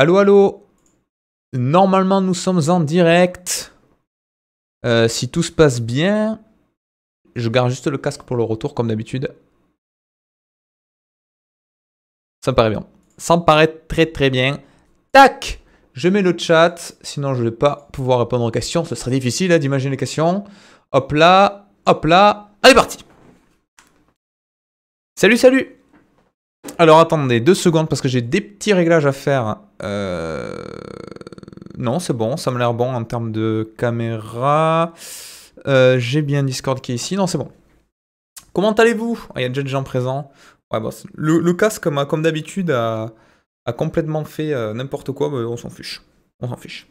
Allô, allô Normalement, nous sommes en direct. Euh, si tout se passe bien, je garde juste le casque pour le retour, comme d'habitude. Ça me paraît bien. Ça me paraît très très bien. Tac Je mets le chat, sinon je ne vais pas pouvoir répondre aux questions. Ce serait difficile hein, d'imaginer les questions. Hop là, hop là. Allez, parti Salut, salut alors attendez deux secondes parce que j'ai des petits réglages à faire. Euh, non, c'est bon, ça me l'air bon en termes de caméra. Euh, j'ai bien Discord qui est ici. Non, c'est bon. Comment allez-vous ah, Il y a déjà des gens présents. le, casque, comme, comme d'habitude, a, complètement fait euh, n'importe quoi, mais on s'en fiche. On s'en fiche.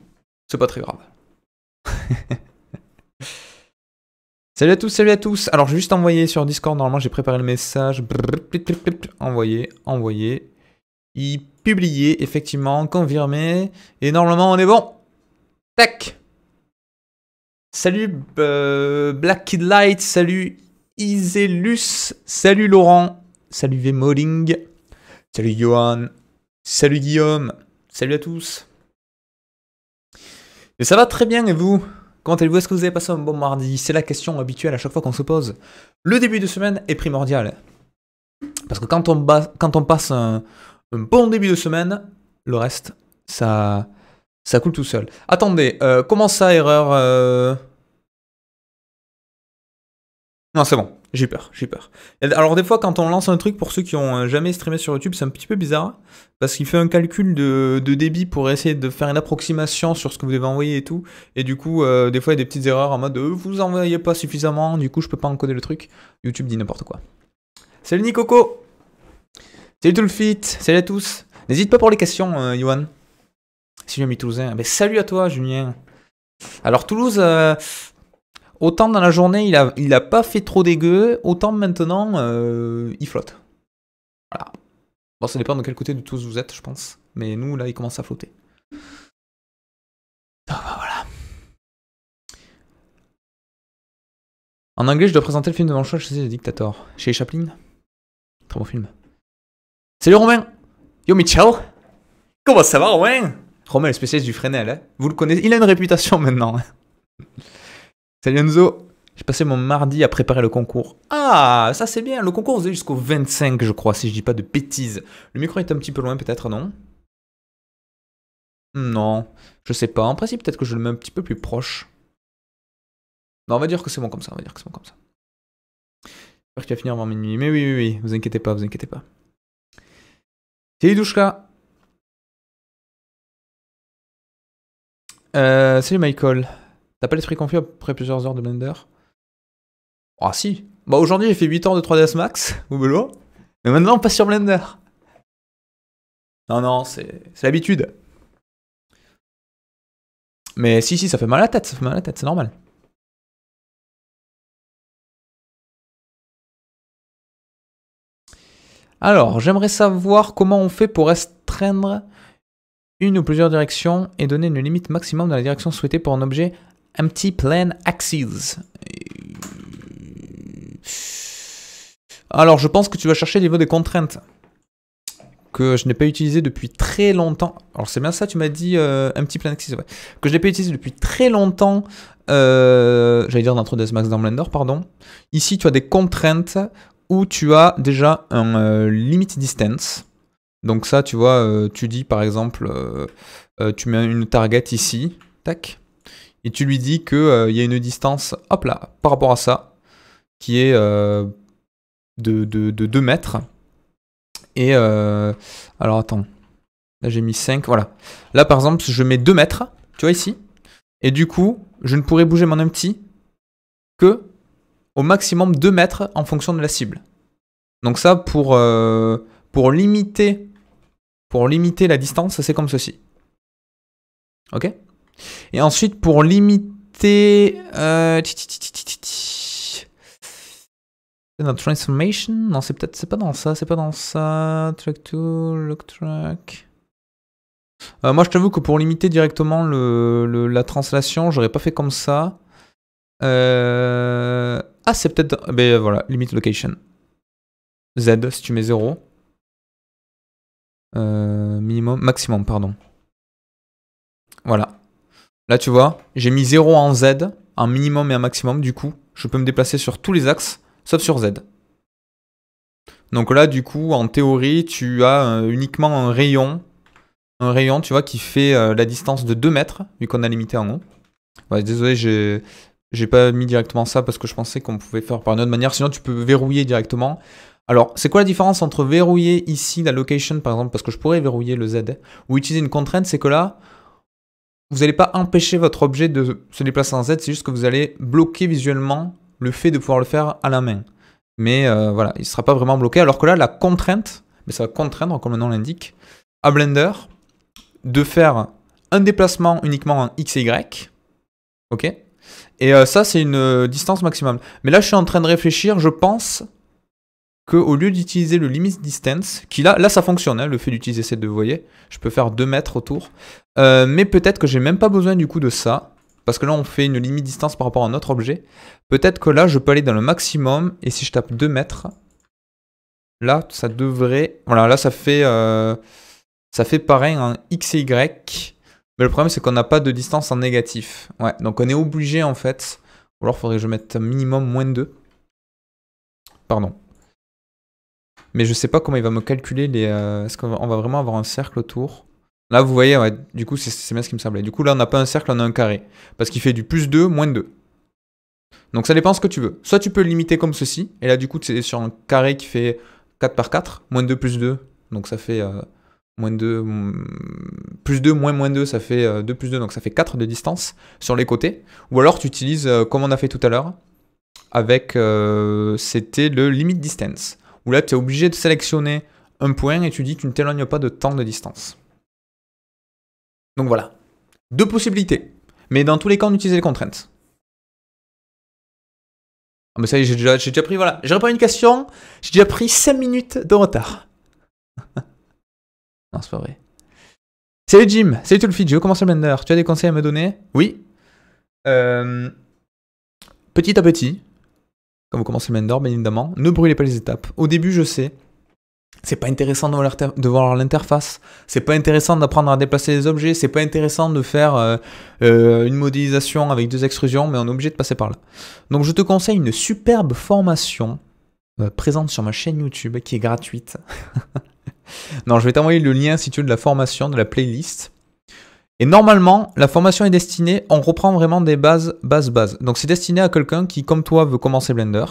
C'est pas très grave. Salut à tous, salut à tous. Alors, j'ai juste envoyé sur Discord. Normalement, j'ai préparé le message. Envoyé, envoyé. Il publier, effectivement, confirmé. Et normalement, on est bon. Tac. Salut Black Kid Light. Salut Iselus. Salut Laurent. Salut Vmodding. Salut Johan. Salut Guillaume. Salut à tous. Et ça va très bien, et vous Comment allez-vous Est-ce que vous avez passé un bon mardi C'est la question habituelle à chaque fois qu'on se pose. Le début de semaine est primordial. Parce que quand on, quand on passe un, bon début de semaine, le reste, ça, ça coule tout seul. Attendez, euh, comment ça, erreur euh Non, c'est bon. J'ai peur, j'ai peur. Alors des fois, quand on lance un truc, pour ceux qui ont euh, jamais streamé sur YouTube, c'est un petit peu bizarre, parce qu'il fait un calcul de, débit pour essayer de faire une approximation sur ce que vous devez envoyer et tout, et du coup, euh, des fois, il y a des petites erreurs en mode euh, vous envoyez pas suffisamment, du coup, je peux pas encoder le truc. YouTube dit n'importe quoi. Salut Nicoco Salut tout le fit, salut à tous N'hésite pas pour les questions, euh, Johan. Si j'ai mis Toulousain, mais eh ben, salut à toi, Julien alors Toulouse, Autant dans la journée, il n'a a pas fait trop dégueu, autant maintenant, euh, il flotte. Voilà. Bon, ça dépend de quel côté de tous vous êtes, je pense. Mais nous, là, il commence à flotter. Donc, ah, bah, voilà. En anglais, je dois présenter le film de mon choix, chez le dictateurs. Chez Chaplin. Très bon film. Salut Romain Yo, Michel Comment ça va, Romain Romain, le spécialiste du Fresnel, hein Vous le connaissez, il a une réputation maintenant. Hein. Salut Enzo J'ai passé mon mardi à préparer le concours. Ah, ça c'est bien, le concours est jusqu'au 25 je crois, si je dis pas de bêtises. Le micro est un petit peu loin peut-être, non hmm, Non, je sais pas. En principe peut-être que je le mets un petit peu plus proche. Non, on va dire que c'est bon comme ça, on va dire que c'est bon comme ça. J'espère qu'il va finir avant minuit. Mais oui, oui, oui, vous inquiétez pas, vous inquiétez pas. Salut Douchka euh, Salut Michael T'as pas l'esprit confus après plusieurs heures de Blender Ah si Bah aujourd'hui j'ai fait 8 heures de 3ds Max au boulot, mais maintenant on passe sur Blender Non non, c'est l'habitude Mais si si, ça fait mal à la tête, ça fait mal à la tête, c'est normal Alors, j'aimerais savoir comment on fait pour restreindre une ou plusieurs directions et donner une limite maximum dans la direction souhaitée pour un objet Empty Plane Axes. Alors, je pense que tu vas chercher au niveau des contraintes. Que je n'ai pas utilisé depuis très longtemps. Alors, c'est bien ça, tu m'as dit un euh, petit Plane Axis, Que je n'ai pas utilisé depuis très longtemps. Euh, j'allais dire d'entre des Max dans Blender, pardon. Ici, tu as des contraintes où tu as déjà un euh, limit distance. Donc ça, tu vois, tu dis par exemple, tu mets une target ici, tac, et tu lui dis qu'il il euh, y a une distance, hop là, par rapport à ça, qui est euh, de, 2 mètres. Et euh, alors attends, là j'ai mis 5, voilà. Là par exemple, je mets 2 mètres, tu vois ici, et du coup, je ne pourrais bouger mon empty que au maximum 2 mètres en fonction de la cible. Donc ça, pour, pour, limiter, pour limiter la distance, c'est comme ceci. Ok et ensuite, pour limiter... Euh... transformation Non, c'est peut-être... C'est pas dans ça, c'est pas dans ça. Track to, look track... Euh, moi, je t'avoue que pour limiter directement le, la translation, j'aurais pas fait comme ça. Euh, ah, c'est peut-être... Eh ben voilà, limit location. Z, si tu mets 0. Euh, minimum, maximum, pardon. Voilà. Là, tu vois, j'ai mis 0 en Z, un minimum et un maximum. Du coup, je peux me déplacer sur tous les axes, sauf sur Z. Donc là, du coup, en théorie, tu as euh, uniquement un rayon. Un rayon, tu vois, qui fait euh, la distance de 2 mètres, vu qu'on a limité en haut. désolé, j'ai... J'ai pas mis directement ça parce que je pensais qu'on pouvait faire par une autre manière. Sinon, tu peux verrouiller directement. Alors, c'est quoi la différence entre verrouiller ici la location, par exemple, parce que je pourrais verrouiller le Z, ou utiliser une contrainte, c'est que là, vous n'allez pas empêcher votre objet de se déplacer en Z, c'est juste que vous allez bloquer visuellement le fait de pouvoir le faire à la main. Mais euh, voilà, il ne sera pas vraiment bloqué. Alors que là, la contrainte, mais ça va contraindre, comme le nom l'indique, à Blender de faire un déplacement uniquement en X et Y. Ok Et euh, ça, c'est une euh, distance maximale. Mais là, je suis en train de réfléchir, je pense qu'au lieu d'utiliser le limit distance, qui là, là ça fonctionne, hein, le fait d'utiliser ces deux voyez, je peux faire 2 mètres autour, euh, mais peut-être que j'ai même pas besoin du coup de ça, parce que là on fait une limite distance par rapport à un autre objet, peut-être que là je peux aller dans le maximum, et si je tape 2 mètres, là ça devrait, voilà là ça fait, euh, ça fait pareil, en x et y, mais le problème c'est qu'on n'a pas de distance en négatif, ouais, donc on est obligé en fait, ou alors faudrait que je mette un minimum moins 2, pardon, mais je sais pas comment il va me calculer les. Euh, est-ce qu'on va, vraiment avoir un cercle autour Là, vous voyez, du coup, c'est bien ce qui me semblait. Du coup, là, on n'a pas un cercle, on a un carré. Parce qu'il fait du plus 2, moins 2. Donc ça dépend ce que tu veux. Soit tu peux le limiter comme ceci, et là, du coup, c'est sur un carré qui fait 4 par 4, moins 2 plus 2. Donc ça fait euh, moins 2, mm, plus 2, moins moins 2, ça fait 2 euh, plus 2, donc ça fait 4 de distance sur les côtés. Ou alors tu utilises, comme on a fait tout à l'heure, avec, c'était le limit distance où là tu es obligé de sélectionner un point et tu dis que tu ne t'éloignes pas de temps de distance. Donc voilà. Deux possibilités. Mais dans tous les cas, on utilise les contraintes. Ah, mais ça y est, j'ai déjà, pris, voilà. J'ai répondu à une question, j'ai déjà pris 5 minutes de retard. non, c'est pas vrai. Salut Jim, salut tout le fit, je vais commencer le Blender. Tu as des conseils à me donner Oui. Euh, petit à petit, comme vous commencez le d'or, bien évidemment. Ne brûlez pas les étapes. Au début, je sais, c'est pas intéressant de voir l'interface, c'est pas intéressant d'apprendre à déplacer les objets, c'est pas intéressant de faire euh, euh, une modélisation avec deux extrusions, mais on est obligé de passer par là. Donc je te conseille une superbe formation euh, présente sur ma chaîne YouTube qui est gratuite. non, je vais t'envoyer le lien si tu veux de la formation, de la playlist. Et normalement, la formation est destinée, on reprend vraiment des bases, bases, bases. Donc c'est destiné à quelqu'un qui, comme toi, veut commencer Blender.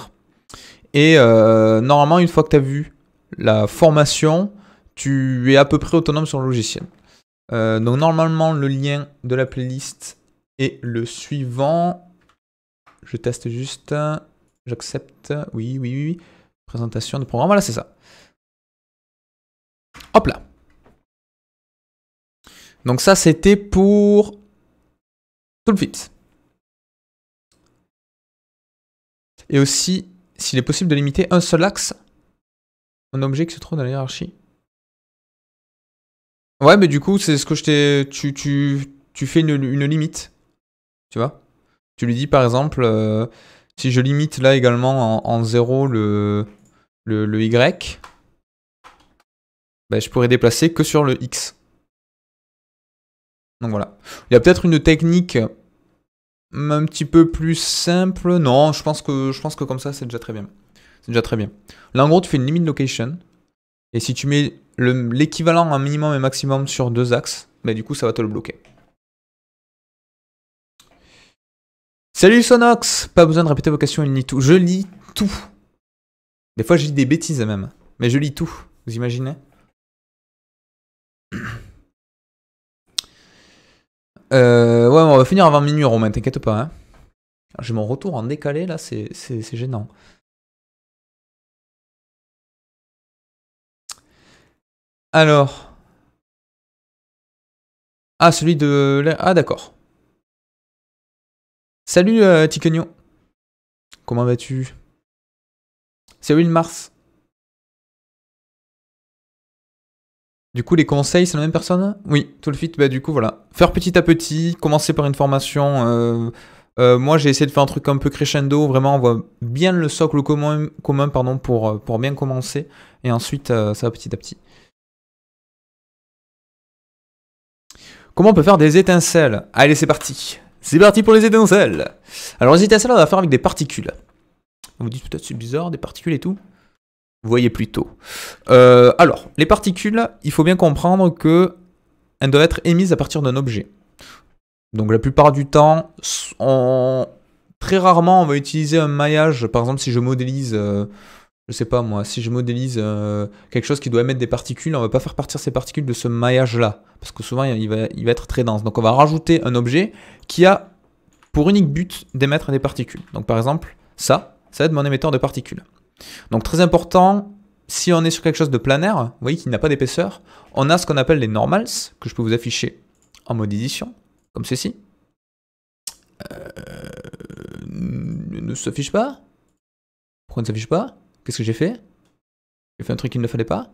Et euh, normalement, une fois que tu as vu la formation, tu es à peu près autonome sur le logiciel. Euh, donc normalement, le lien de la playlist est le suivant. Je teste juste. J'accepte. Oui, oui, oui. Présentation de programme. Voilà, c'est ça. Hop là. Donc ça, c'était pour Fit. Et aussi, s'il est possible de limiter un seul axe, un objet qui se trouve dans la hiérarchie. Ouais, mais du coup, c'est ce que je t'ai... Tu, fais une, limite, tu vois Tu lui dis, par exemple, euh, si je limite là également en, 0 le, le, Y, ben, je pourrais déplacer que sur le X. Donc voilà. Il y a peut-être une technique un petit peu plus simple. Non, je pense que, je pense que comme ça, c'est déjà très bien. C'est déjà très bien. Là, en gros, tu fais une limite location. Et si tu mets l'équivalent un minimum et maximum sur deux axes, bah, du coup, ça va te le bloquer. Salut Sonox Pas besoin de répéter vocation questions, il lit tout. Je lis tout. Des fois, je lis des bêtises même. Mais je lis tout. Vous imaginez euh, ouais, on va finir avant minuit, Romain, t'inquiète pas. Hein. J'ai mon retour en décalé, là, c'est gênant. Alors. Ah, celui de... Ah, d'accord. Salut, euh, Comment vas-tu C'est Will Mars. Du coup, les conseils, c'est la même personne Oui, tout le fit, bah, du coup, voilà. Faire petit à petit, commencer par une formation. Euh, euh, moi, j'ai essayé de faire un truc un peu crescendo. Vraiment, on voit bien le socle commun, commun pardon, pour, euh, pour bien commencer. Et ensuite, ça va petit à petit. Comment on peut faire des étincelles Allez, c'est parti C'est parti pour les étincelles Alors, les étincelles, on va faire avec des particules. Vous dites peut-être c'est bizarre, des particules et tout voyez plus tôt. Euh, alors, les particules, il faut bien comprendre que doivent être émises à partir d'un objet. Donc la plupart du temps, on... très rarement on va utiliser un maillage. Par exemple, si je modélise, euh, je sais pas moi, si je modélise euh, quelque chose qui doit émettre des particules, on va pas faire partir ces particules de ce maillage-là, parce que souvent il il va être très dense. Donc on va rajouter un objet qui a pour unique but d'émettre des particules. Donc par exemple, ça, ça va être mon émetteur de particules. Donc très important, si on est sur quelque chose de planaire, vous voyez qu'il n'a pas d'épaisseur, on a ce qu'on appelle les normals, que je peux vous afficher en mode édition, comme ceci. Euh, ne s'affiche pas Pourquoi ne s'affiche pas Qu'est-ce que j'ai fait J'ai fait un truc qu'il ne fallait pas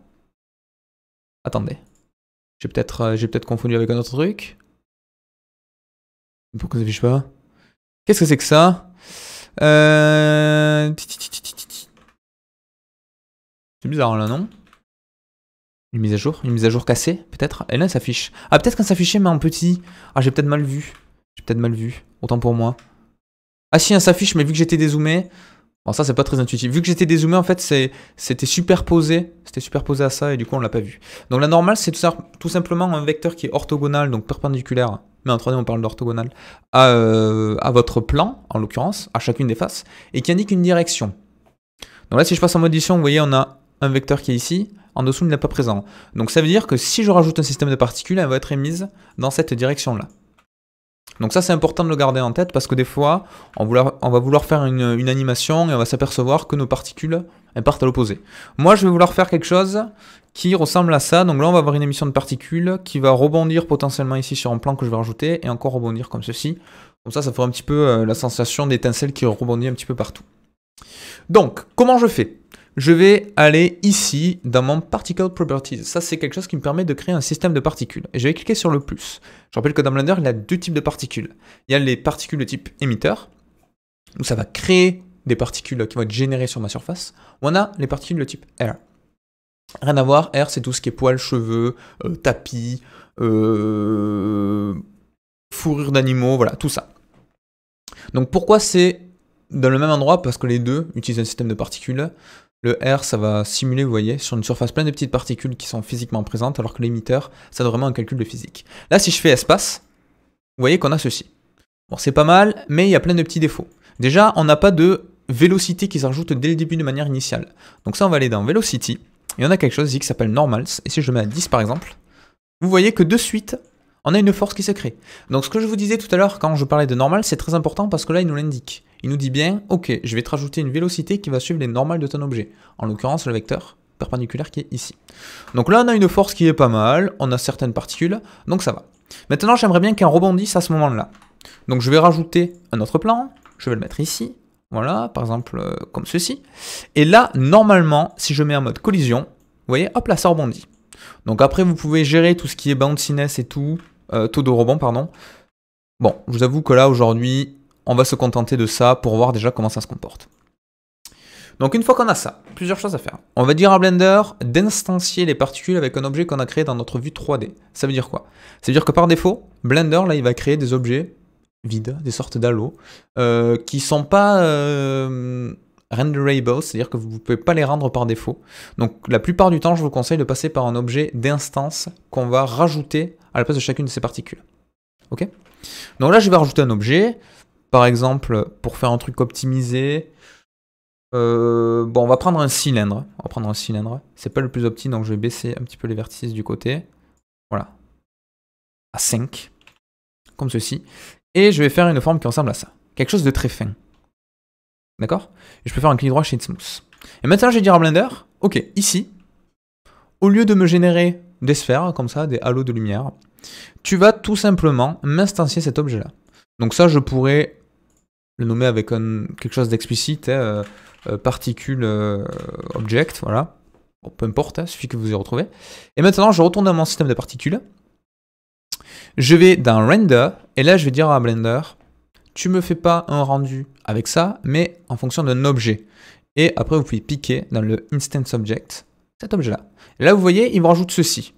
Attendez. J'ai peut-être euh, peut confondu avec un autre truc. Pourquoi ne s'affiche pas Qu'est-ce que c'est que ça euh... C'est bizarre là, non Une mise à jour Une mise à jour cassée, peut-être Et là, elle s'affiche. Ah, peut-être qu'elle s'affichait, mais en petit. Ah, j'ai peut-être mal vu. J'ai peut-être mal vu. Autant pour moi. Ah si, elle s'affiche, mais vu que j'étais dézoomé... Bon, ça, c'est pas très intuitif. Vu que j'étais dézoomé, en fait, c'était superposé. C'était superposé à ça, et du coup, on l'a pas vu. Donc la normale, c'est tout, simplement un vecteur qui est orthogonal, donc perpendiculaire. Mais en 3D, on parle d'orthogonal. À, euh, à votre plan, en l'occurrence, à chacune des faces, et qui indique une direction. Donc là, si je passe en mode édition, vous voyez, on a un vecteur qui est ici, en dessous il n'est pas présent. Donc ça veut dire que si je rajoute un système de particules, elle va être émise dans cette direction-là. Donc ça c'est important de le garder en tête parce que des fois on, on va vouloir faire une, animation et on va s'apercevoir que nos particules partent à l'opposé. Moi je vais vouloir faire quelque chose qui ressemble à ça, donc là on va avoir une émission de particules qui va rebondir potentiellement ici sur un plan que je vais rajouter et encore rebondir comme ceci. Comme ça ça fera un petit peu euh, la sensation d'étincelle qui rebondit un petit peu partout. Donc comment je fais je vais aller ici dans mon Particle Properties. Ça, c'est quelque chose qui me permet de créer un système de particules. Et je vais cliquer sur le plus. Je rappelle que dans Blender, il y a deux types de particules. Il y a les particules de type émetteur, où ça va créer des particules qui vont être générées sur ma surface. on a les particules de type air. Rien à voir, air, c'est tout ce qui est poils, cheveux, euh, tapis, euh, fourrure d'animaux, voilà, tout ça. Donc pourquoi c'est dans le même endroit parce que les deux utilisent un système de particules le R, ça va simuler, vous voyez, sur une surface pleine de petites particules qui sont physiquement présentes, alors que l'émetteur, ça donne vraiment un calcul de physique. Là, si je fais espace, vous voyez qu'on a ceci. Bon, c'est pas mal, mais il y a plein de petits défauts. Déjà, on n'a pas de vélocité qui s'ajoute dès le début de manière initiale. Donc ça, on va aller dans Velocity, et on a quelque chose ici qui s'appelle Normals, et si je mets à 10 par exemple, vous voyez que de suite, on a une force qui se crée. Donc ce que je vous disais tout à l'heure quand je parlais de Normal, c'est très important parce que là, il nous l'indique il nous dit bien, ok, je vais te rajouter une vélocité qui va suivre les normales de ton objet. En l'occurrence, le vecteur perpendiculaire qui est ici. Donc là, on a une force qui est pas mal, on a certaines particules, donc ça va. Maintenant, j'aimerais bien qu'un rebondisse à ce moment-là. Donc je vais rajouter un autre plan, je vais le mettre ici, voilà, par exemple euh, comme ceci. Et là, normalement, si je mets en mode collision, vous voyez, hop là, ça rebondit. Donc après, vous pouvez gérer tout ce qui est bounciness et tout, euh, taux de rebond, pardon. Bon, je vous avoue que là, aujourd'hui, on va se contenter de ça pour voir déjà comment ça se comporte. Donc une fois qu'on a ça, plusieurs choses à faire. On va dire à Blender d'instancier les particules avec un objet qu'on a créé dans notre vue 3D. Ça veut dire quoi Ça veut dire que par défaut, Blender, là, il va créer des objets vides, des sortes d'halos, euh, qui sont pas euh, renderable, c'est-à-dire que vous ne pouvez pas les rendre par défaut. Donc la plupart du temps, je vous conseille de passer par un objet d'instance qu'on va rajouter à la place de chacune de ces particules. Ok Donc là, je vais rajouter un objet par exemple, pour faire un truc optimisé, euh, bon, on va prendre un cylindre. On va prendre un cylindre. C'est pas le plus opti, donc je vais baisser un petit peu les vertices du côté. Voilà. À 5. Comme ceci. Et je vais faire une forme qui ressemble à ça. Quelque chose de très fin. D'accord Je peux faire un clic droit chez Smooth. Et maintenant, je vais dire à Blender, ok, ici, au lieu de me générer des sphères, comme ça, des halos de lumière, tu vas tout simplement m'instancier cet objet-là. Donc ça, je pourrais le nommer avec quelque chose d'explicite, hein, euh, euh, particule euh, object, voilà. peu importe, il hein, suffit que vous y retrouviez. Et maintenant, je retourne dans mon système de particules. Je vais dans Render, et là, je vais dire à Blender, tu me fais pas un rendu avec ça, mais en fonction d'un objet. Et après, vous pouvez piquer dans le Instance Object, cet objet-là. Là, vous voyez, il me rajoute ceci.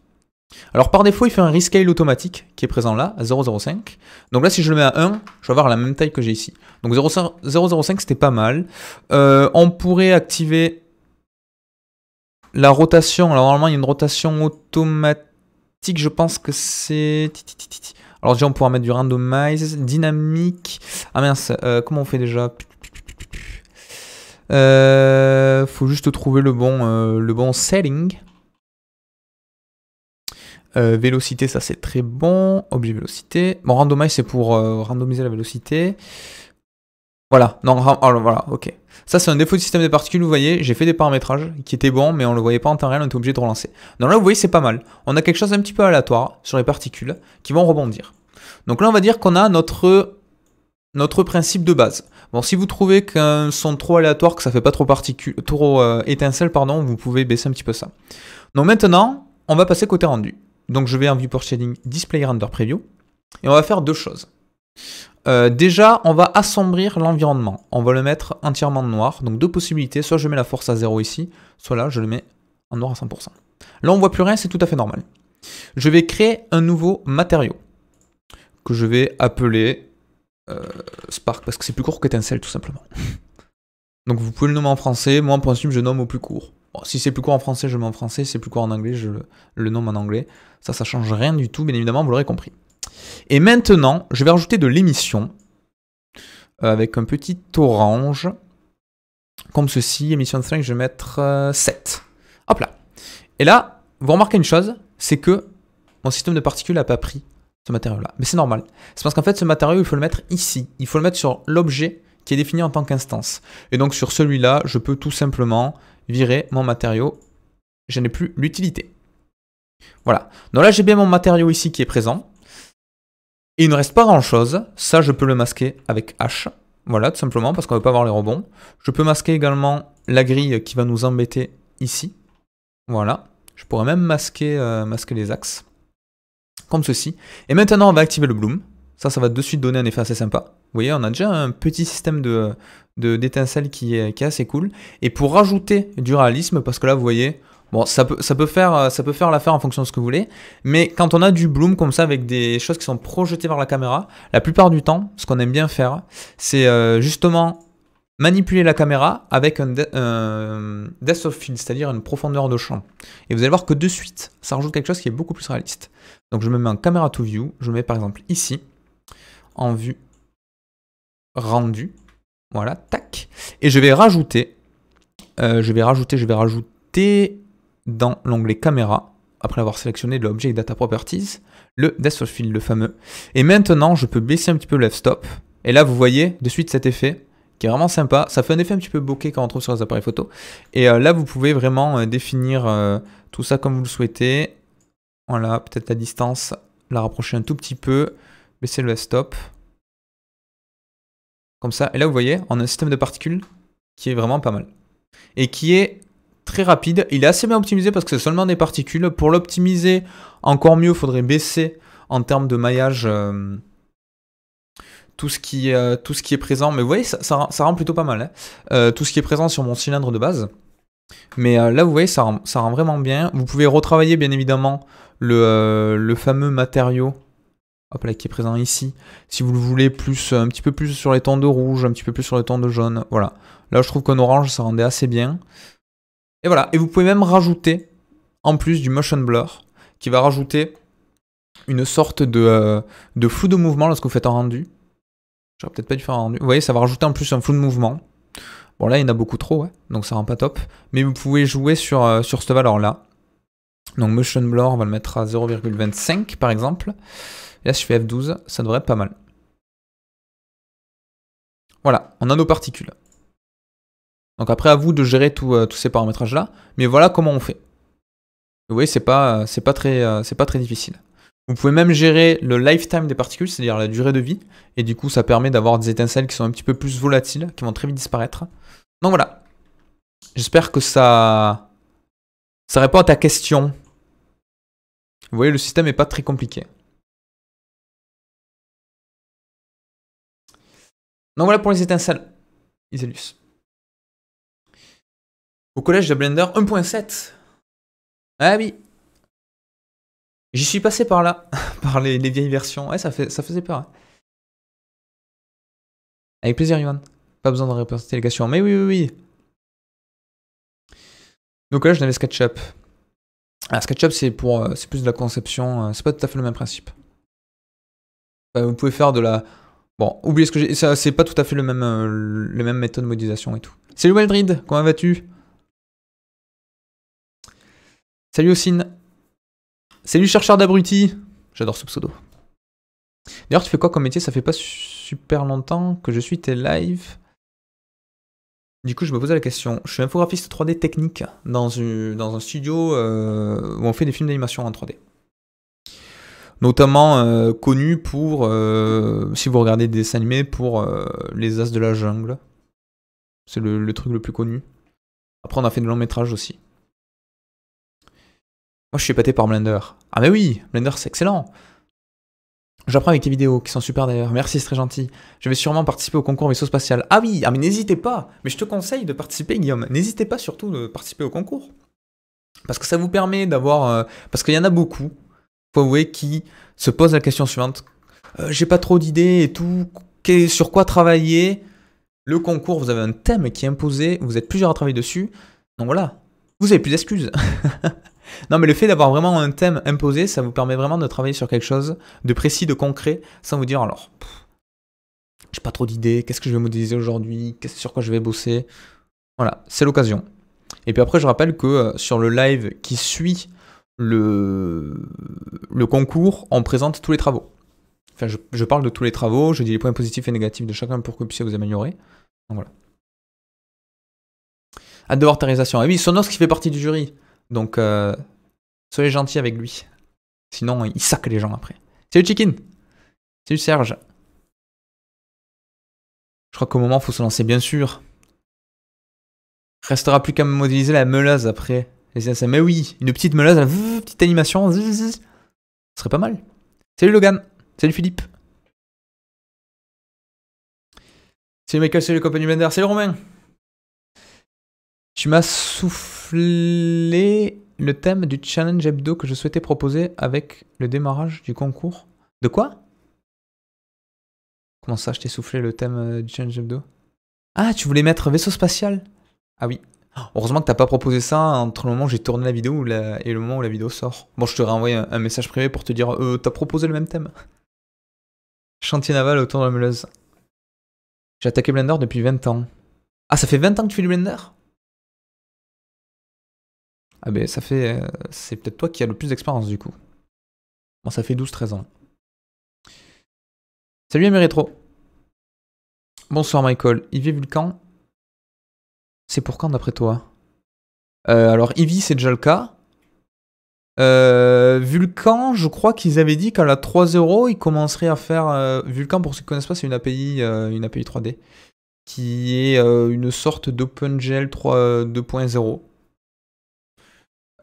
Alors par défaut, il fait un rescale automatique qui est présent là, à 0,05. Donc là, si je le mets à 1, je vais avoir la même taille que j'ai ici. Donc 0,05, c'était pas mal. Euh, on pourrait activer la rotation. Alors normalement, il y a une rotation automatique. Je pense que c'est... Alors déjà, on pourra mettre du randomize, dynamique. Ah mince, euh, comment on fait déjà euh, Faut juste trouver le bon, le bon setting. Euh, vélocité, ça c'est très bon. Objet vélocité. Bon, randomize, c'est pour euh, randomiser la vélocité. Voilà, non, ah, voilà, ok. Ça, c'est un défaut du système des particules, vous voyez, j'ai fait des paramétrages qui étaient bons, mais on ne le voyait pas en temps réel, on était obligé de relancer. Donc là, vous voyez, c'est pas mal. On a quelque chose d'un petit peu aléatoire sur les particules qui vont rebondir. Donc là, on va dire qu'on a notre, notre principe de base. Bon, si vous trouvez qu'un son trop aléatoire, que ça fait pas trop, trop euh, étincelle, pardon, vous pouvez baisser un petit peu ça. Donc maintenant, on va passer côté rendu. Donc je vais en viewport shading display render preview. Et on va faire deux choses. Euh, déjà, on va assombrir l'environnement. On va le mettre entièrement noir. Donc deux possibilités. Soit je mets la force à 0 ici, soit là, je le mets en noir à 100%. Là, on voit plus rien, c'est tout à fait normal. Je vais créer un nouveau matériau que je vais appeler euh, Spark parce que c'est plus court qu'étincelle tout simplement. Donc vous pouvez le nommer en français. Moi, en principe, je nomme au plus court si c'est plus court en français, je mets en français, si c'est plus court en anglais, je le, nomme en anglais. Ça, ça change rien du tout, bien évidemment, vous l'aurez compris. Et maintenant, je vais rajouter de l'émission euh, avec un petit orange, comme ceci, émission de 5, je vais mettre 7. Euh, Hop là. Et là, vous remarquez une chose, c'est que mon système de particules n'a pas pris ce matériau-là. Mais c'est normal. C'est parce qu'en fait, ce matériau, il faut le mettre ici. Il faut le mettre sur l'objet qui est défini en tant qu'instance. Et donc sur celui-là, je peux tout simplement virer mon matériau. Je n'ai plus l'utilité. Voilà. Donc là, j'ai bien mon matériau ici qui est présent. Et il ne reste pas grand-chose. Ça, je peux le masquer avec H. Voilà, tout simplement, parce qu'on ne veut pas avoir les rebonds. Je peux masquer également la grille qui va nous embêter ici. Voilà. Je pourrais même masquer, euh, masquer les axes. Comme ceci. Et maintenant, on va activer le bloom. Ça, ça va de suite donner un effet assez sympa. Vous voyez, on a déjà un petit système de, d'étincelle qui est, qui est assez cool. Et pour rajouter du réalisme, parce que là, vous voyez, Bon, ça peut, ça peut faire, ça peut faire l'affaire en fonction de ce que vous voulez, mais quand on a du bloom comme ça avec des choses qui sont projetées vers la caméra, la plupart du temps, ce qu'on aime bien faire, c'est euh, justement manipuler la caméra avec un, depth of field, c'est-à-dire une profondeur de champ. Et vous allez voir que de suite, ça rajoute quelque chose qui est beaucoup plus réaliste. Donc je me mets en camera to view, je mets par exemple ici, en vue rendu, voilà, tac. Et je vais rajouter, euh, je vais rajouter, je vais rajouter dans l'onglet caméra, après avoir sélectionné l'objet Data Properties, le of Field, le fameux. Et maintenant, je peux baisser un petit peu le f-stop. Et là, vous voyez de suite cet effet qui est vraiment sympa. Ça fait un effet un petit peu bokeh quand on trouve sur les appareils photo. Et euh, là, vous pouvez vraiment euh, définir tout ça comme vous le souhaitez. Voilà, peut-être la distance, la rapprocher un tout petit peu, baisser le f-stop ça. Et là, vous voyez, on a un système de particules qui est vraiment pas mal. Et qui est très rapide. Il est assez bien optimisé parce que c'est seulement des particules. Pour l'optimiser encore mieux, il faudrait baisser en termes de maillage euh, euh, tout, ce qui, est présent. Mais vous voyez, ça, rend plutôt pas mal. Hein. Euh, tout ce qui est présent sur mon cylindre de base. Mais là, vous voyez, ça rend, vraiment bien. Vous pouvez retravailler, bien évidemment, le fameux matériau qui est présent ici. Si vous le voulez plus, euh, un petit peu plus sur les tons de rouge, un petit peu plus sur les tons de jaune, voilà. Là, je trouve qu'en orange, ça rendait assez bien. Et voilà, et vous pouvez même rajouter, en plus du motion blur, qui va rajouter une sorte de, euh, de flou de mouvement lorsque vous faites un rendu. J'aurais peut-être pas dû faire un rendu. Vous voyez, ça va rajouter en plus un flou de mouvement. Bon là, il y en a beaucoup trop, donc ça rend pas top. Mais vous pouvez jouer sur, euh, sur cette valeur-là. Donc motion blur, on va le mettre à 0,25 par exemple là, si je fais F12, ça devrait être pas mal. Voilà, on a nos particules. Donc après, à vous de gérer euh, tous ces paramétrages-là. Mais voilà comment on fait. Vous voyez, c'est pas, euh, pas, très, euh, pas très difficile. Vous pouvez même gérer le lifetime des particules, c'est-à-dire la durée de vie. Et du coup, ça permet d'avoir des étincelles qui sont un petit peu plus volatiles, qui vont très vite disparaître. Donc voilà. J'espère que ça... ça répond à ta question. Vous voyez, le système n'est pas très compliqué. Donc voilà pour les étincelles. Iselius. Au collège de Blender 1.7. Ah oui. J'y suis passé par là, par les, vieilles versions. Ouais, ça, fait, ça faisait peur. Hein. Avec plaisir, Yohan. Pas besoin de répéter les questions. Mais oui, oui, oui. Donc là, je n'avais SketchUp. Alors ah, SketchUp, c'est pour, euh, c'est plus de la conception. Euh, c'est pas tout à fait le même principe. Bah, vous pouvez faire de la, Bon, oubliez ce que j'ai. Ça, c'est pas tout à fait le même, euh, les mêmes méthodes de modélisation et tout. Salut Madrid, comment vas-tu Salut Ossine. Salut chercheur d'abruti. J'adore ce pseudo. D'ailleurs, tu fais quoi comme métier Ça fait pas super longtemps que je suis tes lives. Du coup, je me posais la question. Je suis infographiste 3D technique dans, une, dans un studio euh, où on fait des films d'animation en 3D notamment euh, connu pour, euh, si vous regardez des dessins animés, pour euh, les As de la Jungle. C'est le, truc le plus connu. Après, on a fait de longs métrages aussi. Moi, je suis épaté par Blender. Ah, mais oui, Blender, c'est excellent. J'apprends avec tes vidéos, qui sont super d'ailleurs. Merci, c'est très gentil. Je vais sûrement participer au concours vaisseau spatial. Ah oui, ah, mais n'hésitez pas. Mais je te conseille de participer, Guillaume. N'hésitez pas surtout de participer au concours. Parce que ça vous permet d'avoir... parce qu'il y en a beaucoup. Huawei qui se pose la question suivante. Euh, j'ai pas trop d'idées et tout, sur quoi travailler Le concours, vous avez un thème qui est imposé, vous êtes plusieurs à travailler dessus. Donc voilà, vous avez plus d'excuses. non mais le fait d'avoir vraiment un thème imposé, ça vous permet vraiment de travailler sur quelque chose de précis, de concret, sans vous dire alors, j'ai pas trop d'idées, qu'est-ce que je vais modéliser aujourd'hui, sur quoi je vais bosser. Voilà, c'est l'occasion. Et puis après, je rappelle que euh, sur le live qui suit le, concours, on présente tous les travaux. Enfin, je, parle de tous les travaux, je dis les points positifs et négatifs de chacun pour que vous puissiez vous améliorer. Donc voilà. À de Et ah oui, Sonos qui fait partie du jury. Donc, euh, soyez gentils avec lui. Sinon, il sac les gens après. Salut Chicken Salut Serge Je crois qu'au moment, il faut se lancer, bien sûr. Restera plus qu'à me modéliser la meuleuse après mais oui, une petite meuleuse, une petite animation, ce serait pas mal. Salut Logan, salut Philippe. Salut Michael, salut le Blender, salut Romain. Tu m'as soufflé le thème du challenge hebdo que je souhaitais proposer avec le démarrage du concours. De quoi Comment ça, je t'ai soufflé le thème du challenge hebdo Ah, tu voulais mettre vaisseau spatial Ah oui, Heureusement que t'as pas proposé ça entre le moment où j'ai tourné la vidéo et le moment où la vidéo sort. Bon, je te renvoie un, message privé pour te dire euh, t'as proposé le même thème. Chantier naval autour de la meuleuse. J'ai attaqué Blender depuis 20 ans. Ah, ça fait 20 ans que tu fais du Blender Ah ben, ça fait... Euh, c'est peut-être toi qui as le plus d'expérience, du coup. bon, ça fait 12-13 ans. Salut, rétro. Bonsoir, Michael. Yves Vulcan, c'est pour quand d'après toi euh, Alors Eevee, c'est déjà le cas. Euh, Vulcan, je crois qu'ils avaient dit qu'à la 3.0, ils commenceraient à faire. Euh, Vulcan, pour ceux qui ne connaissent pas, c'est une API, une API 3D qui est une sorte d'OpenGL 2.0.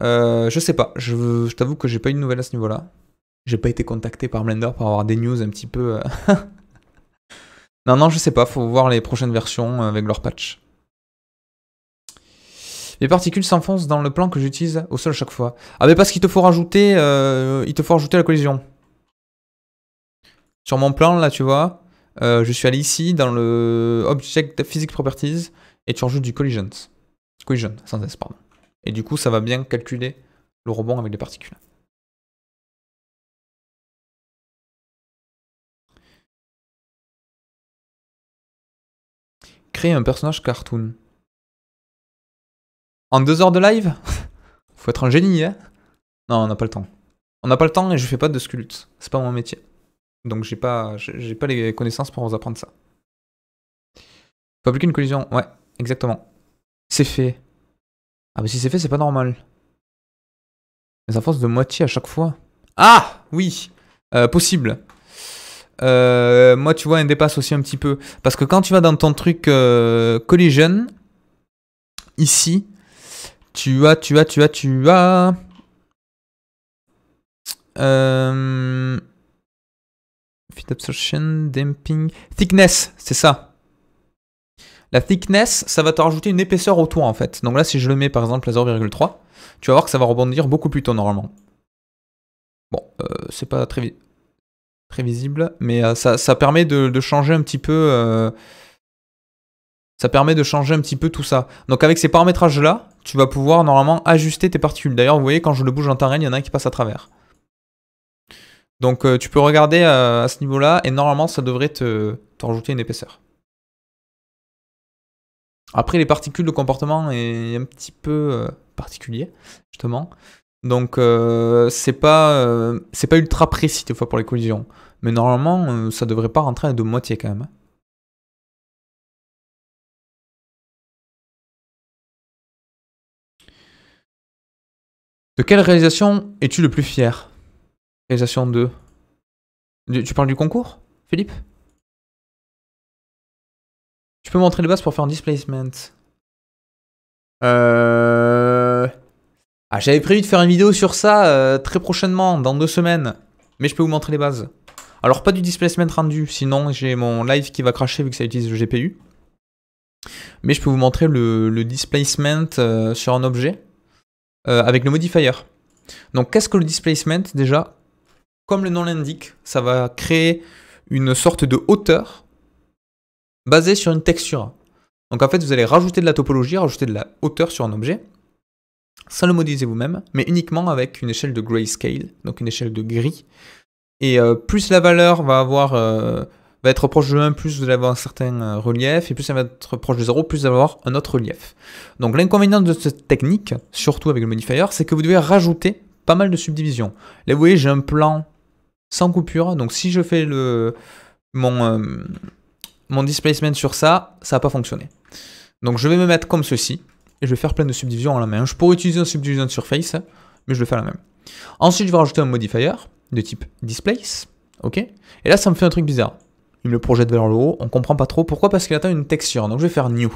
je sais pas, je, t'avoue que j'ai pas eu de nouvelles à ce niveau-là. J'ai pas été contacté par Blender pour avoir des news un petit peu. non, non, je sais pas, faut voir les prochaines versions avec leur patch. Les particules s'enfoncent dans le plan que j'utilise au sol chaque fois. Ah mais parce qu'il te faut rajouter, euh, il te faut rajouter la collision. Sur mon plan là, tu vois, euh, je suis allé ici dans le Object Physics Properties et tu rajoutes du collision, Collision, sans S, pardon. Et du coup, ça va bien calculer le rebond avec les particules. Créer un personnage cartoon. En deux heures de live Faut être un génie, hein Non, on n'a pas le temps. On n'a pas le temps et je fais pas de sculpte. C'est pas mon métier. Donc j'ai pas, j'ai pas les connaissances pour vous apprendre ça. Fabriquer une collision, ouais, exactement. C'est fait. Ah bah si c'est fait, c'est pas normal. Mais ça force de moitié à chaque fois. Ah Oui euh, Possible. Euh, moi, tu vois, elle dépasse aussi un petit peu. Parce que quand tu vas dans ton truc euh, collision, ici, tu as, tu as, tu as, tu as. Euh, fit absorption, damping. Thickness, c'est ça. La thickness, ça va te rajouter une épaisseur au toit en fait. Donc là, si je le mets par exemple à 0,3, tu vas voir que ça va rebondir beaucoup plus tôt normalement. Bon, euh, c'est pas très, visible, mais euh, ça, permet de, changer un petit peu ça permet de changer un petit peu tout ça. Donc avec ces paramétrages-là, tu vas pouvoir normalement ajuster tes particules. D'ailleurs, vous voyez, quand je le bouge en terrain, il y en a un qui passe à travers. Donc euh, tu peux regarder euh, à ce niveau-là, et normalement, ça devrait te, rajouter une épaisseur. Après, les particules, le comportement est un petit peu euh, particulier, justement. Donc c'est pas, pas ultra précis des fois pour les collisions. Mais normalement, ça devrait pas rentrer à deux moitiés quand même. De quelle réalisation es-tu le plus fier Réalisation 2. Tu parles du concours, Philippe Tu peux montrer les bases pour faire un displacement. Euh... Ah, j'avais prévu de faire une vidéo sur ça euh, très prochainement, dans deux semaines. Mais je peux vous montrer les bases. Alors, pas du displacement rendu, sinon j'ai mon live qui va cracher vu que ça utilise le GPU. Mais je peux vous montrer le, displacement euh, sur un objet. Euh, avec le modifier. Donc qu'est-ce que le displacement déjà Comme le nom l'indique, ça va créer une sorte de hauteur basée sur une texture. Donc en fait, vous allez rajouter de la topologie, rajouter de la hauteur sur un objet, sans le modéliser vous-même, mais uniquement avec une échelle de grayscale, donc une échelle de gris. Et euh, plus la valeur va avoir... Euh, va être proche de 1, plus vous allez avoir un certain euh, relief, et plus ça va être proche de 0, plus vous allez avoir un autre relief. Donc l'inconvénient de cette technique, surtout avec le modifier, c'est que vous devez rajouter pas mal de subdivisions. Là, vous voyez, j'ai un plan sans coupure, donc si je fais le, mon, euh, mon displacement sur ça, ça va pas fonctionné. Donc je vais me mettre comme ceci, et je vais faire plein de subdivisions en la main. Je pourrais utiliser une subdivision de surface, mais je vais faire la même. Ensuite, je vais rajouter un modifier de type displace, ok Et là, ça me fait un truc bizarre il me le projette vers le haut, on comprend pas trop. Pourquoi Parce qu'il attend une texture, donc je vais faire new.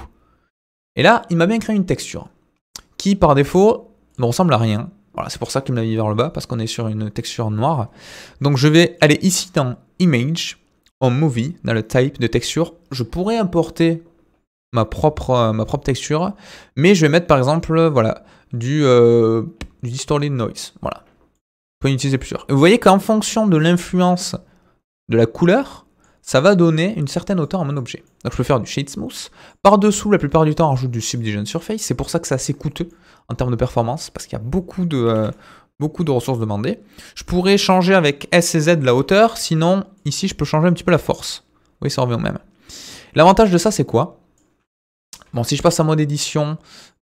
Et là, il m'a bien créé une texture, qui par défaut ne ressemble à rien. Voilà, c'est pour ça qu'il me l'a mis vers le bas, parce qu'on est sur une texture noire. Donc je vais aller ici dans Image, en Movie, dans le type de texture. Je pourrais importer ma propre, euh, ma propre texture, mais je vais mettre par exemple, euh, voilà, du, euh, noise, voilà. Vous pouvez utiliser plusieurs. vous voyez qu'en fonction de l'influence de la couleur, ça va donner une certaine hauteur à mon objet. Donc je peux faire du shade smooth. Par-dessous, la plupart du temps, on rajoute du subdivision surface. C'est pour ça que c'est assez coûteux en termes de performance, parce qu'il y a beaucoup de, euh, beaucoup de ressources demandées. Je pourrais changer avec S et Z la hauteur, sinon ici je peux changer un petit peu la force. Oui, ça revient au même. L'avantage de ça, c'est quoi Bon, si je passe en mode édition,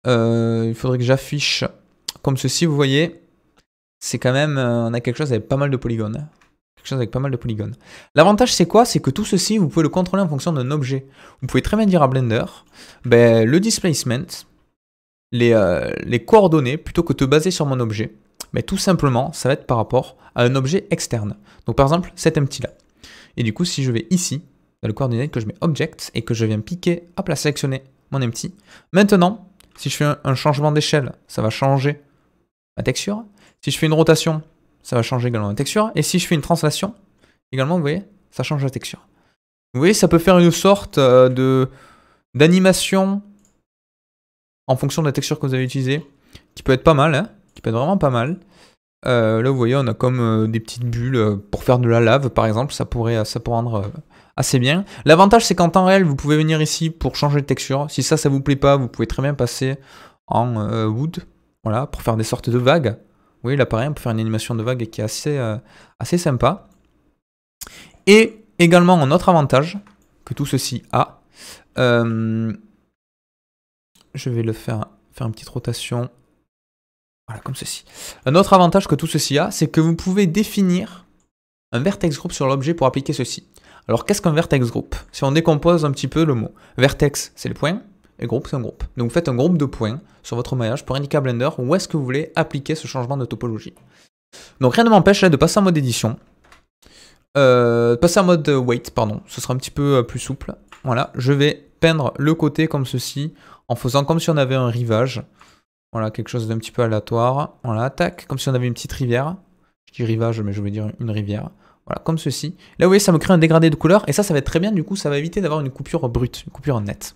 euh, il faudrait que j'affiche comme ceci, vous voyez. C'est quand même, euh, on a quelque chose avec pas mal de polygones avec pas mal de polygones. L'avantage c'est quoi C'est que tout ceci, vous pouvez le contrôler en fonction d'un objet. Vous pouvez très bien dire à Blender, ben, le displacement, les, euh, coordonnées, plutôt que de te baser sur mon objet, mais ben, tout simplement, ça va être par rapport à un objet externe. Donc par exemple, cet empty là. Et du coup, si je vais ici, dans le coordinate, que je mets object et que je viens piquer, hop là, sélectionner mon empty. Maintenant, si je fais un, un changement d'échelle, ça va changer ma texture. Si je fais une rotation, ça va changer également la texture. Et si je fais une translation, également, vous voyez, ça change la texture. Vous voyez, ça peut faire une sorte euh, de d'animation en fonction de la texture que vous avez utilisée, qui peut être pas mal, hein, qui peut être vraiment pas mal. Euh, là, vous voyez, on a comme euh, des petites bulles pour faire de la lave, par exemple. Ça pourrait, ça pourrait rendre assez bien. L'avantage, c'est qu'en temps réel, vous pouvez venir ici pour changer de texture. Si ça, ça vous plaît pas, vous pouvez très bien passer en wood, voilà, pour faire des sortes de vagues voyez là pareil, on peut faire une animation de vague qui est assez, euh, assez sympa. Et également un autre avantage que tout ceci a. Euh, je vais le faire, faire une petite rotation. Voilà, comme ceci. Un autre avantage que tout ceci a, c'est que vous pouvez définir un vertex group sur l'objet pour appliquer ceci. Alors qu'est-ce qu'un vertex group Si on décompose un petit peu le mot. Vertex, c'est le point. Et groupe, c'est un groupe. Donc vous faites un groupe de points sur votre maillage pour indiquer à Blender où est-ce que vous voulez appliquer ce changement de topologie. Donc rien ne m'empêche de passer en mode édition. Euh, passer en mode weight, pardon. Ce sera un petit peu euh, plus souple. Voilà, je vais peindre le côté comme ceci en faisant comme si on avait un rivage. Voilà, quelque chose d'un petit peu aléatoire. Voilà, tac, comme si on avait une petite rivière. Je dis rivage, mais je veux dire une rivière. Voilà, comme ceci. Là, vous voyez, ça me crée un dégradé de couleur, et ça, ça va être très bien, du coup, ça va éviter d'avoir une coupure brute, une coupure nette.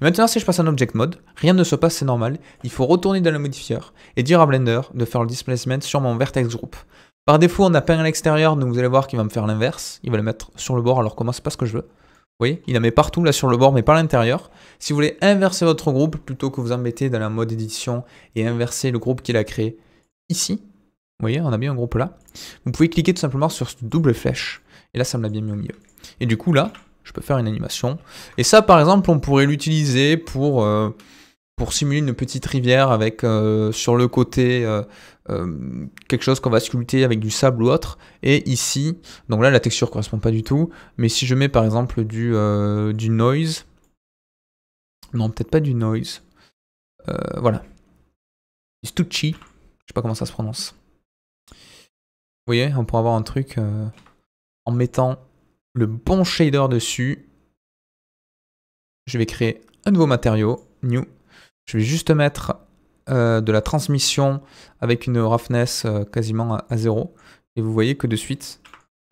Maintenant, si je passe en object mode, rien ne se passe, c'est normal. Il faut retourner dans le modifier et dire à Blender de faire le displacement sur mon vertex group. Par défaut, on a pas à l'extérieur, donc vous allez voir qu'il va me faire l'inverse. Il va le mettre sur le bord, alors comment, c'est pas ce que je veux. Vous voyez, il la met partout là sur le bord, mais pas à l'intérieur. Si vous voulez inverser votre groupe, plutôt que vous embêter dans la mode édition et inverser le groupe qu'il a créé ici, vous voyez, on a bien un groupe là, vous pouvez cliquer tout simplement sur cette double flèche. Et là, ça me l'a bien mis au milieu. Et du coup, là, je peux faire une animation. Et ça, par exemple, on pourrait l'utiliser pour, euh, pour simuler une petite rivière avec euh, sur le côté euh, quelque chose qu'on va sculpter avec du sable ou autre. Et ici, donc là, la texture correspond pas du tout. Mais si je mets par exemple du, du noise, non, peut-être pas du noise. voilà. Stucci. Je sais pas comment ça se prononce. Vous voyez, on pourrait avoir un truc en mettant le bon shader dessus. Je vais créer un nouveau matériau, new. Je vais juste mettre euh, de la transmission avec une roughness euh, quasiment à, zéro. Et vous voyez que de suite,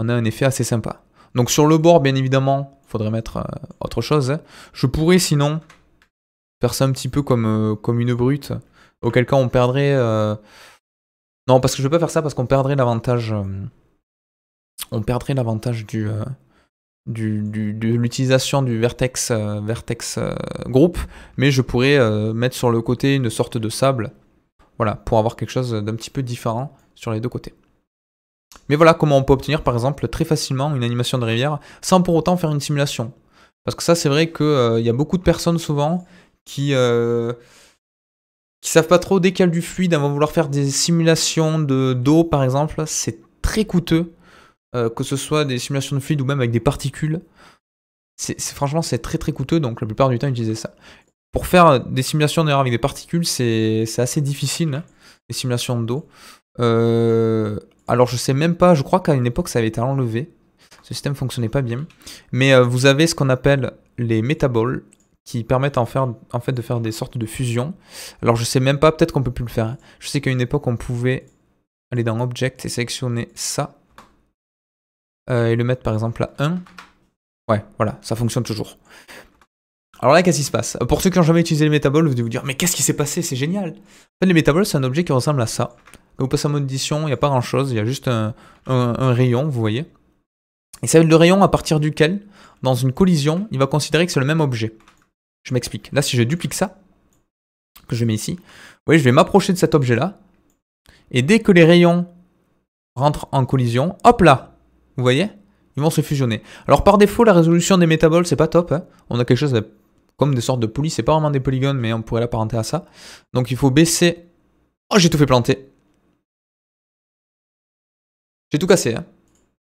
on a un effet assez sympa. Donc sur le bord, bien évidemment, faudrait mettre euh, autre chose. Je pourrais sinon faire ça un petit peu comme, comme une brute, auquel cas on perdrait... Non, parce que je ne pas faire ça parce qu'on perdrait l'avantage... On perdrait l'avantage du de l'utilisation du vertex, euh, vertex euh, group, mais je pourrais euh, mettre sur le côté une sorte de sable, voilà, pour avoir quelque chose d'un petit peu différent sur les deux côtés. Mais voilà comment on peut obtenir par exemple très facilement une animation de rivière sans pour autant faire une simulation. Parce que ça c'est vrai qu'il y a beaucoup de personnes souvent qui qui savent pas trop dès du fluide, avant vouloir faire des simulations de d'eau par exemple, c'est très coûteux euh, que ce soit des simulations de fluide ou même avec des particules. C'est, franchement, c'est très très coûteux, donc la plupart du temps, ils disaient ça. Pour faire des simulations d'air avec des particules, c'est, assez difficile, hein, les simulations d'eau. Euh, alors, je sais même pas, je crois qu'à une époque, ça avait été enlevé. Ce système fonctionnait pas bien. Mais euh, vous avez ce qu'on appelle les métaboles qui permettent en, fait de faire des sortes de fusions. Alors je sais même pas, peut-être qu'on peut plus le faire. Hein. Je sais qu'à une époque on pouvait aller dans Object et sélectionner ça euh, et le mettre par exemple à 1. Ouais, voilà, ça fonctionne toujours. Alors là, qu'est-ce qui se passe Pour ceux qui n'ont jamais utilisé les métaboles, vous devez vous dire, mais qu'est-ce qui s'est passé C'est génial En fait, les métaboles, c'est un objet qui ressemble à ça. vous passez en édition, il n'y a pas grand-chose, il y a juste un, rayon, vous voyez. Et c'est le rayon à partir duquel, dans une collision, il va considérer que c'est le même objet. Je m'explique. Là, si je duplique ça, que je mets ici, vous voyez, je vais m'approcher de cet objet-là, et dès que les rayons rentrent en collision, hop là, vous voyez Ils vont se fusionner. Alors par défaut, la résolution des métaboles, c'est pas top. Hein. on a quelque chose comme des sortes de poulies. C'est pas vraiment des polygones, mais on pourrait l'apparenter à ça. Donc il faut baisser... Oh, j'ai tout fait planter. J'ai tout cassé. Hein.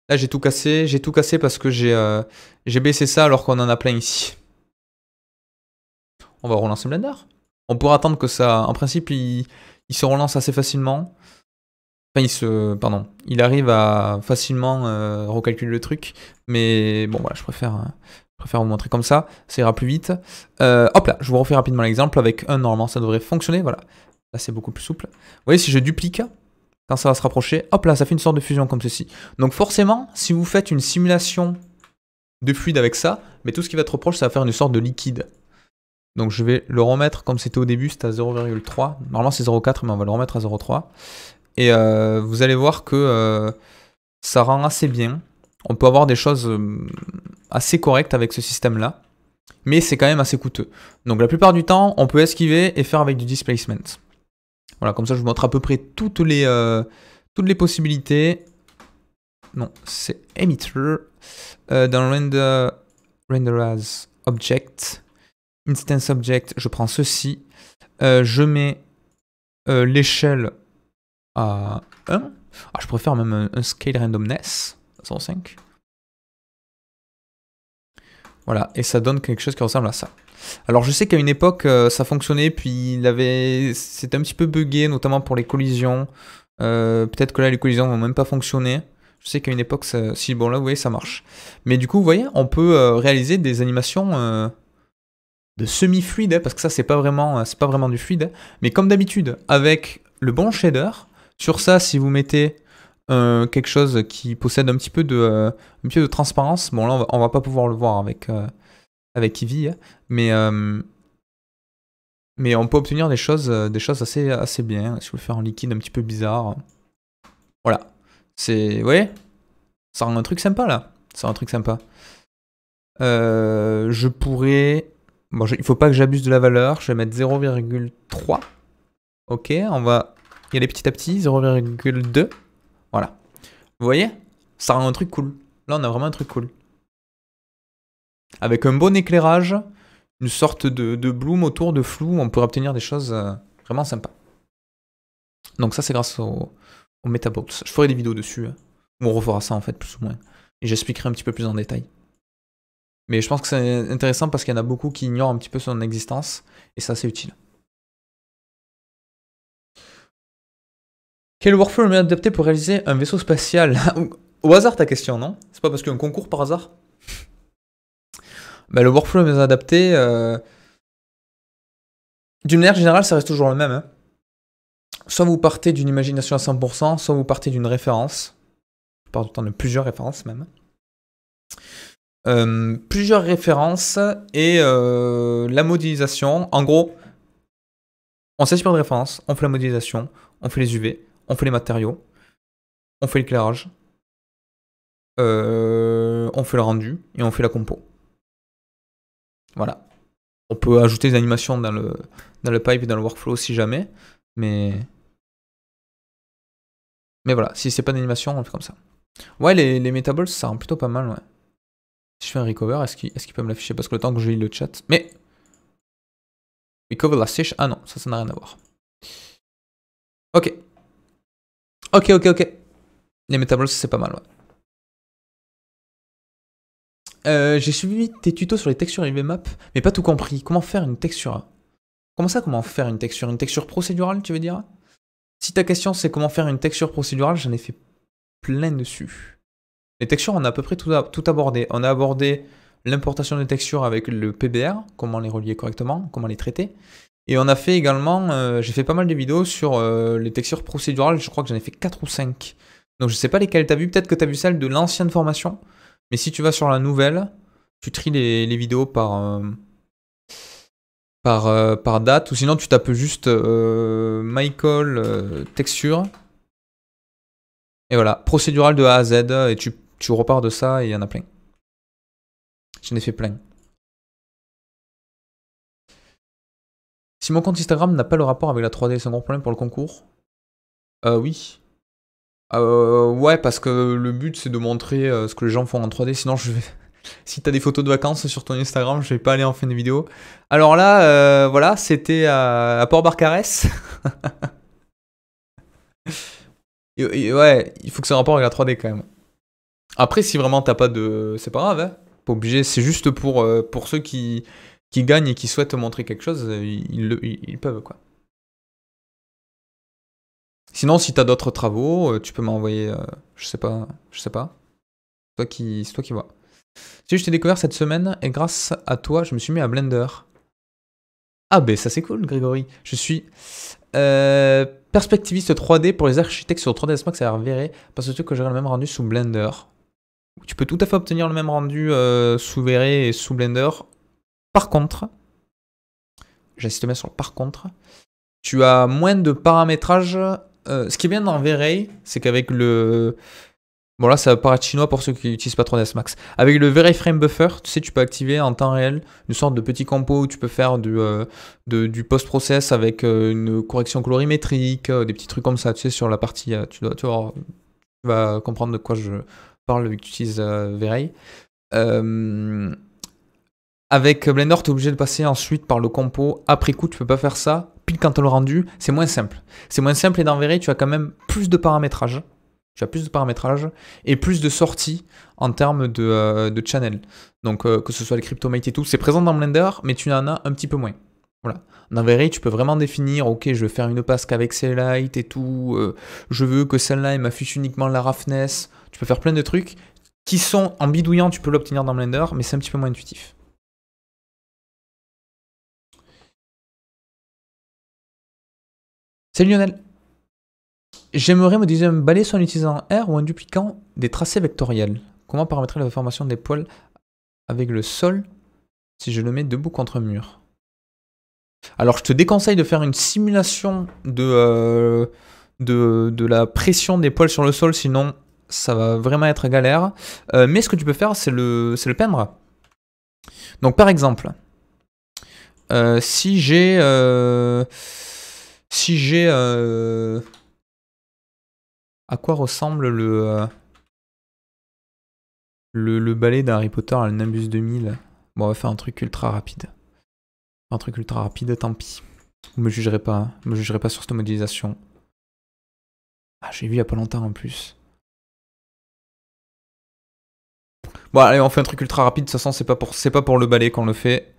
Là, j'ai tout cassé. J'ai tout cassé parce que euh, j'ai baissé ça alors qu'on en a plein ici. On va relancer Blender. On pourrait attendre que ça... En principe, il se relance assez facilement. Enfin, il se, pardon, il arrive à facilement euh, recalculer le truc, mais bon, voilà, je préfère, euh, préfère vous montrer comme ça, ça ira plus vite. Euh, hop là, je vous refais rapidement l'exemple avec 1, normalement ça devrait fonctionner, voilà. Là, c'est beaucoup plus souple. Vous voyez, si je duplique, quand ça va se rapprocher, hop là, ça fait une sorte de fusion comme ceci. Donc forcément, si vous faites une simulation de fluide avec ça, mais tout ce qui va être proche, ça va faire une sorte de liquide. Donc je vais le remettre comme c'était au début, c'était à 0,3. Normalement c'est 0,4, mais on va le remettre à 0,3. Et euh, vous allez voir que euh, ça rend assez bien. On peut avoir des choses euh, assez correctes avec ce système-là. Mais c'est quand même assez coûteux. Donc la plupart du temps, on peut esquiver et faire avec du displacement. Voilà, comme ça je vous montre à peu près toutes les, toutes les possibilités. Non, c'est emitter. dans render, render as object, instance object, je prends ceci. je mets l'échelle à 1. Ah, je préfère même un, scale randomness 105. Voilà, et ça donne quelque chose qui ressemble à ça. Alors je sais qu'à une époque euh, ça fonctionnait, puis il avait, c'était un petit peu buggé, notamment pour les collisions. Euh, peut-être que là les collisions vont même pas fonctionner. Je sais qu'à une époque, si bon là vous voyez ça marche. Mais du coup vous voyez, on peut euh, réaliser des animations de semi-fluide, parce que ça c'est pas vraiment, c'est pas vraiment du fluide. Mais comme d'habitude, avec le bon shader, sur ça, si vous mettez euh, quelque chose qui possède un petit peu de, euh, de transparence, bon là on va, va pas pouvoir le voir avec, euh, avec Eevee, hein, mais, mais on peut obtenir des choses, des choses assez, assez bien. Hein, si vous le faites en liquide un petit peu bizarre. Voilà. C'est. Vous voyez Ça rend un truc sympa là. Ça rend un truc sympa. je pourrais. Bon, il il faut pas que j'abuse de la valeur. Je vais mettre 0,3. Ok, on va y aller petit à petit, 0,2. Voilà. Vous voyez Ça rend un truc cool. Là, on a vraiment un truc cool. Avec un bon éclairage, une sorte de, bloom autour de flou, on peut obtenir des choses euh, vraiment sympas. Donc ça, c'est grâce au, au Metabox. Je ferai des vidéos dessus. Hein. On refera ça, en fait, plus ou moins. Et j'expliquerai un petit peu plus en détail. Mais je pense que c'est intéressant parce qu'il y en a beaucoup qui ignorent un petit peu son existence. Et ça, c'est utile. Quel workflow le mieux adapté pour réaliser un vaisseau spatial Au hasard ta question, non C'est pas parce qu'un concours par hasard bah, Le workflow le mieux adapté, euh, d'une manière générale, ça reste toujours le même. Hein. Soit vous partez d'une imagination à 100%, soit vous partez d'une référence. Je parle de plusieurs références même. Euh, plusieurs références et euh, la modélisation. En gros, on s'inspire de référence, on fait la modélisation, on fait les UV, on fait les matériaux, on fait l'éclairage, euh, on fait le rendu et on fait la compo. Voilà. On peut ajouter des animations dans le, dans le pipe et dans le workflow si jamais, mais. Mais voilà, si c'est pas d'animation, on le fait comme ça. Ouais, les, les metables, ça rend plutôt pas mal, ouais. Si je fais un recover, est-ce qu'il peut me l'afficher Parce que le temps que je lis le chat. Mais. Recover la sèche. Ah non, ça, ça n'a rien à voir. Ok. Ok, ok, ok. Les métabolos, c'est pas mal, euh, J'ai suivi tes tutos sur les textures et les maps, mais pas tout compris. Comment faire une texture Comment ça, comment faire une texture Une texture procédurale, tu veux dire Si ta question c'est comment faire une texture procédurale, j'en ai fait plein dessus. Les textures, on a à peu près tout, tout abordé. On a abordé l'importation des textures avec le PBR, comment les relier correctement, comment les traiter. Et on a fait également, euh, j'ai fait pas mal de vidéos sur euh, les textures procédurales, je crois que j'en ai fait 4 ou 5. Donc je sais pas lesquelles t'as vu, peut-être que t'as vu celle de l'ancienne formation, mais si tu vas sur la nouvelle, tu tries les, vidéos par, euh, par, par date, ou sinon tu tapes juste Michael texture, et voilà, procédurale de A à Z, et tu, tu repars de ça, et il y en a plein. J'en ai fait plein. Si mon compte Instagram n'a pas le rapport avec la 3D, c'est un gros problème pour le concours euh, Oui. Euh, ouais, parce que le but c'est de montrer euh, ce que les gens font en 3D, sinon je vais... si t'as des photos de vacances sur ton Instagram, je vais pas aller en fin de vidéo. Alors là, euh, voilà, c'était à, Port-Barcarès. ouais, il faut que ça ait un rapport avec la 3D quand même. Après, si vraiment t'as pas de... C'est pas grave, hein Pas obligé, c'est juste pour, euh, pour ceux qui qui gagnent et qui souhaitent montrer quelque chose, euh, ils, peuvent quoi. Sinon, si t'as d'autres travaux, euh, tu peux m'envoyer, euh, je sais pas, je sais pas. C'est toi qui, c'est toi qui vois. Si je t'ai découvert cette semaine et grâce à toi, je me suis mis à Blender. Ah ben ça c'est cool, Grégory. Je suis perspectiviste 3D pour les architectes sur 3ds Max à verré, parce que que le même rendu sous Blender. Tu peux tout à fait obtenir le même rendu sous verré et sous Blender par contre, j'insiste bien sur le par contre, tu as moins de paramétrage. Euh, ce qui est bien dans V-Ray, c'est qu'avec le. Bon, là, ça va paraître chinois pour ceux qui n'utilisent pas trop Max. Avec le V-Ray Frame Buffer, tu sais, tu peux activer en temps réel une sorte de petit compo où tu peux faire du, euh, du post-process avec euh, une correction colorimétrique, des petits trucs comme ça, tu sais, sur la partie. tu, dois, tu, vas, comprendre de quoi je parle vu que tu utilises V-Ray. Euh, avec Blender, tu es obligé de passer ensuite par le compo. Après coup, tu peux pas faire ça. Pile quand tu le rendu, c'est moins simple. C'est moins simple et dans Vray, tu as quand même plus de paramétrage. Tu as plus de paramétrage et plus de sorties en termes de, euh, channel. Donc, euh, que ce soit les CryptoMate et tout, c'est présent dans Blender, mais tu en as un petit peu moins. Voilà. Dans Vray, tu peux vraiment définir, ok, je veux faire une passe avec ces Light et tout, euh, je veux que celle-là, m'affiche uniquement la roughness. Tu peux faire plein de trucs qui sont, en bidouillant, tu peux l'obtenir dans Blender, mais c'est un petit peu moins intuitif. Salut Lionel. J'aimerais modifier un balai soit en utilisant R ou en dupliquant des tracés vectoriels. Comment paramétrer la formation des poils avec le sol si je le mets debout contre un mur Alors je te déconseille de faire une simulation de, euh, de, la pression des poils sur le sol, sinon ça va vraiment être galère. Euh, mais ce que tu peux faire, c'est le, le peindre. Donc par exemple, euh, si j'ai... Si j'ai... Euh, à quoi ressemble le... Euh, le, le, balai d'Harry Potter à le 2000 Bon, on va faire un truc ultra rapide. Un truc ultra rapide, tant pis. Vous me jugerez pas, hein. me jugerez pas sur cette modélisation. Ah, j'ai vu il y a pas longtemps en plus. Bon, allez, on fait un truc ultra rapide. De toute façon, c'est pas pour, c'est pas pour le balai qu'on le fait.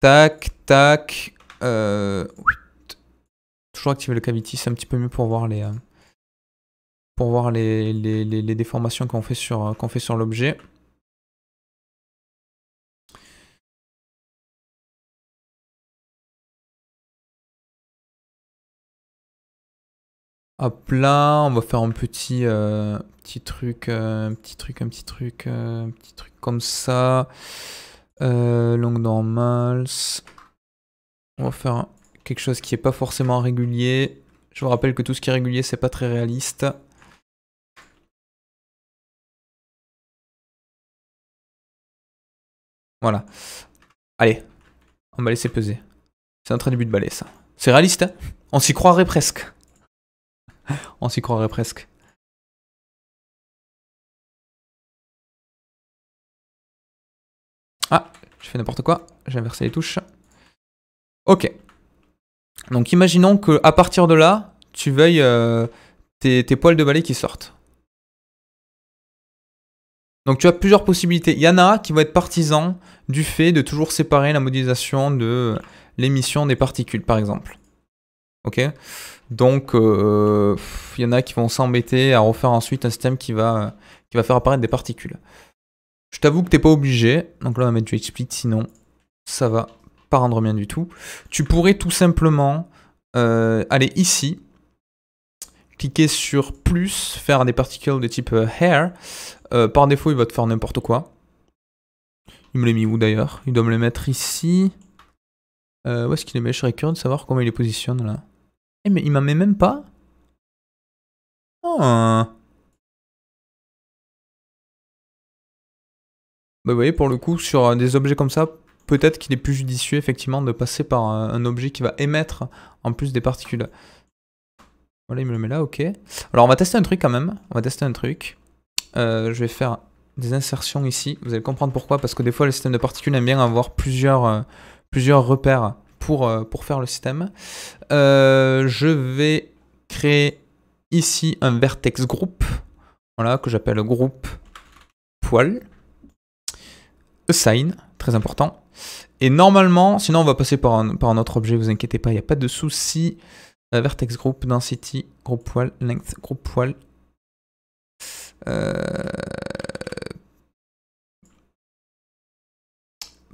Tac, Toujours euh, activer le cavity, c'est un petit peu mieux pour voir les, euh, pour voir les, les, les, déformations qu'on fait sur, euh, qu'on fait sur l'objet. Hop là, on va faire un petit, petit truc, un petit truc, un petit truc, petit truc comme ça. longue normale. On va faire quelque chose qui n'est pas forcément régulier. Je vous rappelle que tout ce qui est régulier, c'est pas très réaliste. Voilà. Allez, on va laisser peser. C'est un très début de balai, ça. C'est réaliste, hein On s'y croirait presque. on s'y croirait presque. Ah, je fais n'importe quoi. J'ai inversé les touches. Ok. Donc imaginons que à partir de là, tu veilles euh, tes, poils de balai qui sortent. Donc tu as plusieurs possibilités. Il y en a qui vont être partisans du fait de toujours séparer la modélisation de l'émission des particules, par exemple. Ok Donc euh, il y en a qui vont s'embêter à refaire ensuite un système qui va, qui va faire apparaître des particules. Je t'avoue que t'es pas obligé. Donc là on va mettre du split sinon ça va pas rendre bien du tout. Tu pourrais tout simplement euh, aller ici, cliquer sur plus, faire des particules de type euh, hair. Euh, par défaut, il va te faire n'importe quoi. Il me l'a mis où d'ailleurs Il doit me le mettre ici. où est-ce qu'il est Je curieux de savoir comment il les positionne là. et eh, mais il m'en met même pas ah. bah, vous voyez, pour le coup, sur des objets comme ça, peut-être qu'il est plus judicieux effectivement de passer par un, objet qui va émettre en plus des particules. Voilà, il me le met là, ok. Alors on va tester un truc quand même, on va tester un truc. Euh, je vais faire des insertions ici, vous allez comprendre pourquoi, parce que des fois le système de particules aime bien avoir plusieurs, euh, plusieurs repères pour, euh, pour faire le système. je vais créer ici un vertex group, voilà, que j'appelle groupe poil. Assign, très important. Et normalement, sinon on va passer par un, autre objet, vous inquiétez pas, il n'y a pas de souci. Euh, vertex group, density, group poil, length, group poil. Euh,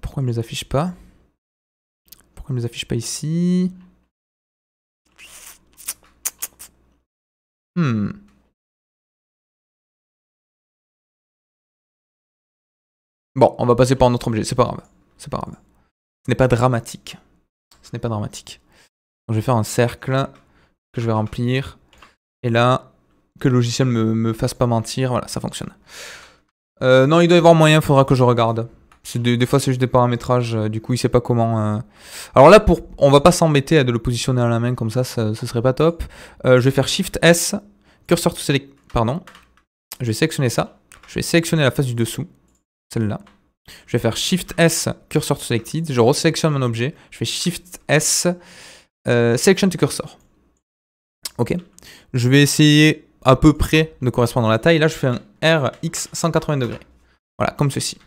pourquoi il ne les affiche pas Pourquoi il ne les affiche pas ici hmm. Bon, on va passer par un autre objet, c'est pas grave. C'est pas grave. Ce n'est pas dramatique. Ce n'est pas dramatique. je vais faire un cercle que je vais remplir. Et là, que le logiciel me, me fasse pas mentir. Voilà, ça fonctionne. Euh, non, il doit y avoir moyen, Il faudra que je regarde. Des, des, fois, c'est juste des paramétrages, euh, du coup, il sait pas comment. Euh. Alors là, pour, on va pas s'embêter à de le positionner à la main comme ça, ce serait pas top. je vais faire Shift S, curseur to select. Pardon. Je vais sélectionner ça. Je vais sélectionner la face du dessous, celle-là. Je vais faire Shift S, cursor to selected. Je resélectionne mon objet. Je fais Shift S, euh, selection to cursor. Ok. Je vais essayer à peu près de correspondre à la taille. Là, je fais un RX 180 degrés. Voilà, comme ceci.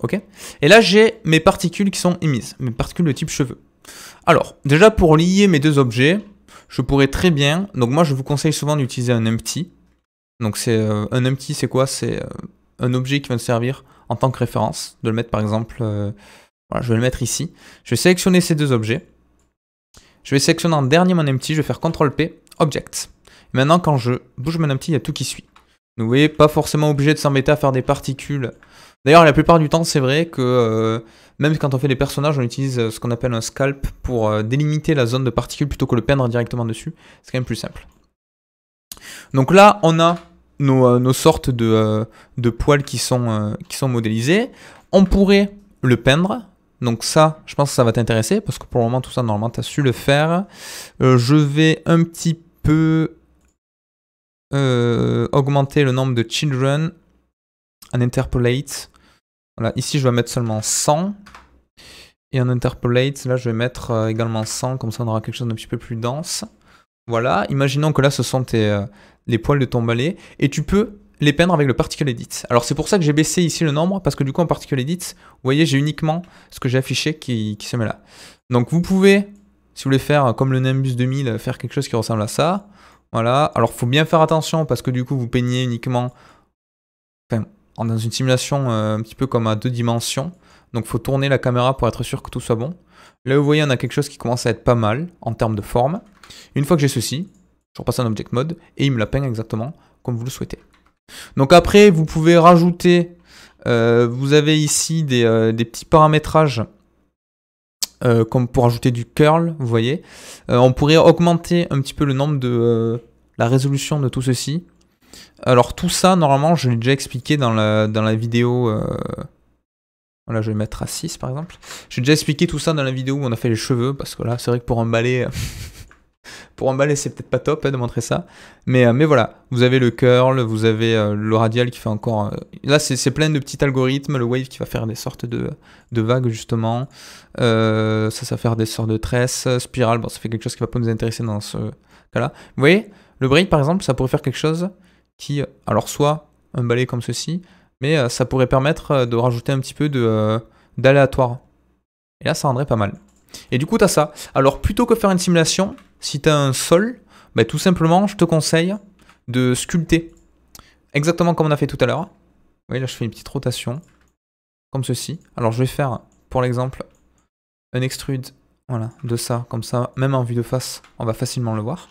Ok. Et là, j'ai mes particules qui sont émises, mes particules de type cheveux. Alors, déjà pour lier mes deux objets, je pourrais très bien. Donc moi, je vous conseille souvent d'utiliser un empty. Donc c'est euh, un empty, c'est quoi C'est euh, un objet qui va me servir en tant que référence, de le mettre par exemple, euh, voilà, je vais le mettre ici. Je vais sélectionner ces deux objets. Je vais sélectionner en dernier mon empty, je vais faire CTRL-P, Object. maintenant, quand je bouge mon empty, il y a tout qui suit. vous voyez, pas forcément obligé de s'embêter à faire des particules. D'ailleurs, la plupart du temps, c'est vrai que euh, même quand on fait des personnages, on utilise euh, ce qu'on appelle un scalp pour délimiter la zone de particules plutôt que le peindre directement dessus. C'est quand même plus simple. Donc là, on a euh, nos, sortes euh, de, poils qui sont, euh, qui sont modélisés. On pourrait le peindre, donc ça, je pense que ça va t'intéresser parce que pour le moment, tout ça, normalement, tu as su le faire. je vais un petit peu augmenter le nombre de children en interpolate. Voilà, ici, je vais mettre seulement 100. Et en interpolate, là, je vais mettre également 100, comme ça, on aura quelque chose d'un petit peu plus dense. Voilà, imaginons que là, ce sont tes, les poils de ton balai, et tu peux les peindre avec le particle edit. Alors c'est pour ça que j'ai baissé ici le nombre, parce que du coup en particle edit, vous voyez j'ai uniquement ce que j'ai affiché qui, se met là. Donc vous pouvez, si vous voulez faire comme le Nimbus 2000, faire quelque chose qui ressemble à ça. Voilà, alors faut bien faire attention parce que du coup vous peignez uniquement enfin, dans une simulation euh, un petit peu comme à deux dimensions. Donc faut tourner la caméra pour être sûr que tout soit bon. Là vous voyez on a quelque chose qui commence à être pas mal en termes de forme. Une fois que j'ai ceci, je repasse en object mode et il me la peint exactement comme vous le souhaitez. Donc après, vous pouvez rajouter, euh, vous avez ici des, euh, petits paramétrages euh, comme pour ajouter du curl, vous voyez. on pourrait augmenter un petit peu le nombre de la résolution de tout ceci. Alors tout ça, normalement, je l'ai déjà expliqué dans la, dans la vidéo... Voilà, je vais mettre à 6 par exemple. J'ai déjà expliqué tout ça dans la vidéo où on a fait les cheveux, parce que là, c'est vrai que pour un pour un emballer, c'est peut-être pas top hein, de montrer ça. Mais, euh, mais voilà, vous avez le curl, vous avez euh, le radial qui fait encore. Euh, là, c'est plein de petits algorithmes. Le wave qui va faire des sortes de, de vagues, justement. ça, ça va faire des sortes de tresses, spirale. Bon, ça fait quelque chose qui va pas nous intéresser dans ce cas-là. Vous voyez, le break par exemple, ça pourrait faire quelque chose qui, alors, soit un balai comme ceci, mais ça pourrait permettre de rajouter un petit peu d'aléatoire. Et là, ça rendrait pas mal. Et du coup, tu as ça. Alors, plutôt que faire une simulation, si tu as un sol, bah, tout simplement, je te conseille de sculpter. Exactement comme on a fait tout à l'heure. Oui, là, je fais une petite rotation. Comme ceci. Alors, je vais faire, pour l'exemple, un extrude voilà, de ça, comme ça, même en vue de face, on va facilement le voir.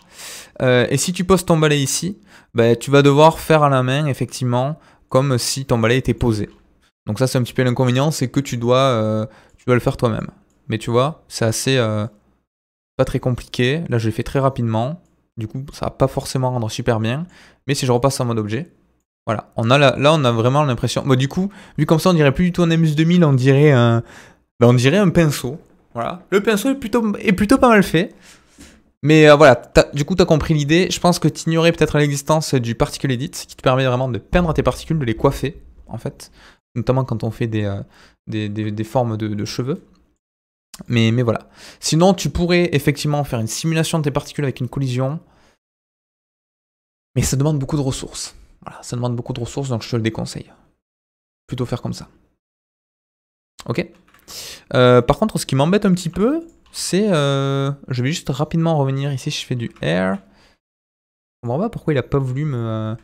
Euh, et si tu poses ton balai ici, bah, tu vas devoir faire à la main, effectivement, comme si ton balai était posé. Donc ça, c'est un petit peu l'inconvénient, c'est que tu dois, euh, tu dois le faire toi-même. Mais tu vois, c'est assez... Euh, pas très compliqué. Là, je l'ai fait très rapidement. Du coup, ça va pas forcément rendre super bien. Mais si je repasse en mode objet, voilà. On a là, on a vraiment l'impression. Moi, du coup, vu comme ça, on dirait plus du tout un MS2000, on dirait un, ben, on dirait un pinceau. Voilà. Le pinceau est plutôt, est plutôt pas mal fait. Mais euh, voilà, du coup, tu as compris l'idée. Je pense que tu ignorais peut-être l'existence du Particle Edit, qui te permet vraiment de peindre tes particules, de les coiffer, en fait. Notamment quand on fait des, euh, des, des, des, formes de cheveux. Mais, mais voilà. Sinon, tu pourrais effectivement faire une simulation de tes particules avec une collision. Mais ça demande beaucoup de ressources. Voilà, ça demande beaucoup de ressources, donc je te le déconseille. Plutôt faire comme ça. Ok euh, Par contre, ce qui m'embête un petit peu, c'est... Euh, je vais juste rapidement revenir ici, je fais du air. On voit pas pourquoi il a pas voulu me... Euh,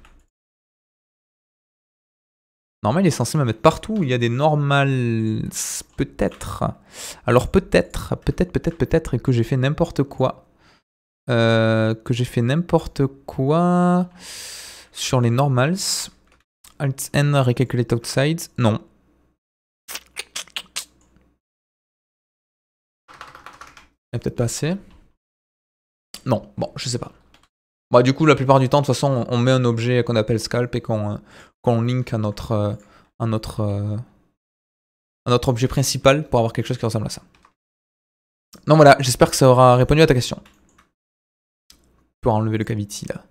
Normal, il est censé me mettre partout il y a des normals. Peut-être. Alors peut-être, peut-être, peut-être, peut-être que j'ai fait n'importe quoi. Euh, que j'ai fait n'importe quoi sur les normals. Alt N recalculate outside. Non. Peut-être pas assez. Non, bon, je sais pas. Bah, du coup, la plupart du temps, de toute façon, on met un objet qu'on appelle scalp et qu'on euh, qu'on link euh, euh, à notre, objet principal pour avoir quelque chose qui ressemble à ça. Non voilà, j'espère que ça aura répondu à ta question. Pour enlever le cavity là.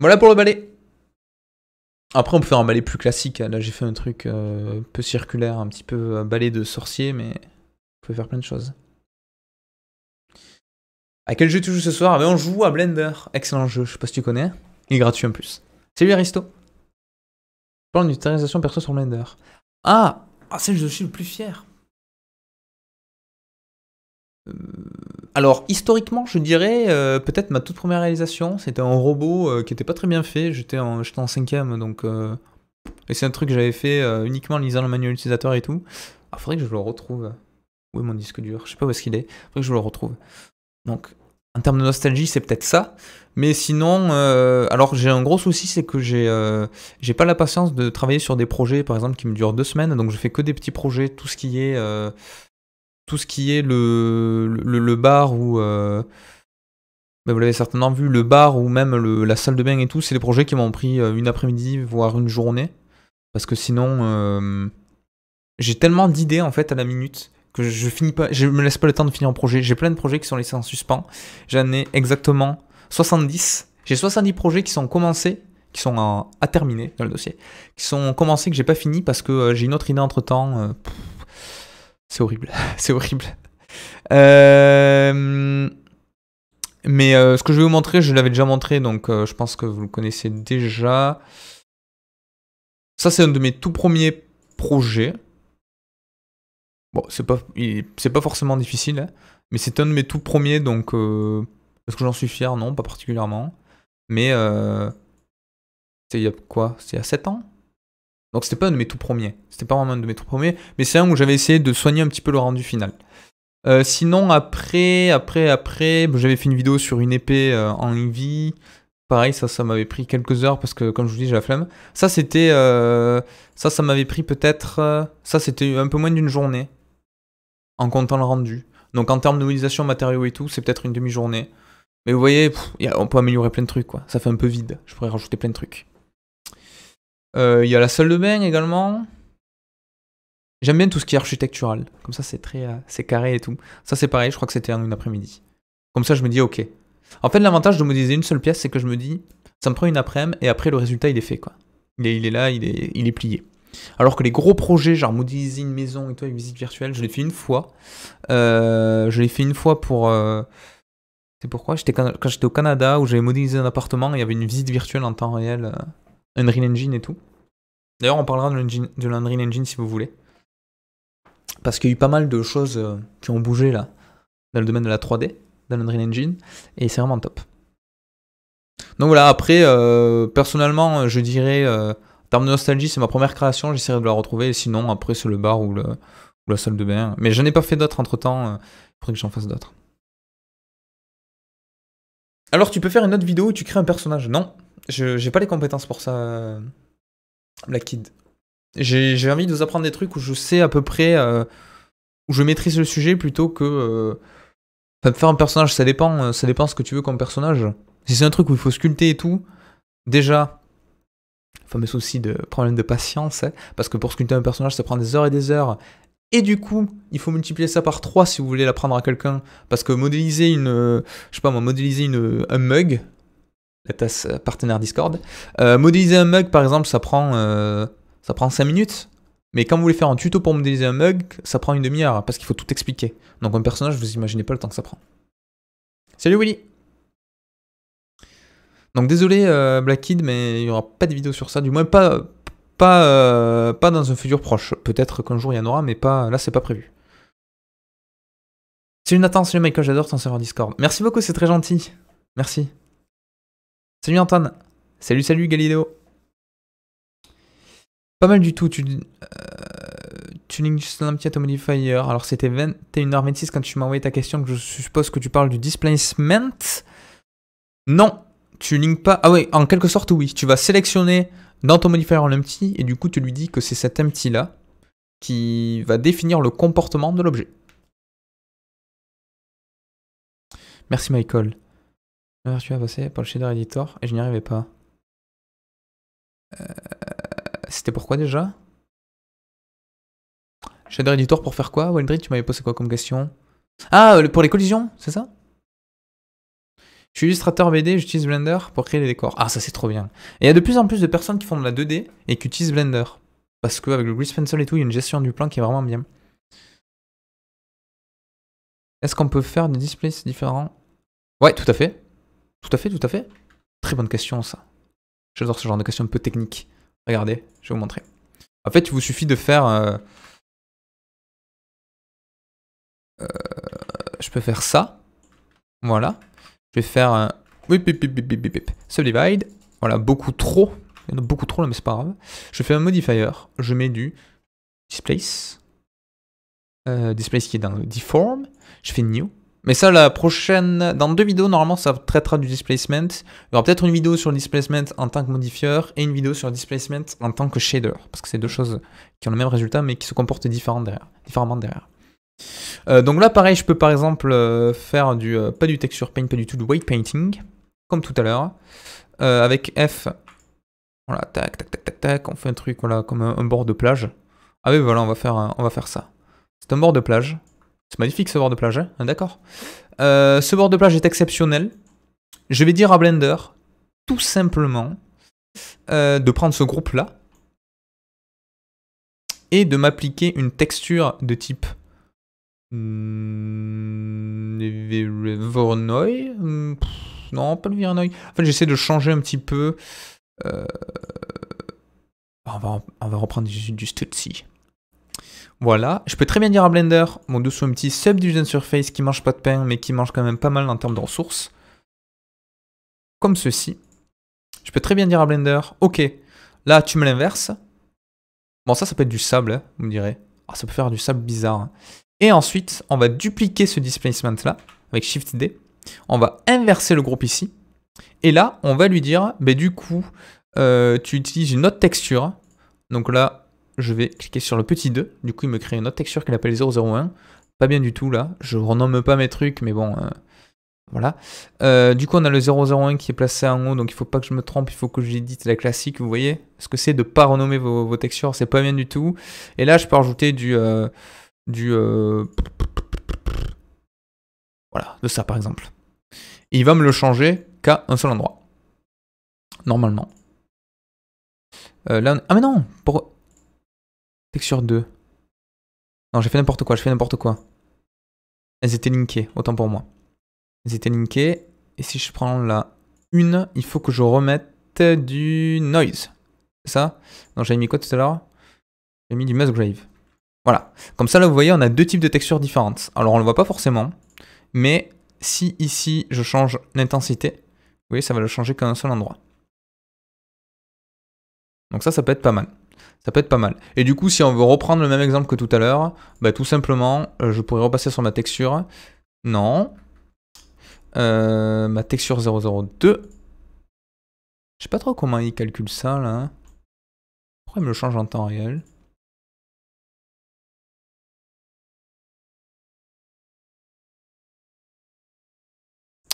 Voilà pour le balai. Après, on peut faire un balai plus classique. Là, j'ai fait un truc euh, peu circulaire, un petit peu balai de sorcier, mais on peut faire plein de choses. À quel jeu tu joues ce soir Mais eh ben, on joue à Blender. Excellent jeu, je sais pas si tu connais. Il est gratuit en plus. Salut Aristo. Je parle d'une perso sur Blender. Ah Ah, c'est le jeu je suis le plus fier. Euh, alors, historiquement, je dirais euh, peut-être ma toute première réalisation. C'était un robot euh, qui était pas très bien fait. J'étais en, j'étais en cinquième, donc. et c'est un truc que j'avais fait uniquement en lisant le manuel utilisateur et tout. Ah, faudrait que je le retrouve. Où est mon disque dur Je sais pas où est-ce qu'il est. Faudrait que je le retrouve. Donc, en termes de nostalgie, c'est peut-être ça. Mais sinon, euh, alors j'ai un gros souci, c'est que euh, j'ai pas la patience de travailler sur des projets, par exemple, qui me durent deux semaines. Donc je fais que des petits projets, tout ce qui est euh, tout ce qui est le, le, bar ou ben, vous l'avez certainement vu, le bar ou même la salle de bain et tout, c'est des projets qui m'ont pris une après-midi, voire une journée. Parce que sinon, j'ai tellement d'idées en fait à la minute que je finis pas, je me laisse pas le temps de finir un projet. J'ai plein de projets qui sont laissés en suspens. J'en ai exactement 70. J'ai 70 projets qui sont commencés, qui sont à, terminer dans le dossier, qui sont commencés que j'ai pas fini parce que euh, j'ai une autre idée entre temps. Euh, c'est horrible, c'est horrible. Euh, mais ce que je vais vous montrer, je l'avais déjà montré, donc je pense que vous le connaissez déjà. Ça, c'est un de mes tout premiers projets. Bon, c'est pas, c'est pas forcément difficile, hein. mais c'est un de mes tout premiers, donc euh, parce que j'en suis fier Non, pas particulièrement. Mais euh, c'est il y a quoi C'est il y a 7 ans Donc c'était pas un de mes tout premiers. C'était pas vraiment un de mes tout premiers, mais c'est un où j'avais essayé de soigner un petit peu le rendu final. Euh, sinon, après, après, après, bah, j'avais fait une vidéo sur une épée euh, en Eevee. Pareil, ça, ça m'avait pris quelques heures parce que, comme je vous dis, j'ai la flemme. Ça, c'était. ça, ça m'avait pris peut-être. ça, c'était un peu moins d'une journée en comptant le rendu. Donc en termes de modélisation matériaux et tout, c'est peut-être une demi-journée. Mais vous voyez, on peut améliorer plein de trucs, quoi. Ça fait un peu vide. Je pourrais rajouter plein de trucs. Il euh, y a la salle de bain également. J'aime bien tout ce qui est architectural. Comme ça, c'est très, euh, c'est carré et tout. Ça, c'est pareil. Je crois que c'était en une après-midi. Comme ça, je me dis, ok. En fait, l'avantage de modéliser une seule pièce, c'est que je me dis, ça me prend une après-midi et après, le résultat, il est fait, quoi. Il est, il est là, il est, il est plié. Alors que les gros projets, genre modéliser une maison et toi une visite virtuelle, je l'ai fait une fois. Euh, je l'ai fait une fois pour. Euh, c'est pourquoi j'étais quand, j'étais au Canada où j'avais modélisé un appartement, il y avait une visite virtuelle en temps réel, euh, Unreal Engine et tout. D'ailleurs, on parlera de l'Unreal Engine, Engine si vous voulez. Parce qu'il y a eu pas mal de choses qui ont bougé là, dans le domaine de la 3D, dans l'Unreal Engine, et c'est vraiment top. Donc voilà, après, personnellement, je dirais termes de nostalgie, c'est ma première création, j'essaierai de la retrouver. Sinon, après, c'est le bar ou, le, la salle de bain. Mais je n'ai pas fait d'autres entre temps. Euh, il faudrait que j'en fasse d'autres. Alors, tu peux faire une autre vidéo où tu crées un personnage Non, j'ai pas les compétences pour ça, Black euh, Kid. J'ai envie de vous apprendre des trucs où je sais à peu près. Euh, où je maîtrise le sujet plutôt que. faire un personnage, ça dépend, ça dépend ce que tu veux comme personnage. Si c'est un truc où il faut sculpter et tout, déjà, fameux souci de problème de patience, hein, parce que pour sculpter un personnage, ça prend des heures et des heures. Et du coup, il faut multiplier ça par 3 si vous voulez l'apprendre à quelqu'un, parce que modéliser une, je sais pas moi, modéliser une, un mug, la tasse partenaire Discord, euh, modéliser un mug par exemple, ça prend, euh, ça prend 5 minutes. Mais quand vous voulez faire un tuto pour modéliser un mug, ça prend une demi-heure, parce qu'il faut tout expliquer. Donc un personnage, vous imaginez pas le temps que ça prend. Salut Willy donc désolé euh, Black Kid, mais il n'y aura pas de vidéo sur ça, du moins pas, euh, pas, dans un futur proche. Peut-être qu'un jour il y en aura, mais pas là c'est pas prévu. Salut Nathan, salut Michael, j'adore ton serveur Discord. Merci beaucoup, c'est très gentil. Merci. Salut Antoine. Salut, salut Galileo. Pas mal du tout, tu... Euh, tuning à ton modifier. Alors c'était 21h26 quand tu m'as envoyé ta question que je suppose que tu parles du displacement. Non, tu link pas. Ah oui, en quelque sorte, oui. Tu vas sélectionner dans ton modifier en empty et du coup, tu lui dis que c'est cet empty là qui va définir le comportement de l'objet. Merci Michael. Tu vas passé par le shader editor et je n'y arrivais pas. Euh, c'était pourquoi déjà Shader editor pour faire quoi Wendry, tu m'avais posé quoi comme question Ah, pour les collisions, c'est ça je suis illustrateur BD, j'utilise Blender pour créer les décors. Ah, ça c'est trop bien. Et il y a de plus en plus de personnes qui font de la 2D et qui utilisent Blender. Parce qu'avec le Grease Pencil et tout, il y a une gestion du plan qui est vraiment bien. Est-ce qu'on peut faire des displays différents Ouais, tout à fait. Tout à fait, tout à fait. Très bonne question, ça. J'adore ce genre de questions un peu techniques. Regardez, je vais vous montrer. En fait, il vous suffit de faire... Euh, euh, je peux faire ça. Voilà. Je vais faire un... Subdivide. Voilà, beaucoup trop. Il y en a beaucoup trop là, mais c'est pas grave. Je fais un modifier. Je mets du displace. Euh, displace qui est dans le deform. Je fais new. Mais ça, la prochaine, dans deux vidéos, normalement, ça traitera du displacement. Il y aura peut-être une vidéo sur le displacement en tant que modifier et une vidéo sur displacement en tant que shader. Parce que c'est deux choses qui ont le même résultat, mais qui se comportent différemment derrière. Différemment derrière. Euh, donc là, pareil, je peux par exemple euh, faire du euh, pas du texture paint, pas du tout du white painting, comme tout à l'heure. avec F, voilà, tac, tac, tac, tac, tac, on fait un truc, voilà, comme un, bord de plage. Ah oui, voilà, on va faire, on va faire ça. C'est un bord de plage. C'est magnifique ce bord de plage, hein, hein, d'accord. ce bord de plage est exceptionnel. Je vais dire à Blender, tout simplement, de prendre ce groupe-là et de m'appliquer une texture de type Hmm, hmm, non, pas le Virnoy. En fait, j'essaie de changer un petit peu. Euh, on, va, reprendre du, Stutsi. Voilà, je peux très bien dire à Blender, mon dessous un petit subdivision surface qui mange pas de pain, mais qui mange quand même pas mal en termes de ressources. Comme ceci. Je peux très bien dire à Blender, ok, là tu me l'inverses. Bon ça, ça peut être du sable, hein, vous me direz. Ah, ça peut faire du sable bizarre. Hein. Et ensuite, on va dupliquer ce displacement là avec Shift D. On va inverser le groupe ici. Et là, on va lui dire, mais ben, du coup, euh, tu utilises une autre texture. Donc là, je vais cliquer sur le petit 2. Du coup, il me crée une autre texture qu'il appelle 001. Pas bien du tout là. Je renomme pas mes trucs, mais bon. Euh, voilà. Euh, du coup, on a le 001 qui est placé en haut, donc il faut pas que je me trompe, il faut que j'édite la classique, vous voyez Ce que c'est de pas renommer vos textures, c'est pas bien du tout. Et là, je peux rajouter du du... Euh, voilà, de ça par exemple. Et il va me le changer qu'à un seul endroit. Normalement. Euh, là, Ah mais non pour... Texture 2. Non, j'ai fait n'importe quoi, j'ai fait n'importe quoi. Elles étaient linkées, autant pour moi. Elles étaient linkées. Et si je prends la 1, il faut que je remette du noise. C'est ça Non, j'avais mis quoi tout à l'heure J'ai mis du Musgrave. Voilà. Comme ça, là, vous voyez, on a deux types de textures différentes. Alors, on ne le voit pas forcément, mais si ici, je change l'intensité, vous voyez, ça va le changer qu'à un seul endroit. Donc ça, ça peut être pas mal. Ça peut être pas mal. Et du coup, si on veut reprendre le même exemple que tout à l'heure, bah, tout simplement, euh, je pourrais repasser sur ma texture. Non. Euh, ma texture 002. Je sais pas trop comment il calcule ça, là. Pourquoi il me le change en temps réel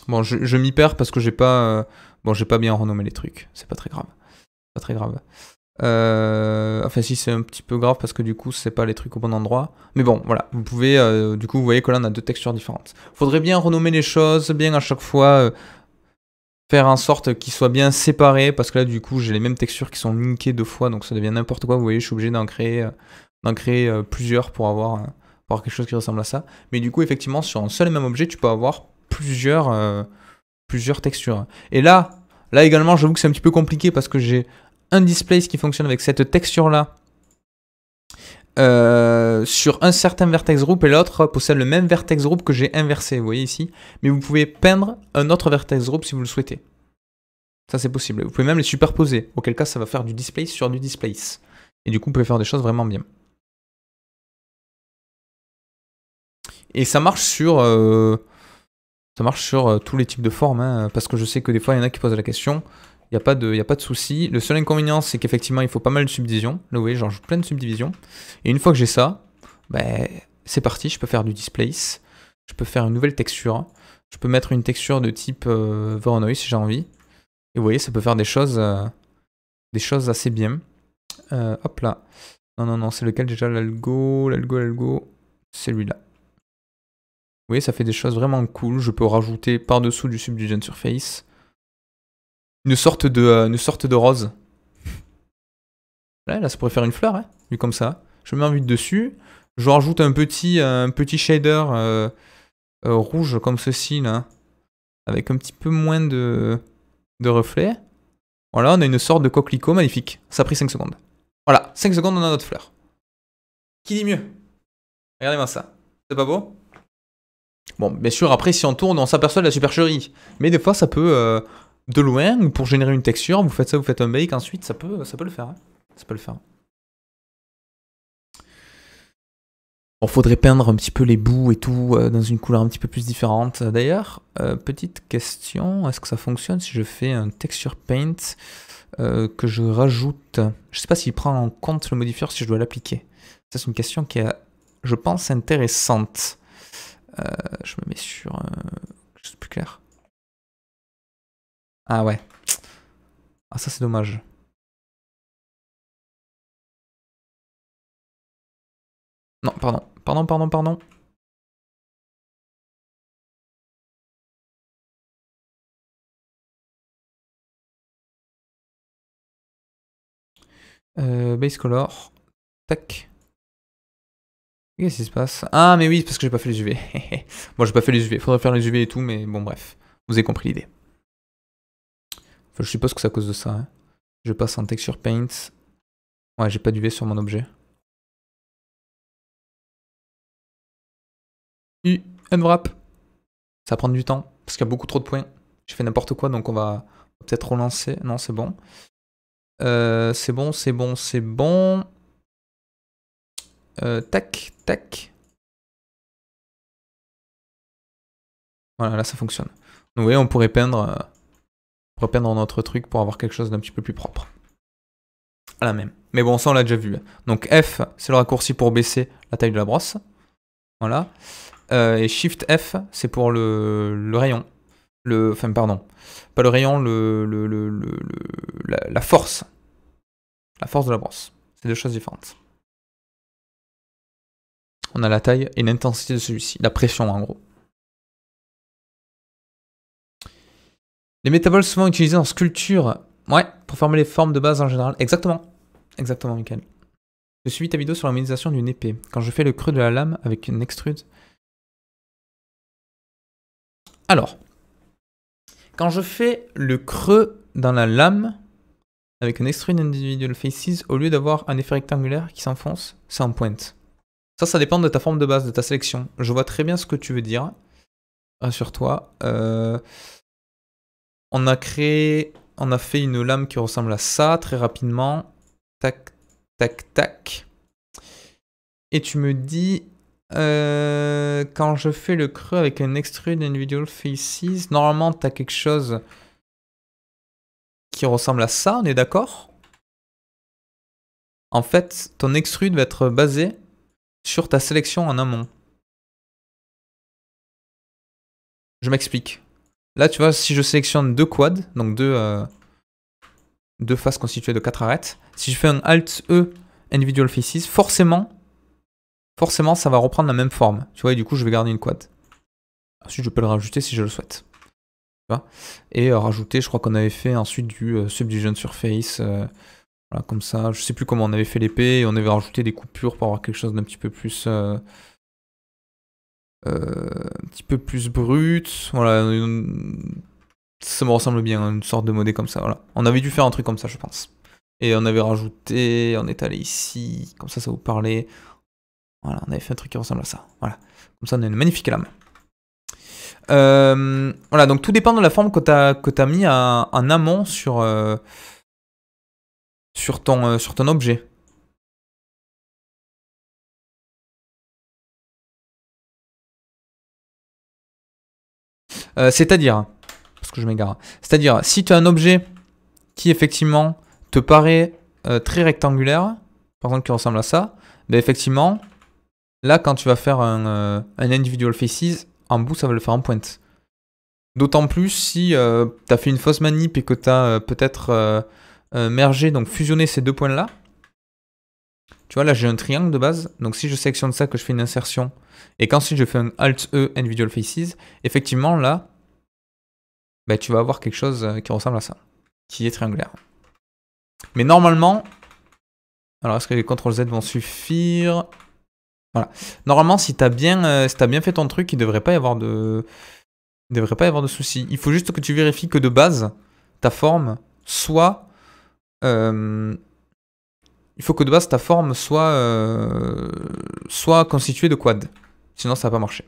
Bon, je, m'y perds parce que j'ai pas, euh, bon, j'ai pas bien renommé les trucs. C'est pas très grave. Pas très grave. Euh, enfin, si c'est un petit peu grave parce que du coup, c'est pas les trucs au bon endroit. Mais bon, voilà. Vous pouvez, euh, du coup, vous voyez que là, on a deux textures différentes. Faudrait bien renommer les choses, bien à chaque fois faire en sorte qu'ils soient bien séparés parce que là, du coup, j'ai les mêmes textures qui sont linkées deux fois, donc ça devient n'importe quoi. Vous voyez, je suis obligé d'en créer, d'en créer plusieurs pour avoir, pour avoir quelque chose qui ressemble à ça. Mais du coup, effectivement, sur un seul et même objet, tu peux avoir plusieurs, euh, plusieurs textures. Et là, là également, je j'avoue que c'est un petit peu compliqué parce que j'ai un display qui fonctionne avec cette texture-là euh, sur un certain vertex group et l'autre possède le même vertex group que j'ai inversé, vous voyez ici. Mais vous pouvez peindre un autre vertex group si vous le souhaitez. Ça c'est possible. Vous pouvez même les superposer, auquel cas ça va faire du display sur du display Et du coup vous pouvez faire des choses vraiment bien. Et ça marche sur... Euh, ça marche sur euh, tous les types de formes, hein, parce que je sais que des fois, il y en a qui posent la question. Il n'y a pas de, a pas de souci. Le seul inconvénient, c'est qu'effectivement, il faut pas mal de subdivisions. Là, vous voyez, j'en joue plein de subdivisions. Et une fois que j'ai ça, ben, c'est parti. Je peux faire du displace. Je peux faire une nouvelle texture. Je peux mettre une texture de type euh, Voronoi si j'ai envie. Et vous voyez, ça peut faire des choses, euh, des choses assez bien. hop là. Non, non, non, c'est lequel déjà L'algo, l'algo, l'algo. C'est là voyez, ça fait des choses vraiment cool. Je peux rajouter par-dessous du Subdivision Surface une sorte de, euh, une sorte de rose. Là, ça pourrait faire une fleur, hein, vu comme ça. Je mets un vide dessus. Je rajoute un petit, euh, un petit shader euh, rouge comme ceci, là. Avec un petit peu moins de, de reflets. Voilà, on a une sorte de coquelicot magnifique. Ça a pris 5 secondes. Voilà, 5 secondes, on a notre fleur. Qui dit mieux Regardez-moi ça. C'est pas beau Bon, bien sûr, après, si on tourne, on s'aperçoit de la supercherie. Mais des fois, ça peut, euh, de loin, ou pour générer une texture, vous faites ça, vous faites un bake, ensuite, ça peut, ça peut le faire. Hein. Ça peut le faire. Bon, faudrait peindre un petit peu les bouts et tout euh, dans une couleur un petit peu plus différente. D'ailleurs, euh, petite question, est-ce que ça fonctionne si je fais un texture paint que je rajoute Je sais pas s'il prend en compte le modifier, si je dois l'appliquer. Ça, c'est une question qui est, je pense, intéressante. Euh, je me mets sur quelque chose de plus clair. Ah ouais. Ah ça c'est dommage. Non, pardon. Pardon, pardon, pardon. Euh, base color. Tac. Qu'est-ce qui se passe Ah, mais oui, parce que j'ai pas fait les UV. bon, j'ai pas fait les UV. Faudrait faire les UV et tout, mais bon, bref. Vous avez compris l'idée. Enfin, je suppose que c'est à cause de ça. Hein. Je passe en texture paint. Ouais, j'ai pas d'UV sur mon objet. U, unwrap. Ça prend du temps, parce qu'il y a beaucoup trop de points. J'ai fait n'importe quoi, donc on va peut-être relancer. Non, c'est bon. Euh, c'est bon, c'est bon, c'est bon. Euh, tac, tac. Voilà, là ça fonctionne. vous voyez, on pourrait peindre, euh, repeindre notre truc pour avoir quelque chose d'un petit peu plus propre. À la même. Mais bon, ça on l'a déjà vu. Hein. Donc F, c'est le raccourci pour baisser la taille de la brosse. Voilà. Euh, et Shift F, c'est pour le, rayon. Le, enfin, pardon. Pas le rayon, le, le, la force. La force de la brosse. C'est deux choses différentes. On a la taille et l'intensité de celui-ci, la pression en gros. Les métaboles souvent utilisés en sculpture, ouais, pour former les formes de base en général. Exactement, exactement, Michael. Je suis ta vidéo sur la d'une épée. Quand je fais le creux de la lame avec une extrude. Alors, quand je fais le creux dans la lame avec une extrude individual faces, au lieu d'avoir un effet rectangulaire qui s'enfonce, c'est en pointe. Ça, ça dépend de ta forme de base, de ta sélection. Je vois très bien ce que tu veux dire. Rassure-toi. Euh, on a créé, on a fait une lame qui ressemble à ça très rapidement. Tac, tac, tac. Et tu me dis, euh, quand je fais le creux avec un extrude individual faces, normalement tu as quelque chose qui ressemble à ça, on est d'accord En fait, ton extrude va être basé sur ta sélection en amont. Je m'explique. Là, tu vois, si je sélectionne deux quads, donc deux, euh, deux faces constituées de quatre arêtes, si je fais un Alt-E Individual Faces, forcément, forcément, ça va reprendre la même forme. Tu vois, et du coup, je vais garder une quad. Ensuite, je peux le rajouter si je le souhaite. Tu et euh, rajouter, je crois qu'on avait fait ensuite du euh, Subdivision Surface, voilà, comme ça, je sais plus comment on avait fait l'épée, on avait rajouté des coupures pour avoir quelque chose d'un petit peu plus... Euh, euh, un petit peu plus brut, voilà, ça me ressemble bien, une sorte de modé comme ça, voilà. On avait dû faire un truc comme ça, je pense. Et on avait rajouté, on est allé ici, comme ça, ça vous parlait. Voilà, on avait fait un truc qui ressemble à ça, voilà. Comme ça, on a une magnifique lame. Euh, voilà, donc tout dépend de la forme que tu as, as, mis en amont sur, sur ton, euh, sur ton objet. Euh, c'est-à-dire, parce que je m'égare, c'est-à-dire si tu as un objet qui effectivement te paraît euh, très rectangulaire, par exemple qui ressemble à ça, ben effectivement, là quand tu vas faire un, un individual faces, en bout ça va le faire en pointe. D'autant plus si tu as fait une fausse manip et que tu as peut-être euh, merger, donc fusionner ces deux points-là. Tu vois, là, j'ai un triangle de base. Donc, si je sélectionne ça, que je fais une insertion, et qu'ensuite je fais un Alt-E, Individual Faces, effectivement, là, bah, tu vas avoir quelque chose euh, qui ressemble à ça, qui est triangulaire. Mais normalement, alors est-ce que les CTRL Z vont suffire Voilà. Normalement, si t'as bien, euh, as bien fait ton truc, il devrait pas y avoir de, il devrait pas y avoir de soucis. Il faut juste que tu vérifies que de base, ta forme soit euh, il faut que de base ta forme soit, euh, soit constituée de quad. Sinon ça va pas marcher.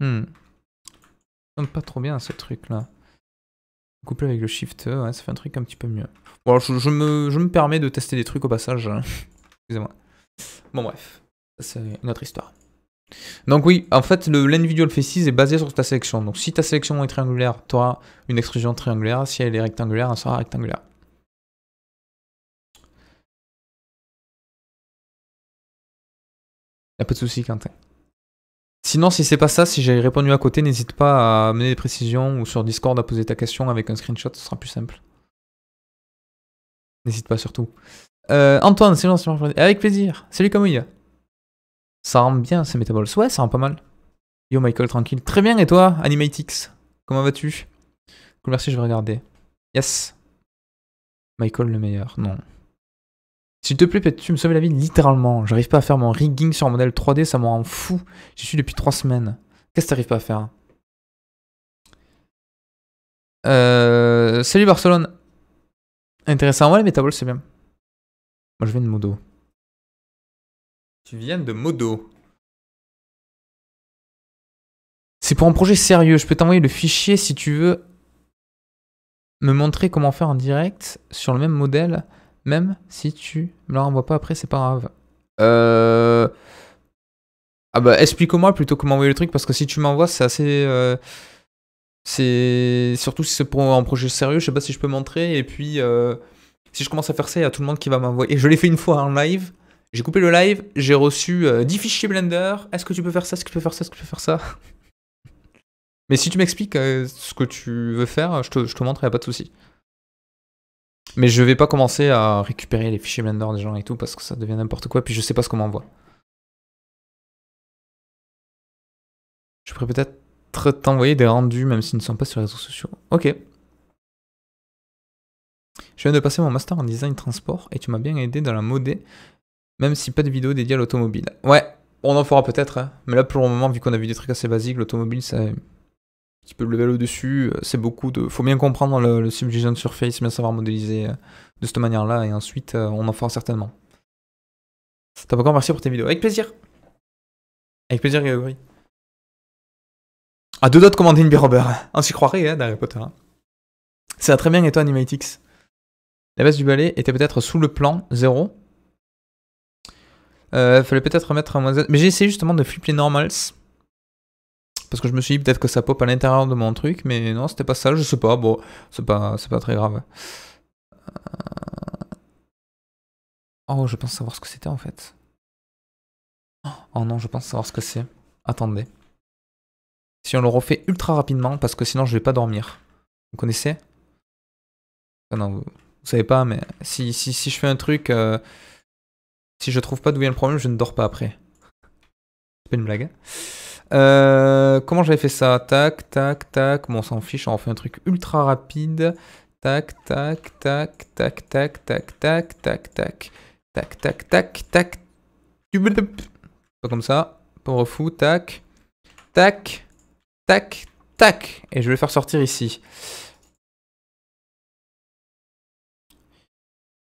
Hmm. pas trop bien ce truc là. Couplé avec le shift, ouais, ça fait un truc un petit peu mieux. Bon, je, me, je me permets de tester des trucs au passage. Hein. Excusez-moi. Bon, bref. C'est une autre histoire. Donc oui, en fait, l'individual faces est basé sur ta sélection. Donc si ta sélection est triangulaire, tu auras une extrusion triangulaire. Si elle est rectangulaire, elle sera rectangulaire. Y'a pas de souci, Quentin. Sinon, si c'est pas ça, si j'ai répondu à côté, n'hésite pas à mener des précisions ou sur Discord à poser ta question avec un screenshot, ce sera plus simple. N'hésite pas surtout. Euh, Antoine, c'est Avec plaisir. Salut a ça rend bien ces Metaballs. Ouais, ça rend pas mal. Yo Michael, tranquille. Très bien, et toi, Animatix Comment vas-tu merci, je vais regarder. Yes. Michael le meilleur, non. S'il te plaît, peux-tu me sauver la vie littéralement J'arrive pas à faire mon rigging sur un modèle 3D, ça me rend fou. J'y suis depuis 3 semaines. Qu'est-ce que t'arrives pas à faire euh... Salut Barcelone. Intéressant, ouais, les c'est bien. Moi, je vais de modo. Tu viens de Modo. C'est pour un projet sérieux. Je peux t'envoyer le fichier si tu veux me montrer comment faire en direct sur le même modèle, même si tu me le renvoies pas après, c'est pas grave. Euh, ah bah explique-moi plutôt comment m'envoyer le truc parce que si tu m'envoies, c'est assez. Euh, c'est surtout si c'est pour un projet sérieux, je sais pas si je peux montrer. Et puis, euh, si je commence à faire ça, il y a tout le monde qui va m'envoyer. Je l'ai fait une fois en live. J'ai coupé le live, j'ai reçu 10 euh, fichiers Blender. Est-ce que tu peux faire ça Est-ce que tu peux faire ça Est-ce que tu peux faire ça Mais si tu m'expliques euh, ce que tu veux faire, je te, montre, il a pas de souci. Mais je vais pas commencer à récupérer les fichiers Blender des gens et tout parce que ça devient n'importe quoi, puis je sais pas ce qu'on m'envoie. Je pourrais peut-être t'envoyer des rendus même s'ils ne sont pas sur les réseaux sociaux. Ok. Je viens de passer mon master en design transport et tu m'as bien aidé dans la modée même si pas de vidéo dédiée à l'automobile. Ouais, on en fera peut-être. Hein. Mais là, pour le moment, vu qu'on a vu des trucs assez basiques, l'automobile, c'est un petit peu le level au-dessus. C'est beaucoup de. Faut bien comprendre le, le subdivision surface, bien savoir modéliser euh, de cette manière-là. Et ensuite, euh, on en fera certainement. T'as pas encore merci pour tes vidéos. Avec plaisir. Avec plaisir, Grégory. À deux doigts de commander une b Robber. On s'y croirait, hein, d'Harry Potter. Hein. Ça va très bien, et toi, Animatix La base du balai était peut-être sous le plan 0 euh, fallait peut-être remettre un moins Mais j'ai essayé justement de flipper les normals. Parce que je me suis dit peut-être que ça pop à l'intérieur de mon truc, mais non, c'était pas ça, je sais pas. Bon, c'est pas, pas très grave. Euh, oh, je pense savoir ce que c'était en fait. Oh non, je pense savoir ce que c'est. Attendez. Si on le refait ultra rapidement, parce que sinon je vais pas dormir. Vous connaissez ah Non, vous, savez pas, mais si, si, si je fais un truc. Euh, si je trouve pas d'où vient le problème, je ne dors pas après. C'est pas une blague. Hein. Euh, comment j'avais fait ça Tac, tac, tac. Bon, on s'en fiche, on fait un truc ultra rapide. Tac, tac, tac, tac, tac, tac, tac, tac, tac, tac, tac, tac, tac. Pas comme ça. Pauvre fou. Tac, tac, tac, tac. Et je vais le faire sortir ici.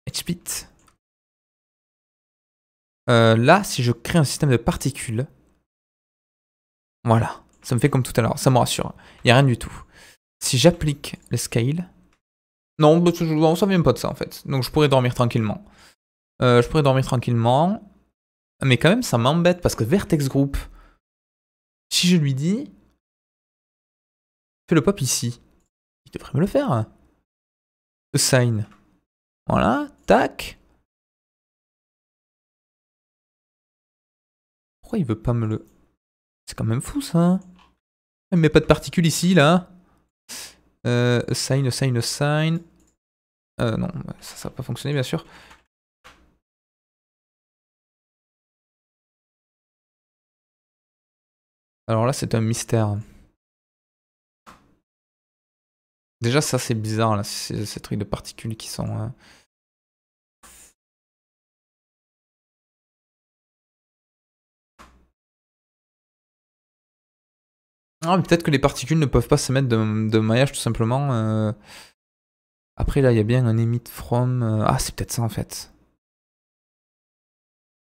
Edgebit. Euh, là, si je crée un système de particules, voilà, ça me fait comme tout à l'heure, ça me rassure. Il n'y a rien du tout. Si j'applique le scale, non, on ne même pas de ça en fait. Donc je pourrais dormir tranquillement. Euh, je pourrais dormir tranquillement. Mais quand même, ça m'embête parce que Vertex Group, si je lui dis, fais le pop ici, il devrait me le faire. Assign, sign. Voilà, tac. Pourquoi il veut pas me le... C'est quand même fou ça. Hein. Il met pas de particules ici, là. Hein. Euh, sign, sign, sign. Euh, non, bah, ça, ça va pas fonctionner, bien sûr. Alors là, c'est un mystère. Déjà, ça, c'est bizarre, là, ces, trucs de particules qui sont... Hein. Ah, peut-être que les particules ne peuvent pas se mettre de, maillage tout simplement. Euh. Après là, il y a bien un emit from. Euh. Ah, c'est peut-être ça en fait.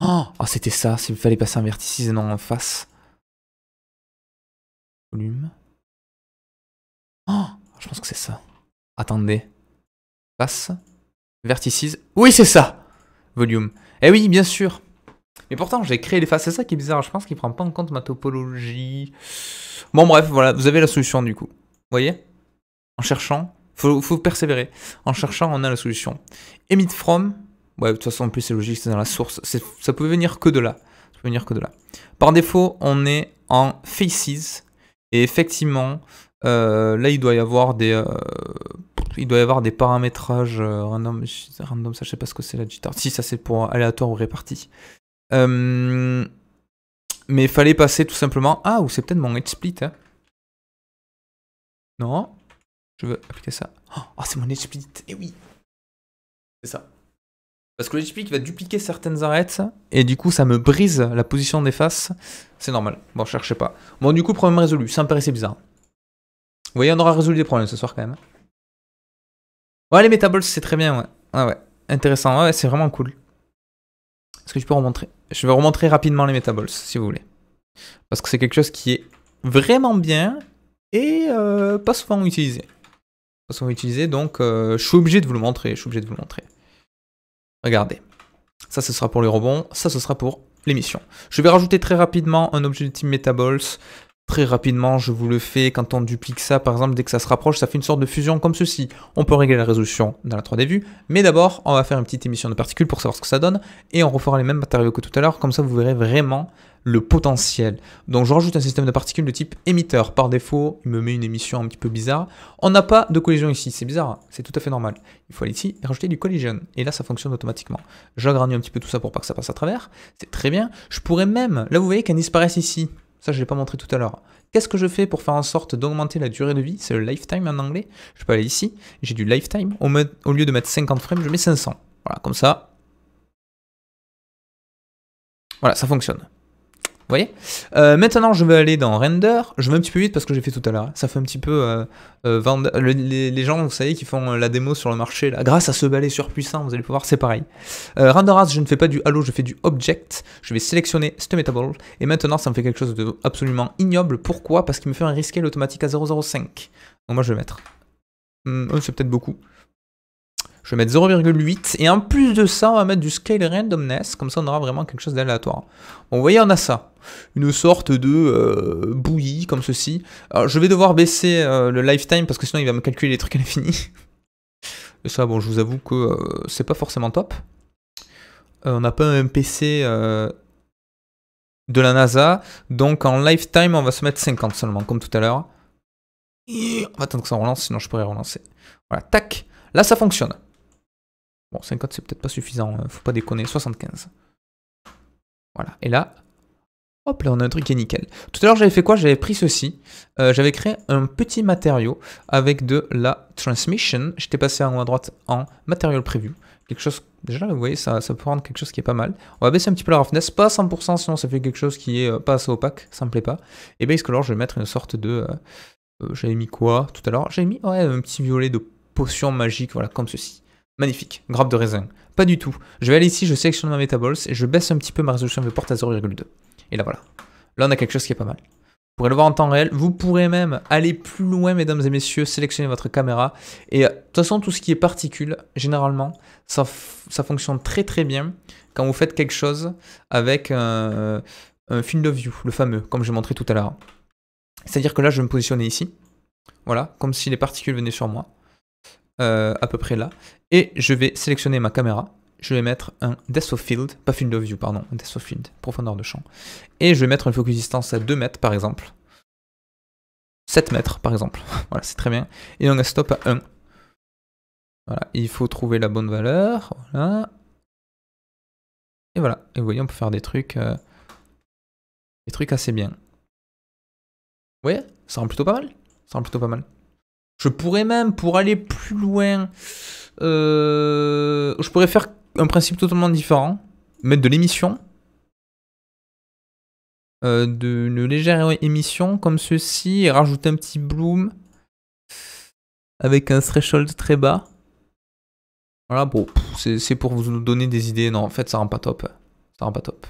Oh, oh c'était ça. S'il fallait passer un vertices et non en face. Volume. Oh, je pense que c'est ça. Attendez. Face. Vertices. Oui, c'est ça. Volume. Eh oui, bien sûr. Mais pourtant, j'ai créé les faces. C'est ça qui est bizarre. Je pense qu'il prend pas en compte ma topologie. Bon, bref, voilà. Vous avez la solution du coup. Vous voyez En cherchant, faut, faut persévérer. En cherchant, on a la solution. Emit from. Ouais, de toute façon, en plus, c'est logique, c'est dans la source. Ça pouvait venir que de là. Ça peut venir que de là. Par défaut, on est en faces. Et effectivement, euh, là, il doit y avoir des. Euh, il doit y avoir des paramétrages euh, random, random, ça je sais pas ce que c'est la jitter. Si ça c'est pour aléatoire ou réparti. Euh, mais il fallait passer tout simplement... Ah, ou c'est peut-être mon edge split. Hein. Non. Je veux appliquer ça. Oh, c'est mon edge split. Et eh oui. C'est ça. Parce que le edge split va dupliquer certaines arêtes. Et du coup, ça me brise la position des faces. C'est normal. Bon, cherchez pas. Bon, du coup, problème résolu. Ça me paraissait bizarre. Vous voyez, on aura résolu des problèmes ce soir quand même. Ouais, les métaboles, c'est très bien, ouais. Ah ouais. Intéressant. Ah, ouais, c'est vraiment cool. Est-ce que je peux remontrer je vais vous montrer rapidement les metaballs, si vous voulez. Parce que c'est quelque chose qui est vraiment bien et euh, pas souvent utilisé. Pas souvent utilisé, donc euh, je suis obligé de vous le montrer. Je suis obligé de vous montrer. Regardez. Ça, ce sera pour les rebonds. Ça, ce sera pour l'émission. Je vais rajouter très rapidement un objet de metaballs Très rapidement, je vous le fais, quand on duplique ça, par exemple, dès que ça se rapproche, ça fait une sorte de fusion comme ceci. On peut régler la résolution dans la 3D vue, mais d'abord, on va faire une petite émission de particules pour savoir ce que ça donne, et on refera les mêmes matériaux que tout à l'heure, comme ça vous verrez vraiment le potentiel. Donc je rajoute un système de particules de type émetteur. Par défaut, il me met une émission un petit peu bizarre. On n'a pas de collision ici, c'est bizarre, hein, c'est tout à fait normal. Il faut aller ici et rajouter du collision. Et là, ça fonctionne automatiquement. J'agrandis un petit peu tout ça pour pas que ça passe à travers. C'est très bien. Je pourrais même, là vous voyez qu'elle disparaisse ici. Ça, je ne l'ai pas montré tout à l'heure. Qu'est-ce que je fais pour faire en sorte d'augmenter la durée de vie C'est le lifetime en anglais. Je peux aller ici, j'ai du lifetime. Au, au lieu de mettre 50 frames, je mets 500. Voilà, comme ça. Voilà, ça fonctionne voyez euh, Maintenant, je vais aller dans Render. Je vais un petit peu vite parce que j'ai fait tout à l'heure. Hein. Ça fait un petit peu... Euh, euh, les, gens, vous savez, qui font la démo sur le marché, là. grâce à ce balai surpuissant, vous allez pouvoir, c'est pareil. render As, je ne fais pas du Halo, je fais du Object. Je vais sélectionner Stummitable. Et maintenant, ça me fait quelque chose de absolument ignoble. Pourquoi Parce qu'il me fait un risque automatique à 0,05. Donc moi, je vais mettre... Hmm, oh, c'est peut-être beaucoup. Je vais mettre 0,8 et en plus de ça, on va mettre du scale randomness, comme ça on aura vraiment quelque chose d'aléatoire. vous voyez, on a ça. Une sorte de euh, bouillie comme ceci. Alors, je vais devoir baisser euh, le lifetime parce que sinon il va me calculer les trucs à l'infini. Et ça, bon, je vous avoue que euh, c'est pas forcément top. on n'a pas un PC de la NASA, donc en lifetime, on va se mettre 50 seulement, comme tout à l'heure. On va attendre que ça relance, sinon je pourrais relancer. Voilà, tac. Là, ça fonctionne. Bon, 50 c'est peut-être pas suffisant, hein, faut pas déconner, 75. Voilà, et là, hop là on a un truc qui est nickel. Tout à l'heure j'avais fait quoi J'avais pris ceci, euh, j'avais créé un petit matériau avec de la transmission, j'étais passé en haut à droite en material preview, quelque chose, déjà vous voyez ça, ça peut rendre quelque chose qui est pas mal. On va baisser un petit peu la roughness, pas 100% sinon ça fait quelque chose qui est euh, pas assez opaque, ça me plaît pas. Et que color je vais mettre une sorte de... Euh, j'avais mis quoi tout à l'heure J'avais mis un petit violet de potion magique, voilà, comme ceci. Magnifique, grappe de raisin. Pas du tout. Je vais aller ici, je sélectionne ma metaballs et je baisse un petit peu ma résolution de porte à 0,2. Et là voilà. Là on a quelque chose qui est pas mal. Vous pourrez le voir en temps réel. Vous pourrez même aller plus loin, mesdames et messieurs, sélectionner votre caméra. Et euh, de toute façon, tout ce qui est particules, généralement, ça, ça fonctionne très très bien quand vous faites quelque chose avec un, euh, field of view, le fameux, comme je montré tout à l'heure. C'est-à-dire que là, je vais me positionner ici. Voilà, comme si les particules venaient sur moi. Euh, à peu près là. Et je vais sélectionner ma caméra. Je vais mettre un depth of field, pas field of view, pardon, depth of field, profondeur de champ. Et je vais mettre une focus distance à 2 mètres par exemple. 7 mètres par exemple. voilà, c'est très bien. Et on a stop à 1. Voilà, il faut trouver la bonne valeur. Voilà. Et voilà. Et vous voyez, on peut faire des trucs, euh, des trucs assez bien. Vous voyez Ça rend plutôt pas mal. Ça rend plutôt pas mal. Je pourrais même, pour aller plus loin, euh, je pourrais faire un principe totalement différent, mettre de l'émission, euh, une légère émission comme ceci, et rajouter un petit bloom avec un threshold très bas. Voilà, bon, c'est pour vous donner des idées. Non, en fait, ça rend pas top. Ça rend pas top.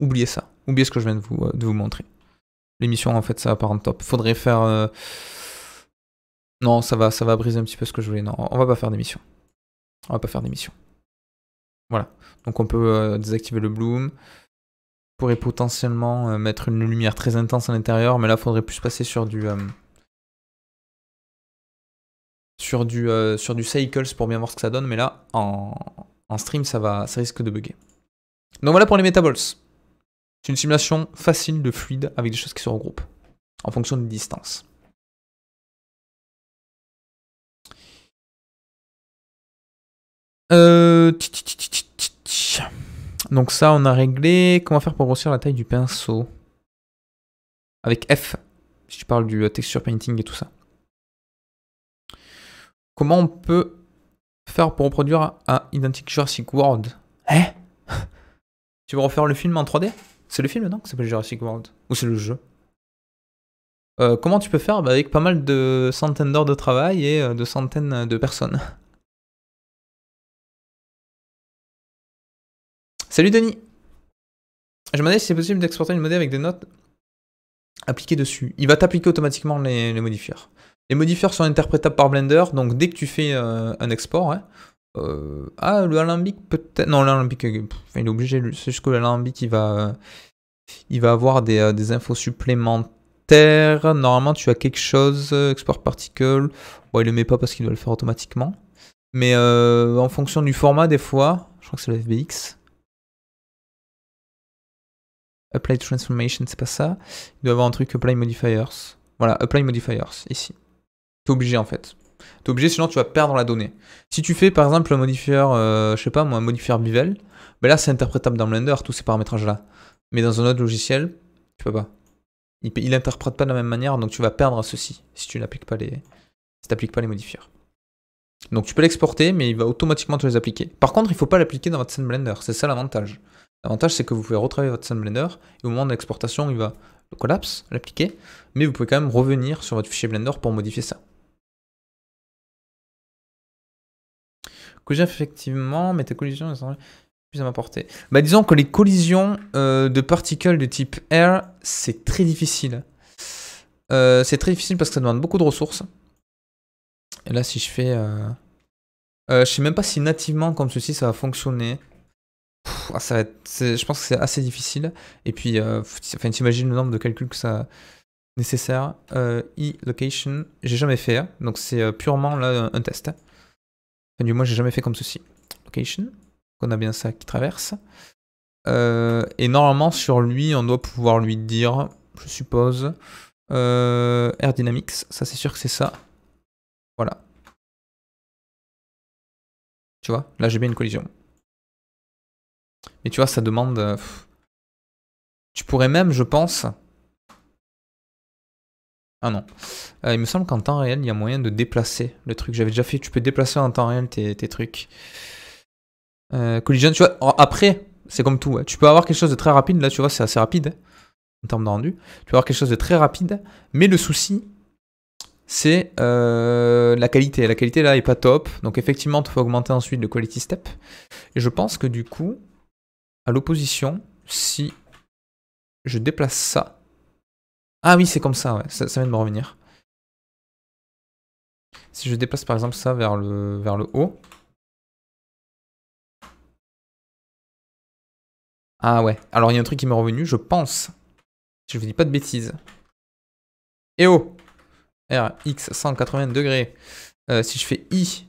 Oubliez ça. Oubliez ce que je viens de vous, vous montrer. L'émission, en fait, ça va pas rendre top. Faudrait faire... Euh, non, ça va, ça va briser un petit peu ce que je voulais. Non, on va pas faire d'émission. On va pas faire d'émission. Voilà. Donc on peut euh, désactiver le bloom. On pourrait potentiellement euh, mettre une lumière très intense à l'intérieur, mais là faudrait plus se passer sur du euh, sur du sur du cycles pour bien voir ce que ça donne. Mais là en, stream ça va, ça risque de bugger. Donc voilà pour les metaballs. C'est une simulation facile de fluide avec des choses qui se regroupent en fonction des distances. Euh... Donc ça, on a réglé. Comment faire pour grossir la taille du pinceau Avec F, si tu parles du euh, texture painting et tout ça. Comment on peut faire pour reproduire un identique Jurassic World eh Tu veux refaire le film en 3D C'est le film, non Qui s'appelle Jurassic World Ou c'est le jeu euh, Comment tu peux faire bah, Avec pas mal de centaines d'heures de travail et euh, de centaines de personnes. Salut Denis Je me demandais si c'est possible d'exporter une modèle avec des notes appliquées dessus. Il va t'appliquer automatiquement les, les, Les modifiers sont interprétables par Blender, donc dès que tu fais euh, un export, hein, euh, ah, le alambic peut-être. Non, l'alambic, euh, il est obligé. C'est juste que l'alambic, il va, il va avoir des, infos supplémentaires. Normalement, tu as quelque chose. Export particle. Bon, il le met pas parce qu'il doit le faire automatiquement. Mais en fonction du format, des fois, je crois que c'est le FBX. Apply Transformation, c'est pas ça. Il doit avoir un truc Apply Modifiers. Voilà, Apply Modifiers, ici. T'es obligé en fait. T'es obligé, sinon tu vas perdre la donnée. Si tu fais par exemple un modifier, euh, je sais pas moi, un modifier Bivel, ben là c'est interprétable dans Blender, tous ces paramétrages-là. Mais dans un autre logiciel, tu peux pas. Il, il interprète pas de la même manière, donc tu vas perdre ceci si tu n'appliques pas les. Si pas les modifiers. Donc tu peux l'exporter, mais il va automatiquement te les appliquer. Par contre, il faut pas l'appliquer dans votre scène Blender, c'est ça l'avantage. L'avantage, c'est que vous pouvez retravailler votre sunblender Blender et au moment de l'exportation, il va le collapse, l'appliquer, mais vous pouvez quand même revenir sur votre fichier Blender pour modifier ça. Collision, effectivement, mais tes collisions, sont plus à m'apporter. Bah, disons que les collisions euh, de particules de type R, c'est très difficile. Euh, c'est très difficile parce que ça demande beaucoup de ressources. Et là, si je fais... Euh... euh je sais même pas si nativement comme ceci, ça va fonctionner. Ah, je pense que c'est assez difficile. Et puis, euh, tu enfin, t'imagines le nombre de calculs que ça nécessaire. Euh, I location j'ai jamais fait, donc c'est euh, purement un test. du moins, j'ai jamais fait comme ceci. Location, on a bien ça qui traverse. et normalement, sur lui, on doit pouvoir lui dire, je suppose, Air Dynamics, ça c'est sûr que c'est ça. Voilà. Tu vois, là j'ai bien une collision. Mais tu vois, ça demande. Euh, tu pourrais même, je pense. Ah non. Euh, il me semble qu'en temps réel, il y a moyen de déplacer le truc. J'avais déjà fait. Tu peux déplacer en temps réel tes, trucs. Euh, collision, tu vois. Après, c'est comme tout. Hein. Tu peux avoir quelque chose de très rapide. Là, tu vois, c'est assez rapide hein, en termes de rendu. Tu peux avoir quelque chose de très rapide. Mais le souci, c'est la qualité. La qualité là est pas top. Donc effectivement, tu faut augmenter ensuite le quality step. Et je pense que du coup, à l'opposition, si je déplace ça. Ah oui, c'est comme ça, ça, vient de me revenir. Si je déplace par exemple ça vers le, vers le haut. Ah ouais, alors il y a un truc qui m'est revenu, je pense. je vous dis pas de bêtises. Et eh oh RX 180 degrés. Euh, si je fais I,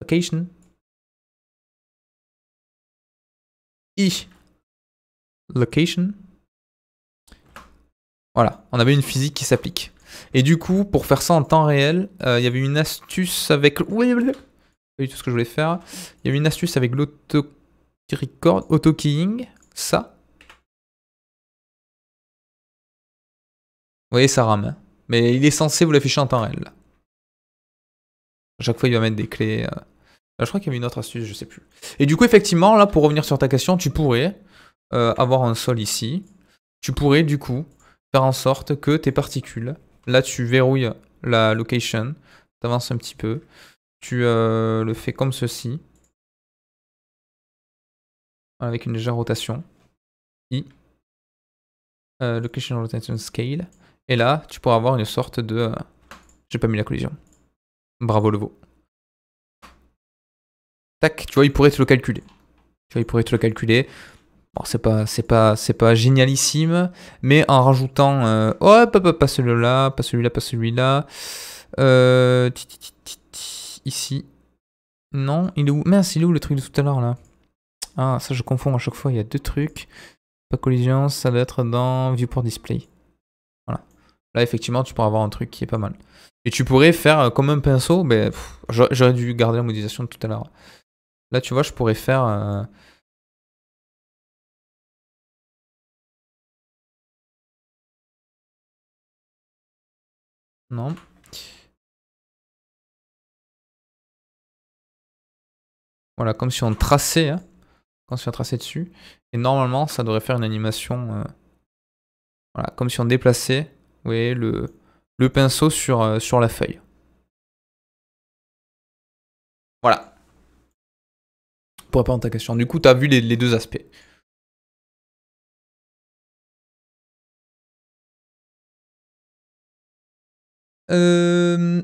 location, i location. Voilà, on avait une physique qui s'applique. Et du coup, pour faire ça en temps réel, euh, il y avait une astuce avec... Oui, pas du tout ce que je voulais faire. Il y avait une astuce avec l'auto-record, auto-keying, ça. Vous voyez, ça rame. Hein. Mais il est censé vous l'afficher en temps réel. À chaque fois, il va mettre des clés... Euh, ah, je crois qu'il y avait une autre astuce, je sais plus. Et du coup, effectivement, là, pour revenir sur ta question, tu pourrais euh, avoir un sol ici. Tu pourrais, du coup, faire en sorte que tes particules, là, tu verrouilles la location, Tu avances un petit peu, tu euh, le fais comme ceci, avec une légère rotation, I, euh, location rotation scale, et là, tu pourras avoir une sorte de... J'ai pas mis la collision. Bravo, le Levo. Tac, tu vois, il pourrait te le calculer. Tu vois, il pourrait te le calculer. Bon, c'est pas, c'est pas, c'est pas génialissime, mais en rajoutant, euh, oh, hop, pas celui-là, pas celui-là, pas celui-là. Euh, ici. Non, il est où Mince, il est où le truc de tout à l'heure là Ah, ça je confonds à chaque fois, il y a deux trucs. Pas collision, ça doit être dans Viewport Display. Voilà. Là, effectivement, tu pourras avoir un truc qui est pas mal. Et tu pourrais faire euh, comme un pinceau, mais j'aurais dû garder la modélisation de tout à l'heure. Là, tu vois, je pourrais faire. Euh, non. Voilà, comme si on traçait, hein, comme si on traçait dessus. Et normalement, ça devrait faire une animation. Euh, voilà, comme si on déplaçait, le, le pinceau sur, euh, sur la feuille. pour répondre ta question. Du coup, tu as vu les, deux aspects. Euh,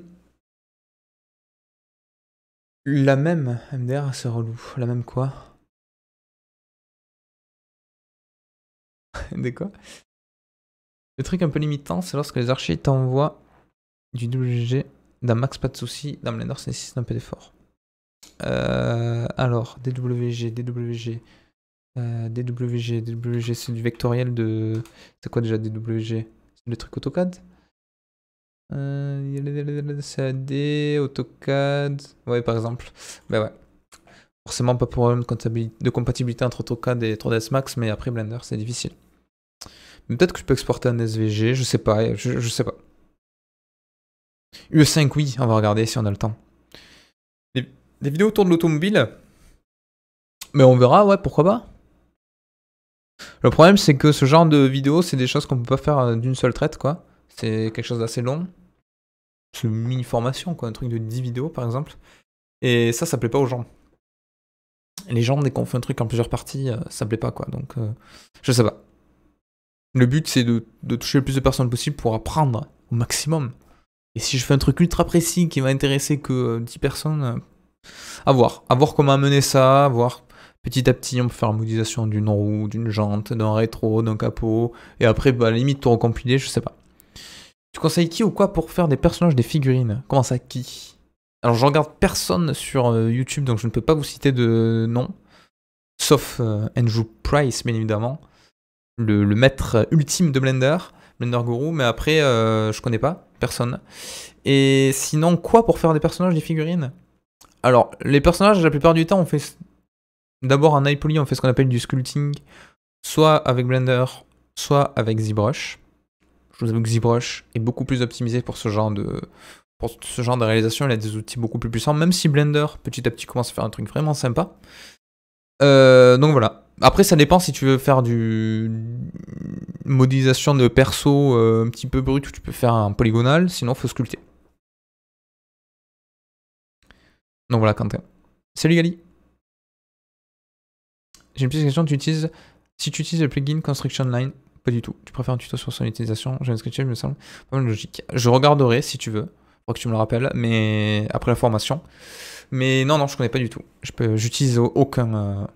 la même MDR, c'est relou. La même quoi Des quoi Le truc un peu limitant, c'est lorsque les archers t'envoient du WG d'un max pas de soucis, d'un blender, c'est nécessite un peu d'effort. Euh, alors, DWG, DWG. Euh, DWG, DWG, c'est du vectoriel de. C'est quoi déjà DWG C'est le truc AutoCAD euh, CAD, AutoCAD. Ouais, par exemple. Bah ouais. Forcément, pas problème de compatibilité entre AutoCAD et 3ds Max, mais après Blender, c'est difficile. peut-être que je peux exporter un SVG, je sais pas, je sais pas. UE5, oui, on va regarder si on a le temps. Des vidéos autour de l'automobile. Mais on verra, ouais, pourquoi pas. Le problème, c'est que ce genre de vidéos, c'est des choses qu'on peut pas faire euh, d'une seule traite, quoi. C'est quelque chose d'assez long. C'est une mini-formation, quoi, un truc de 10 vidéos, par exemple. Et ça, ça plaît pas aux gens. Les gens, dès qu'on fait un truc en plusieurs parties, euh, ça plaît pas, quoi. Donc, euh, je sais pas. Le but, c'est de, toucher le plus de personnes possible pour apprendre au maximum. Et si je fais un truc ultra précis qui va intéresser que 10 personnes, à voir, à voir comment amener ça, à voir petit à petit on peut faire la modélisation d'une roue, d'une jante, d'un rétro, d'un capot, et après bah, à la limite tout recompiler, je sais pas. Tu conseilles qui ou quoi pour faire des personnages, des figurines Comment ça, qui Alors je regarde personne sur euh, YouTube, donc je ne peux pas vous citer de nom, sauf euh, Andrew Price bien évidemment, le, maître ultime de Blender, Blender Guru, mais après euh, je connais pas personne. Et sinon quoi pour faire des personnages, des figurines alors, les personnages, la plupart du temps, on fait d'abord un ipoly poly, on fait ce qu'on appelle du sculpting, soit avec Blender, soit avec ZBrush. Je vous avoue que ZBrush est beaucoup plus optimisé pour ce genre de, réalisation. Il a des outils beaucoup plus puissants, même si Blender, petit à petit, commence à faire un truc vraiment sympa. Euh, donc voilà. Après, ça dépend si tu veux faire du modélisation de perso euh, un petit peu brut, ou tu peux faire un polygonal, sinon faut sculpter. Donc voilà, Quentin. Salut Gali. J'ai une petite question. Tu utilises, si tu utilises le plugin Construction Line, pas du tout. Tu préfères un tuto sur son utilisation chat, il me semble. Pas logique. Je regarderai si tu veux. Faut que tu me le rappelles, mais après la formation. Mais non, non, je connais pas du tout. Je peux, j'utilise aucun, euh,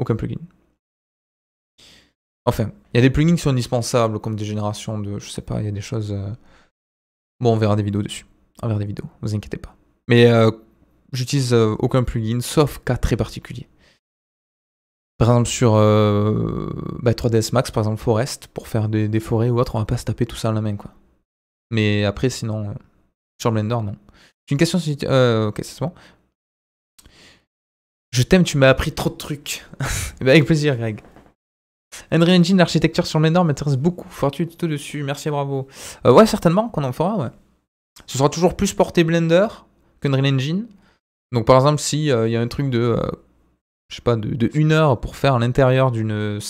aucun plugin. Enfin, il y a des plugins qui sont indispensables, comme des générations de, je sais pas, il y a des choses. Euh, bon, on verra des vidéos dessus. On verra des vidéos. Vous inquiétez pas. Mais euh, j'utilise euh, aucun plugin, sauf cas très particuliers. Par exemple, sur 3ds euh, bah, Max, par exemple, Forest, pour faire des, forêts ou autre, on va pas se taper tout ça à la main, quoi. Mais après, sinon, sur Blender, non. J'ai une question, sur... euh, ok, c'est bon. Je t'aime, tu m'as appris trop de trucs. Bah, avec plaisir, Greg. Henry Engine, l'architecture sur Blender m'intéresse beaucoup. Fortu tout dessus, merci, bravo. ouais, certainement qu'on en fera, ouais. Ce sera toujours plus porté Blender, qu'Unreal Engine. Donc par exemple, si euh, il y a un truc de, euh, je sais pas, de, 1 une heure pour faire l'intérieur d'une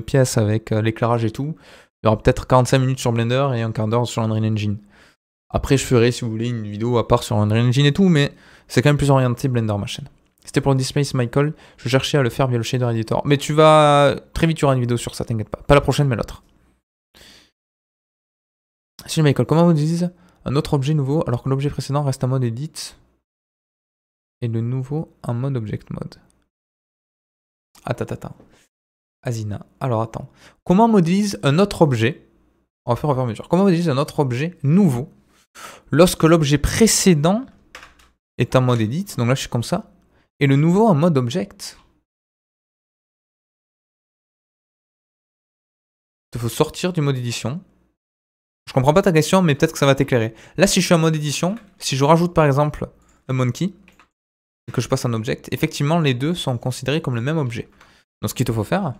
pièce avec euh, l'éclairage et tout, il y aura peut-être 45 minutes sur Blender et un quart d'heure sur Unreal Engine. Après, je ferai, si vous voulez, une vidéo à part sur Unreal Engine et tout, mais c'est quand même plus orienté Blender, ma chaîne. C'était pour le Displace Michael, je cherchais à le faire via le shader editor. Mais tu vas. Très vite, tu auras une vidéo sur ça, t'inquiète pas. Pas la prochaine, mais l'autre. Si Michael, comment vous disent un autre objet nouveau alors que l'objet précédent reste un mode edit et le nouveau un mode object mode. Attends, Asina. Alors attends. Comment modélise un autre objet On va faire en fur mesure. Comment modélise un autre objet nouveau lorsque l'objet précédent est un mode edit Donc là je suis comme ça. Et le nouveau en mode object. Il faut sortir du mode édition je comprends pas ta question, mais peut-être que ça va t'éclairer. Là, si je suis en mode édition, si je rajoute par exemple un monkey, et que je passe un object, effectivement, les deux sont considérés comme le même objet. Donc ce qu'il te faut faire,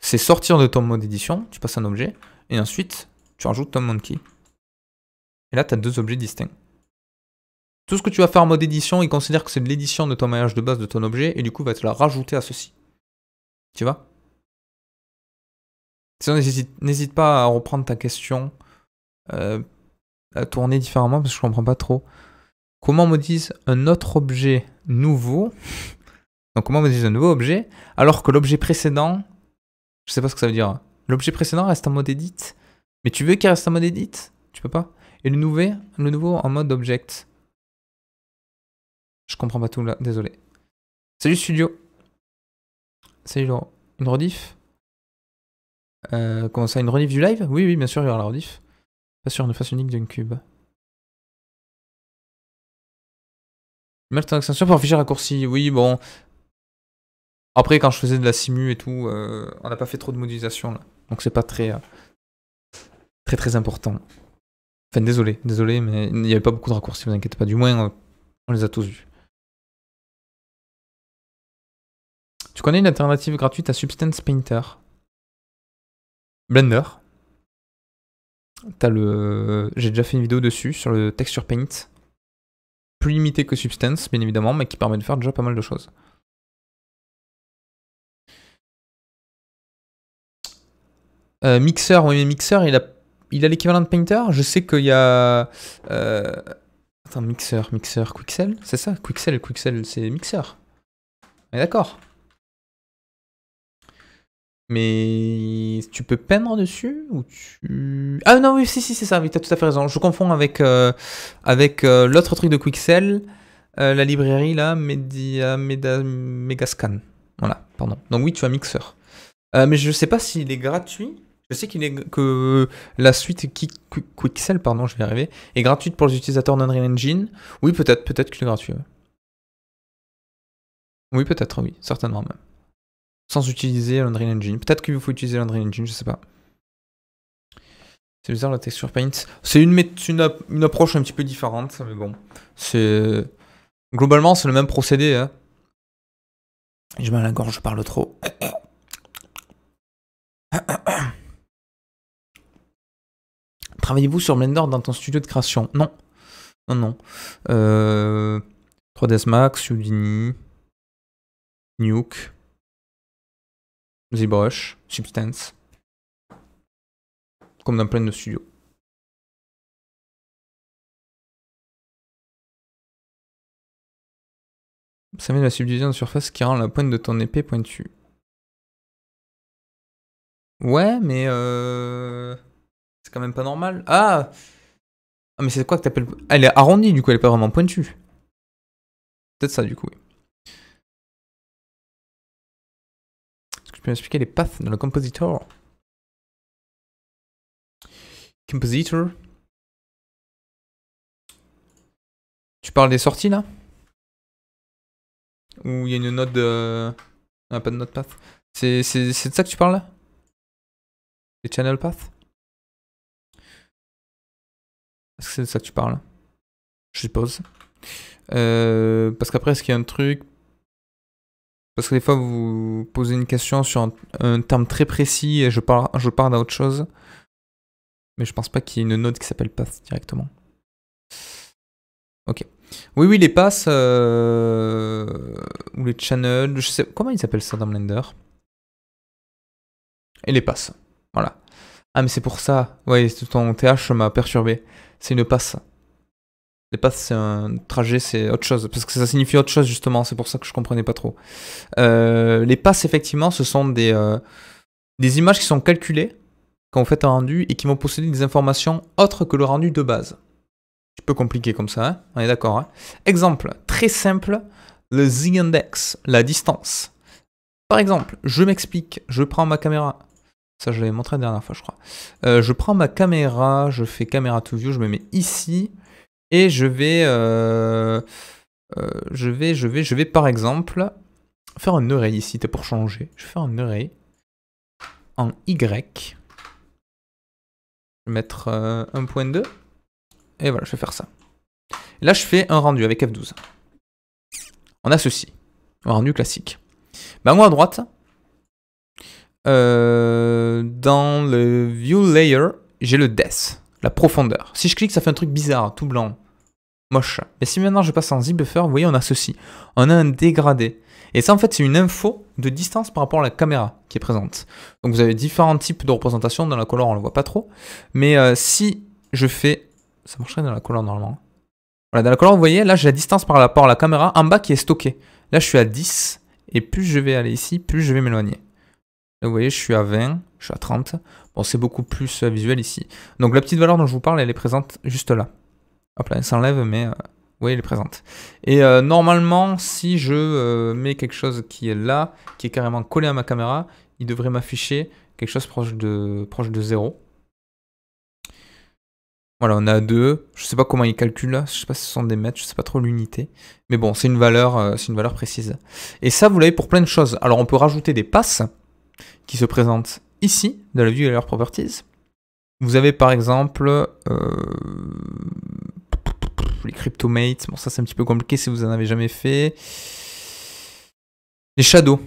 c'est sortir de ton mode édition, tu passes un objet, et ensuite, tu rajoutes ton monkey. Et là, tu as deux objets distincts. Tout ce que tu vas faire en mode édition, il considère que c'est de l'édition de ton maillage de base de ton objet, et du coup, il va te la rajouter à ceci. Tu vois Sinon, n'hésite pas à reprendre ta question euh, tourner différemment parce que je comprends pas trop. Comment modise un autre objet nouveau Donc comment un nouveau objet alors que l'objet précédent, je sais pas ce que ça veut dire. L'objet précédent reste en mode edit, mais tu veux qu'il reste en mode edit Tu peux pas. Et le nouveau, le nouveau en mode object. Je comprends pas tout là, désolé. Salut studio. Salut Une rediff euh, Comment ça, une rediff du live Oui, oui, bien sûr, il y aura la rediff. Pas sûr, une face unique d'un cube. Mettre ton extension pour afficher raccourci. Oui, bon. Après, quand je faisais de la simu et tout, euh, on n'a pas fait trop de modélisation là. Donc c'est pas très. Euh, très très important. Enfin, désolé, désolé, mais il n'y avait pas beaucoup de raccourcis, vous inquiétez pas. Du moins, euh, on les a tous vus. Tu connais une alternative gratuite à Substance Painter Blender le, j'ai déjà fait une vidéo dessus sur le texture paint, plus limité que Substance, bien évidemment, mais qui permet de faire déjà pas mal de choses. Euh, Mixer, oui, mais Mixer, il a, il a l'équivalent de Painter. Je sais qu'il y a. Euh, attends, Mixer, Mixer, Quixel, c'est ça Quixel, Quixel, c'est Mixer. Mais d'accord. Mais tu peux peindre dessus ou tu... Ah non, oui, si, si, c'est ça, oui, t'as tout à fait raison. Je confonds avec, euh, avec euh, l'autre truc de Quixel, euh, la librairie là, Media, Megascan. Voilà, pardon. Donc oui, tu as Mixer. mais je sais pas s'il est gratuit. Je sais qu'il est que la suite qui, Quixel, pardon, je vais y arriver, est gratuite pour les utilisateurs d'Unreal Engine. Oui, peut-être, peut-être qu'il est gratuit. Oui, peut-être, oui, certainement même sans utiliser l'Unreal Engine. Peut-être qu'il faut utiliser l'Unreal Engine, je sais pas. C'est bizarre la texture paint. C'est une, approche un petit peu différente, mais bon. Globalement, c'est le même procédé. Hein. Je J'ai à la gorge, je parle trop. Travaillez-vous sur Blender dans ton studio de création Non. Non, non. 3ds euh, Max, Udini, Nuke. ZBrush, Substance, comme dans plein de studios. Ça met la subdivision de surface qui rend la pointe de ton épée pointue. Ouais, mais euh... c'est quand même pas normal. Ah Ah, mais c'est quoi que t'appelles... Elle est arrondie, du coup, elle est pas vraiment pointue. Peut-être ça, du coup, oui. peux les paths dans le compositor Compositor Tu parles des sorties là où il y a une note de... Ah, pas de note path. C'est de ça que tu parles là Les channel path est que c'est de ça que tu parles Je suppose. Euh, parce qu'après, est-ce qu'il y a un truc parce que des fois, vous posez une question sur un, terme très précis et je parle je d'autre chose. Mais je pense pas qu'il y ait une note qui s'appelle path directement. Ok. Oui, oui, les passes euh, ou les channels, je sais comment ils s'appellent ça dans Blender. Et les passes. Voilà. Ah, mais c'est pour ça. Oui, tout TH m'a perturbé. C'est une passe. Les paths, c'est un trajet, c'est autre chose, parce que ça signifie autre chose justement, c'est pour ça que je comprenais pas trop. Euh, les passes, effectivement, ce sont des, euh, des images qui sont calculées quand vous faites un rendu et qui vont posséder des informations autres que le rendu de base. Un peu compliqué comme ça, hein. on est d'accord. Hein. exemple, très simple, le z-index, la distance. Par exemple, je m'explique, je prends ma caméra, ça, je l'avais montré la dernière fois, je crois. Euh, je prends ma caméra, je fais caméra to view, je me mets ici. Et je vais, euh, euh, je vais, je vais, je vais par exemple faire un array ici, pour changer. Je fais un array en Y. Je vais mettre 1.2. Euh, Et voilà, je vais faire ça. là, je fais un rendu avec F12. On a ceci. Un rendu classique. Ben, moi à droite, dans le View Layer, j'ai le Death, la profondeur. Si je clique, ça fait un truc bizarre, tout blanc moche. Mais si maintenant je passe en Z-buffer, vous voyez, on a ceci. On a un dégradé. Et ça, en fait, c'est une info de distance par rapport à la caméra qui est présente. Donc vous avez différents types de représentations. Dans la couleur, on ne le voit pas trop. Mais euh, si je fais... Ça marcherait dans la couleur, normalement. Voilà, dans la couleur, vous voyez, là, j'ai la distance par rapport à la caméra en bas qui est stockée. Là, je suis à 10. Et plus je vais aller ici, plus je vais m'éloigner. vous voyez, je suis à 20, je suis à 30. Bon, c'est beaucoup plus euh, visuel ici. Donc la petite valeur dont je vous parle, elle est présente juste là. Hop là, elle s'enlève, mais euh, oui, elle est présente. Et euh, normalement, si je euh, mets quelque chose qui est là, qui est carrément collé à ma caméra, il devrait m'afficher quelque chose proche de, proche de 0. Voilà, on a 2. Je ne sais pas comment il calcule là. Je sais pas si ce sont des mètres, je ne sais pas trop l'unité. Mais bon, c'est une valeur, une valeur précise. Et ça, vous l'avez pour plein de choses. Alors, on peut rajouter des passes qui se présentent ici, dans la View leur Properties. Vous avez par exemple, les cryptomates. Bon, ça c'est un petit peu compliqué si vous en avez jamais fait. Les shadows.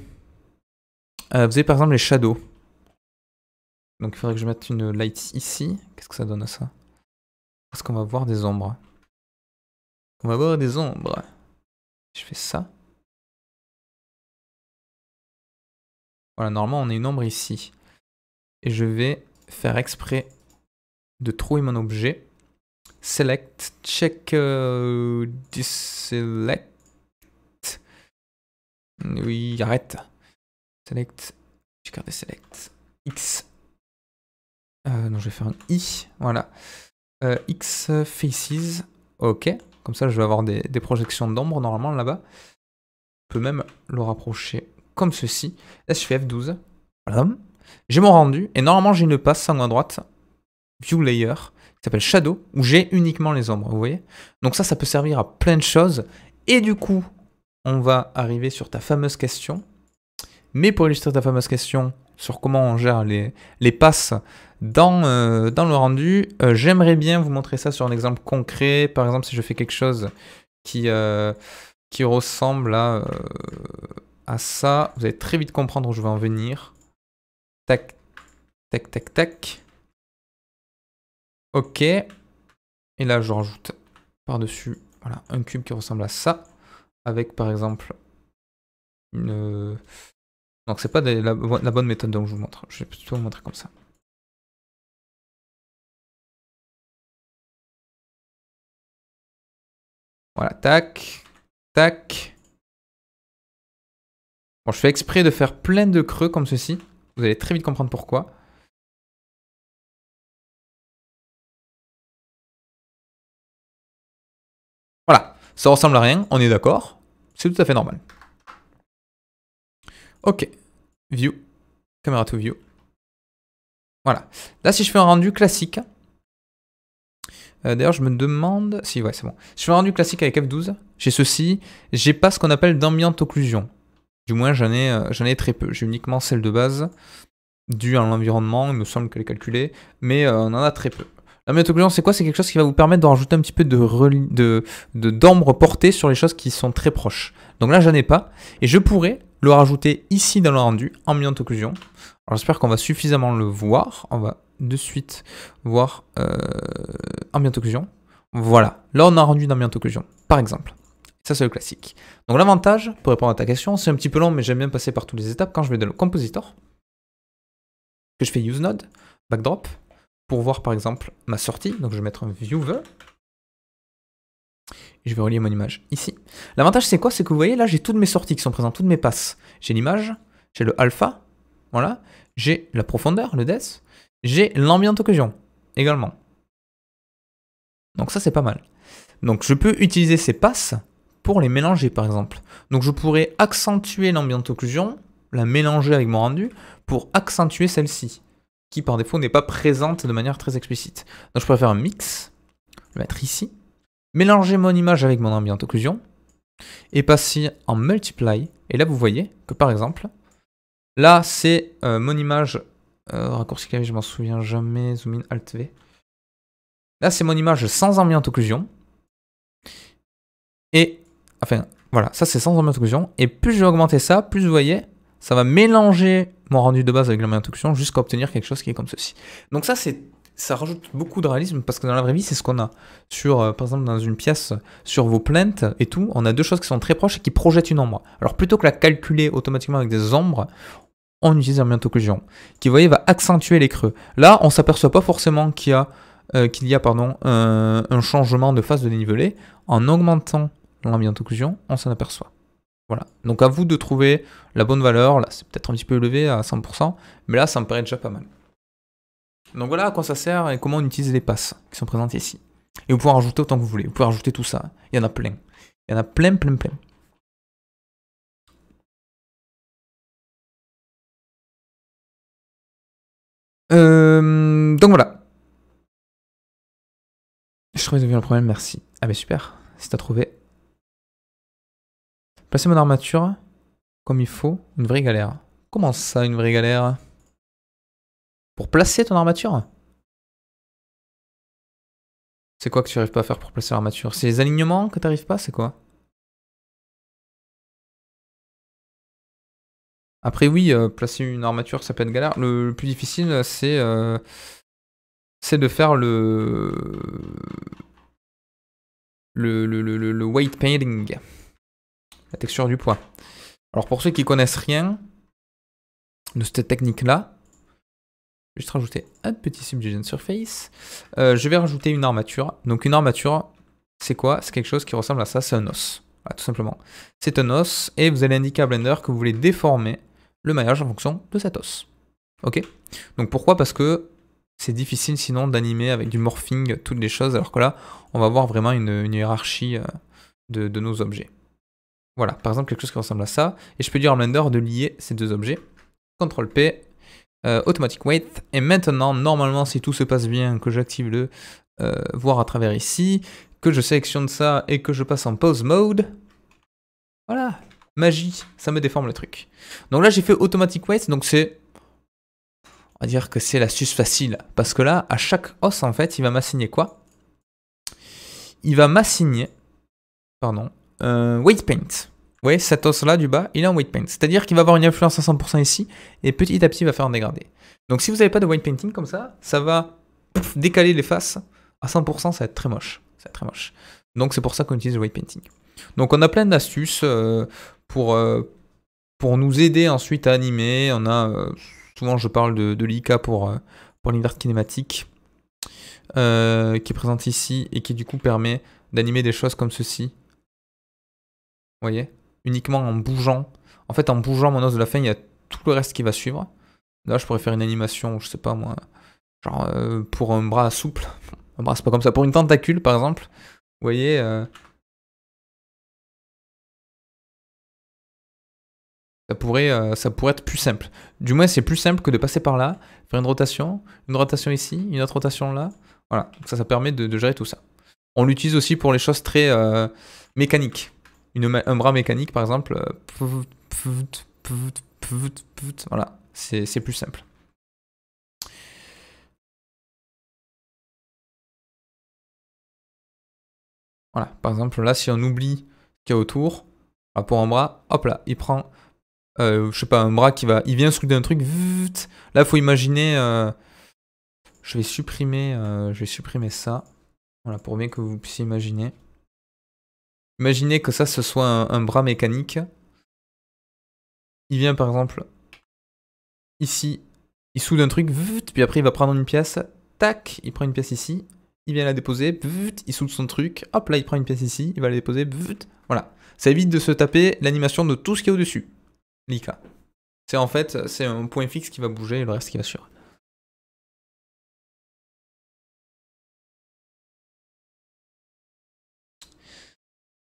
Euh, vous avez par exemple les shadows. Donc il faudrait que je mette une light ici. Qu'est-ce que ça donne à ça Parce qu'on va voir des ombres. On va voir des ombres. Je fais ça. Voilà, normalement on a une ombre ici. Et je vais faire exprès de trouver mon objet select, check euh, deselect. Oui, arrête. Select, checker SELECT X. Euh, non, je vais faire un I. Voilà. Euh, X faces. Ok. Comme ça, je vais avoir des, des projections d'ombre normalement là-bas. Je peux même le rapprocher comme ceci. Là, je fais F12. Voilà. J'ai mon rendu. Et normalement, j'ai une passe en haut à droite. View layer s'appelle Shadow, où j'ai uniquement les ombres, vous voyez Donc ça, ça peut servir à plein de choses. Et du coup, on va arriver sur ta fameuse question. Mais pour illustrer ta fameuse question sur comment on gère les, les passes dans, euh, dans le rendu, euh, j'aimerais bien vous montrer ça sur un exemple concret. Par exemple, si je fais quelque chose qui, euh, qui ressemble à, à ça, vous allez très vite comprendre où je vais en venir. Tac, tac, tac, tac. Ok. Et là, je rajoute par-dessus voilà, un cube qui ressemble à ça. Avec par exemple une. Donc c'est pas la, la, bonne méthode donc je vous montre. Je vais plutôt vous montrer comme ça. Voilà, tac, tac. Bon, je fais exprès de faire plein de creux comme ceci. Vous allez très vite comprendre pourquoi. Ça ressemble à rien, on est d'accord. C'est tout à fait normal. Ok. View. Camera to view. Voilà. Là, si je fais un rendu classique. Euh, d'ailleurs, je me demande. Si, ouais, c'est bon. Si je fais un rendu classique avec F12, j'ai ceci. J'ai pas ce qu'on appelle d'ambiante occlusion. Du moins, j'en ai, euh, ai très peu. J'ai uniquement celle de base due à l'environnement. Il me semble qu'elle est calculée. Mais euh, on en a très peu. La Occlusion c'est quoi C'est quelque chose qui va vous permettre d'en rajouter un petit peu d'ombre de, de, portée sur les choses qui sont très proches. Donc là, je n'en ai pas. Et je pourrais le rajouter ici dans le rendu, en Occlusion. Alors j'espère qu'on va suffisamment le voir. On va de suite voir euh, occlusion. Voilà, là on a un rendu d'ambient occlusion, par exemple. Ça c'est le classique. Donc l'avantage, pour répondre à ta question, c'est un petit peu long mais j'aime bien passer par toutes les étapes quand je vais dans le compositor, que je fais use node, backdrop, pour voir par exemple ma sortie. Donc je vais mettre un viewer. je vais relier mon image ici. L'avantage c'est quoi C'est que vous voyez là j'ai toutes mes sorties qui sont présentes, toutes mes passes. J'ai l'image, j'ai le alpha, voilà. J'ai la profondeur, le death, J'ai l'ambiance occlusion également. Donc ça c'est pas mal. Donc je peux utiliser ces passes pour les mélanger par exemple. Donc je pourrais accentuer l'ambiance occlusion, la mélanger avec mon rendu pour accentuer celle-ci qui par défaut n'est pas présente de manière très explicite. Donc je préfère un mix, le mettre ici, mélanger mon image avec mon ambiant occlusion, et passer en multiply, et là vous voyez que par exemple, là c'est euh, mon image, euh, raccourci clavier je m'en souviens jamais, zoom in, alt V, là c'est mon image sans ambiant occlusion, et, enfin voilà, ça c'est sans ambiant occlusion, et plus je vais augmenter ça, plus vous voyez, ça va mélanger mon rendu de base avec la occlusion jusqu'à obtenir quelque chose qui est comme ceci. Donc ça, c'est ça rajoute beaucoup de réalisme parce que dans la vraie vie, c'est ce qu'on a. Sur, euh, par exemple, dans une pièce, sur vos plaintes et tout, on a deux choses qui sont très proches et qui projettent une ombre. Alors plutôt que la calculer automatiquement avec des ombres, on utilise un occlusion qui, vous voyez, va accentuer les creux. Là, on s'aperçoit pas forcément qu'il y a, euh, qu'il y a pardon, un, un changement de phase de dénivelé. En augmentant l'ambient occlusion, on s'en aperçoit. Voilà. Donc à vous de trouver la bonne valeur. Là, c'est peut-être un petit peu élevé à 100%, mais là, ça me paraît déjà pas mal. Donc voilà à quoi ça sert et comment on utilise les passes qui sont présentes ici. Et vous pouvez en rajouter autant que vous voulez. Vous pouvez rajouter tout ça. Il y en a plein. Il y en a plein, plein, plein. Euh, donc voilà. Je trouve que le problème, merci. Ah mais super, si t'as trouvé. Placer mon armature comme il faut. Une vraie galère. Comment ça, une vraie galère Pour placer ton armature C'est quoi que tu arrives pas à faire pour placer l'armature C'est les alignements que tu n'arrives pas C'est quoi Après oui, euh, placer une armature, ça peut être galère. Le, plus difficile, c'est euh, C'est de faire le, le, le, le, le weight painting la texture du poids. Alors pour ceux qui connaissent rien de cette technique-là, je juste rajouter un petit subdivision surface. Euh, je vais rajouter une armature. Donc une armature, c'est quoi C'est quelque chose qui ressemble à ça, c'est un os. tout simplement. C'est un os et vous allez indiquer à Blender que vous voulez déformer le maillage en fonction de cet os. Ok Donc pourquoi Parce que c'est difficile sinon d'animer avec du morphing toutes les choses alors que là, on va voir vraiment une, hiérarchie euh, de nos objets. Voilà, par exemple, quelque chose qui ressemble à ça. Et je peux dire en Blender de lier ces deux objets. CTRL P, euh, Automatic Weight. Et maintenant, normalement, si tout se passe bien, que j'active le euh, voir à travers ici, que je sélectionne ça et que je passe en Pause Mode. Voilà, magie, ça me déforme le truc. Donc là, j'ai fait Automatic Weight, donc c'est... On va dire que c'est l'astuce facile, parce que là, à chaque os, en fait, il va m'assigner quoi Il va m'assigner, pardon, euh, weight paint. Vous voyez, cet os-là du bas, il est en weight paint. C'est-à-dire qu'il va avoir une influence à 100% ici, et petit à petit, va faire un dégradé. Donc si vous n'avez pas de weight painting comme ça, ça va décaler les faces. À 100%, ça va être très moche. Ça être très moche. Donc c'est pour ça qu'on utilise le weight painting. Donc on a plein d'astuces euh, pour, euh, pour nous aider ensuite à animer. On a euh, souvent je parle de, de pour, pour l'univers kinématique qui est présente ici et qui du coup permet d'animer des choses comme ceci voyez Uniquement en bougeant. En fait, en bougeant mon os de la fin, il y a tout le reste qui va suivre. Là, je pourrais faire une animation, je sais pas moi, genre euh, pour un bras souple. Un bras, c'est pas comme ça. Pour une tentacule, par exemple. Vous voyez euh, Ça pourrait, euh, ça pourrait être plus simple. Du moins, c'est plus simple que de passer par là, faire une rotation, une rotation ici, une autre rotation là. Voilà, Donc ça, ça permet de, gérer tout ça. On l'utilise aussi pour les choses très mécaniques. Un bras mécanique par exemple, euh, voilà, c'est plus simple. Voilà, par exemple, là, si on oublie ce qu'il y a autour, pour bras, hop là, il prend, euh, je sais pas, un bras qui va, il vient souder un truc, là, faut imaginer, euh, je vais supprimer, je vais supprimer ça, voilà, pour bien que vous puissiez imaginer. Imaginez que ça, ce soit un, bras mécanique. Il vient par exemple ici, il soude un truc, puis après il va prendre une pièce, tac, il prend une pièce ici, il vient la déposer, il soude son truc, hop là il prend une pièce ici, il va la déposer, voilà. Ça évite de se taper l'animation de tout ce qui est au-dessus. L'ICA. C'est en fait, c'est un point fixe qui va bouger et le reste qui va suivre.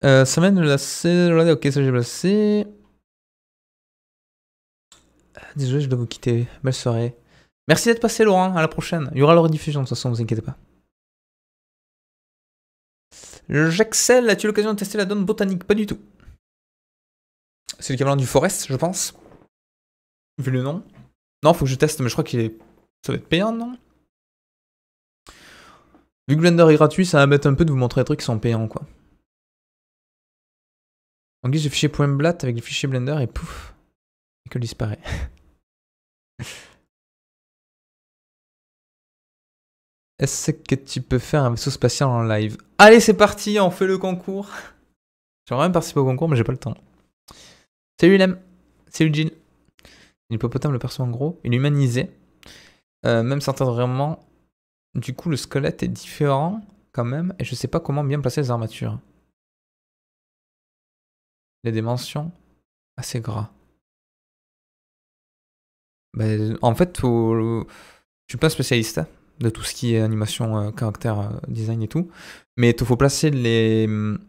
Euh, semaine C, Ok, ça j'ai placé. Euh, désolé, je dois vous quitter. Belle soirée. Merci d'être passé, Laurent. À la prochaine. Il y aura la rediffusion, de toute façon, vous inquiétez pas. J'excelle. As-tu l'occasion de tester la donne botanique Pas du tout. C'est le l'équivalent du Forest, je pense. Vu le nom. Non, faut que je teste, mais je crois qu'il est. Ça va être payant, non Vu que Blender est gratuit, ça va mettre un peu de vous montrer des trucs qui sont payants, quoi. On glisse le fichier avec le fichier Blender et pouf, que disparaît. Est-ce que tu peux faire un vaisseau spatial en live Allez, c'est parti, on fait le concours. J'aimerais même participer au concours, mais j'ai pas le temps. Salut Lem, salut Jill. Une hippopotame, le perso en gros, il est humanisé. Euh, même certains vraiment. Du coup, le squelette est différent quand même, et je sais pas comment bien placer les armatures. Les dimensions assez gras. Ben, en fait, tu je suis pas spécialiste de tout ce qui est animation, euh, caractère, euh, design et tout. Mais il faut placer les, mm,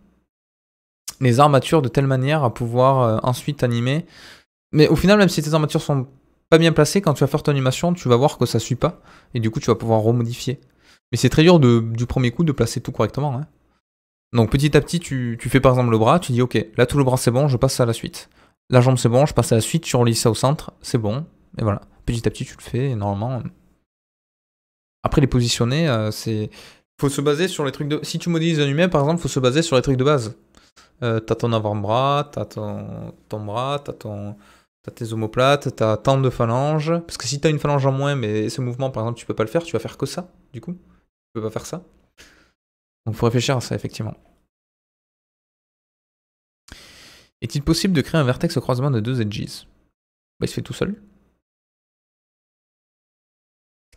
les armatures de telle manière à pouvoir euh, ensuite animer. Mais au final, même si tes armatures sont pas bien placées, quand tu vas faire ton animation, tu vas voir que ça suit pas. Et du coup, tu vas pouvoir remodifier. Mais c'est très dur du premier coup de placer tout correctement. Hein. Donc petit à petit, tu, fais par exemple le bras, tu dis ok, là tout le bras c'est bon, je passe à la suite. La jambe c'est bon, je passe à la suite, tu relis ça au centre, c'est bon. Et voilà, petit à petit tu le fais, et normalement... Après les positionner, euh, c'est... Faut se baser sur les trucs de... Si tu modélises un humain par exemple, il faut se baser sur les trucs de base. Euh, t'as ton avant-bras, t'as ton, bras, t'as T'as tes omoplates, t'as tant de phalanges. Parce que si t'as une phalange en moins, mais ce mouvement, par exemple, tu peux pas le faire, tu vas faire que ça, du coup. Tu peux pas faire ça. Donc faut réfléchir à ça, effectivement. Est-il possible de créer un vertex au croisement de deux edges bah, Il se fait tout seul.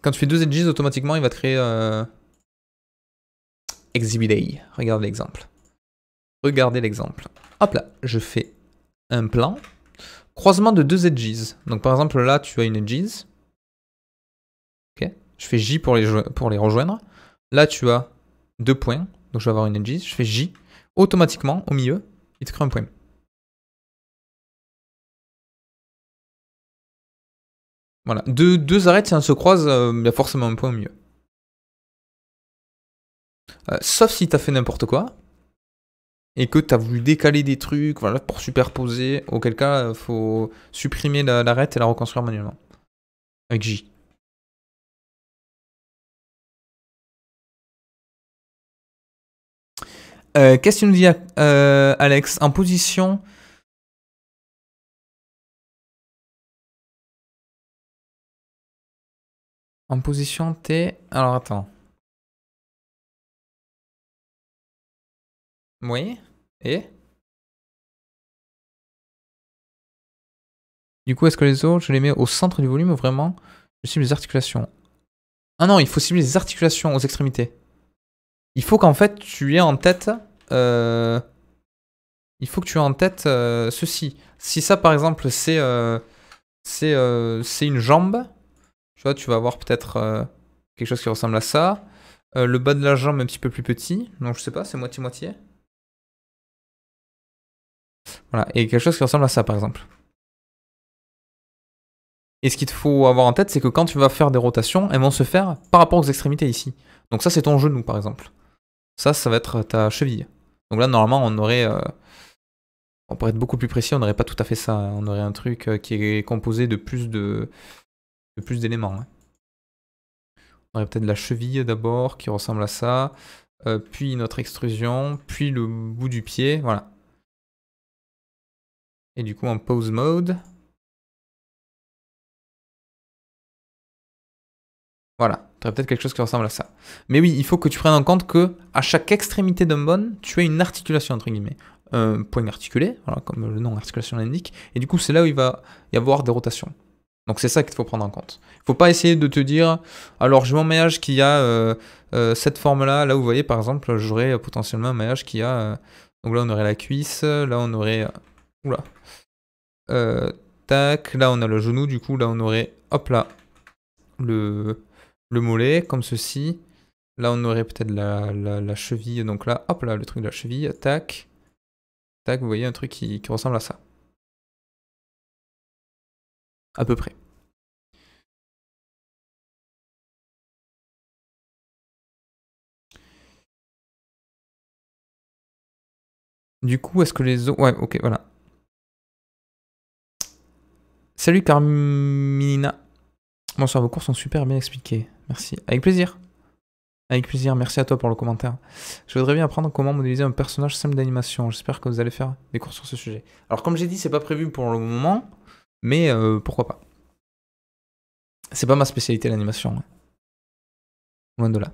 Quand tu fais deux edges, automatiquement, il va te créer... Euh... Exhibit A. Regarde l'exemple. Regardez l'exemple. Hop là, je fais un plan. Croisement de deux edges. Donc par exemple, là, tu as une edges. Ok. Je fais J pour les, pour les rejoindre. Là, tu as deux points, donc je vais avoir une NG, je fais J, automatiquement, au milieu, il te crée un point. Voilà, deux, deux arêtes, si elles se croisent, euh, il y a forcément un point au milieu. Euh, sauf si tu as fait n'importe quoi, et que tu as voulu décaler des trucs, voilà, pour superposer, auquel cas, il euh, faut supprimer l'arête et la reconstruire manuellement. Avec J. Euh, qu'est-ce que nous dis, euh, Alex En position. En position T. Alors attends. Oui. Et Du coup, est-ce que les autres, je les mets au centre du volume vraiment Je cible les articulations. Ah non, il faut cibler les articulations aux extrémités. Il faut qu'en fait tu aies en tête... Euh, il faut que tu aies en tête euh, ceci. Si ça par exemple euh, c'est une jambe, tu vois, tu vas avoir peut-être quelque chose qui ressemble à ça. le bas de la jambe un petit peu plus petit, non je sais pas, c'est moitié-moitié. Voilà, et quelque chose qui ressemble à ça par exemple. Et ce qu'il te faut avoir en tête, c'est que quand tu vas faire des rotations, elles vont se faire par rapport aux extrémités ici. Donc ça, c'est ton genou, par exemple. Ça, ça va être ta cheville. Donc là, normalement, on aurait... Euh, on pourrait être beaucoup plus précis, on n'aurait pas tout à fait ça. Hein. On aurait un truc euh, qui est composé de plus de, plus d'éléments. Hein. On aurait peut-être la cheville d'abord, qui ressemble à ça. Euh, puis notre extrusion, puis le bout du pied, voilà. Et du coup, en pose mode... Voilà peut-être quelque chose qui ressemble à ça. Mais oui, il faut que tu prennes en compte que à chaque extrémité d'un bone, tu as une articulation, entre guillemets. Un point articulé, comme le nom articulation l'indique, et du coup, c'est là où il va y avoir des rotations. Donc c'est ça qu'il faut prendre en compte. Il ne faut pas essayer de te dire, alors j'ai mon maillage qui a euh, euh, cette forme-là, là où vous voyez par exemple, j'aurais potentiellement un maillage qui a... Euh, donc là on aurait la cuisse, là on aurait... Oula. tac, là on a le genou, du coup là on aurait... Hop là. Le, le mollet, comme ceci. Là, on aurait peut-être la, la, la, cheville. Donc là, hop là, le truc de la cheville. Tac. Tac, vous voyez un truc qui, qui ressemble à ça. À peu près. Du coup, est-ce que les os... Ouais, ok, voilà. Salut Carmina. Bonsoir, vos cours sont super bien expliqués. Merci. Avec plaisir. Avec plaisir, merci à toi pour le commentaire. Je voudrais bien apprendre comment modéliser un personnage simple d'animation. J'espère que vous allez faire des cours sur ce sujet. Alors comme j'ai dit, c'est pas prévu pour le moment, mais euh, pourquoi pas. C'est pas ma spécialité l'animation. Hein. Loin de là.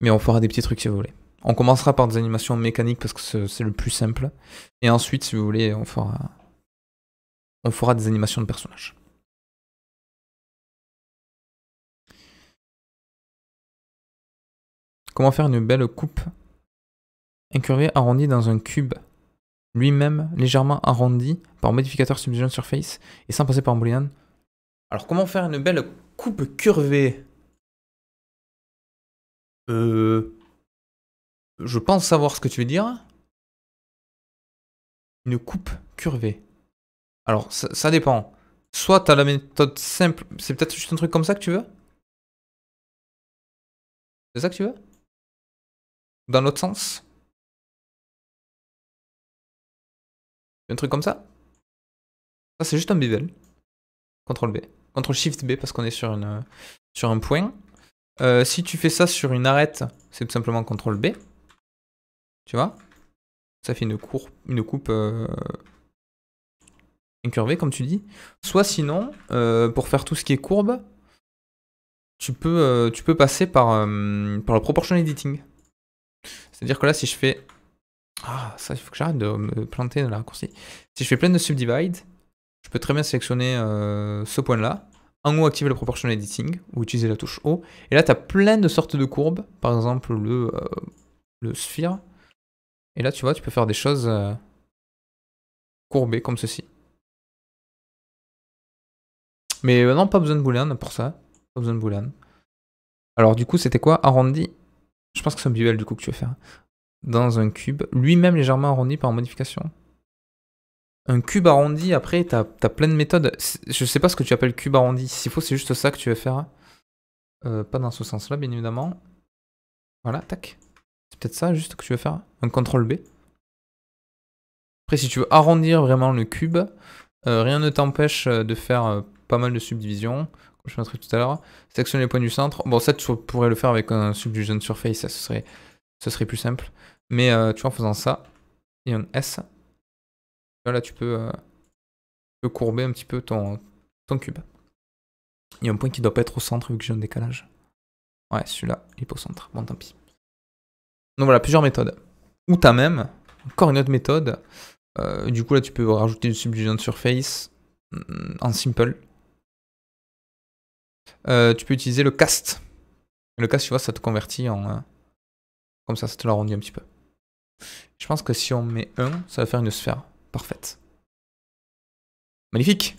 Mais on fera des petits trucs si vous voulez. On commencera par des animations mécaniques parce que c'est le plus simple. Et ensuite, si vous voulez, on fera, on fera des animations de personnages. Comment faire une belle coupe Incurvée arrondie dans un cube, lui-même légèrement arrondi par modificateur subdivision surface et sans passer par un boolean. Alors comment faire une belle coupe curvée Euh... Je pense savoir ce que tu veux dire. Une coupe curvée. Alors ça, ça dépend. Soit t'as la méthode simple, c'est peut-être juste un truc comme ça que tu veux C'est ça que tu veux dans l'autre sens Un truc comme ça Ça, c'est juste un bevel. CTRL B. CTRL SHIFT B parce qu'on est sur, sur un point. Euh, si tu fais ça sur une arête, c'est tout simplement CTRL B. Tu vois Ça fait une, courbe, une coupe euh, incurvée, comme tu dis. Soit sinon, euh, pour faire tout ce qui est courbe, tu peux, tu peux passer par, par le proportion editing. C'est-à-dire que là, si je fais... Ah, ça, il faut que j'arrête de me planter dans la raccourci. Si je fais plein de subdivide, je peux très bien sélectionner euh, ce point-là. En haut, activer le proportional editing, ou utiliser la touche O. Et là, tu as plein de sortes de courbes. Par exemple, le, euh, le sphere. Et là, tu vois, tu peux faire des choses euh, courbées, comme ceci. Mais non, pas besoin de boolean pour ça. Pas besoin de boolean. Alors du coup, c'était quoi Arrondi je pense que c'est un duel du coup que tu veux faire. Dans un cube, lui-même légèrement arrondi par modification. Un cube arrondi, après, t'as as plein de méthodes. Je sais pas ce que tu appelles cube arrondi. S'il faut, c'est juste ça que tu veux faire. Hein. Euh, pas dans ce sens-là, bien évidemment. Voilà, tac. C'est peut-être ça juste que tu veux faire. Un CTRL B. Après, si tu veux arrondir vraiment le cube, euh, rien ne t'empêche euh, de faire pas mal de subdivisions je truc tout à l'heure. Sectionner les points du centre. Bon, ça, tu pourrais le faire avec un subdivision surface, ça, ce serait, ce serait plus simple. Mais euh, tu vois, en faisant ça, il y a un S. Là, euh, tu peux, courber un petit peu ton, ton cube. Il y a un point qui ne doit pas être au centre vu que j'ai un décalage. Ouais, celui-là, il est au centre. Bon, tant pis. Donc voilà, plusieurs méthodes. Ou t'as même, encore une autre méthode. Euh, du coup, là, tu peux rajouter du subdivision surface mm, en simple. Euh, tu peux utiliser le cast. Le cast, tu vois, ça te convertit en... Euh, comme ça, ça te l'arrondit un petit peu. Je pense que si on met 1, ça va faire une sphère. Parfaite. Magnifique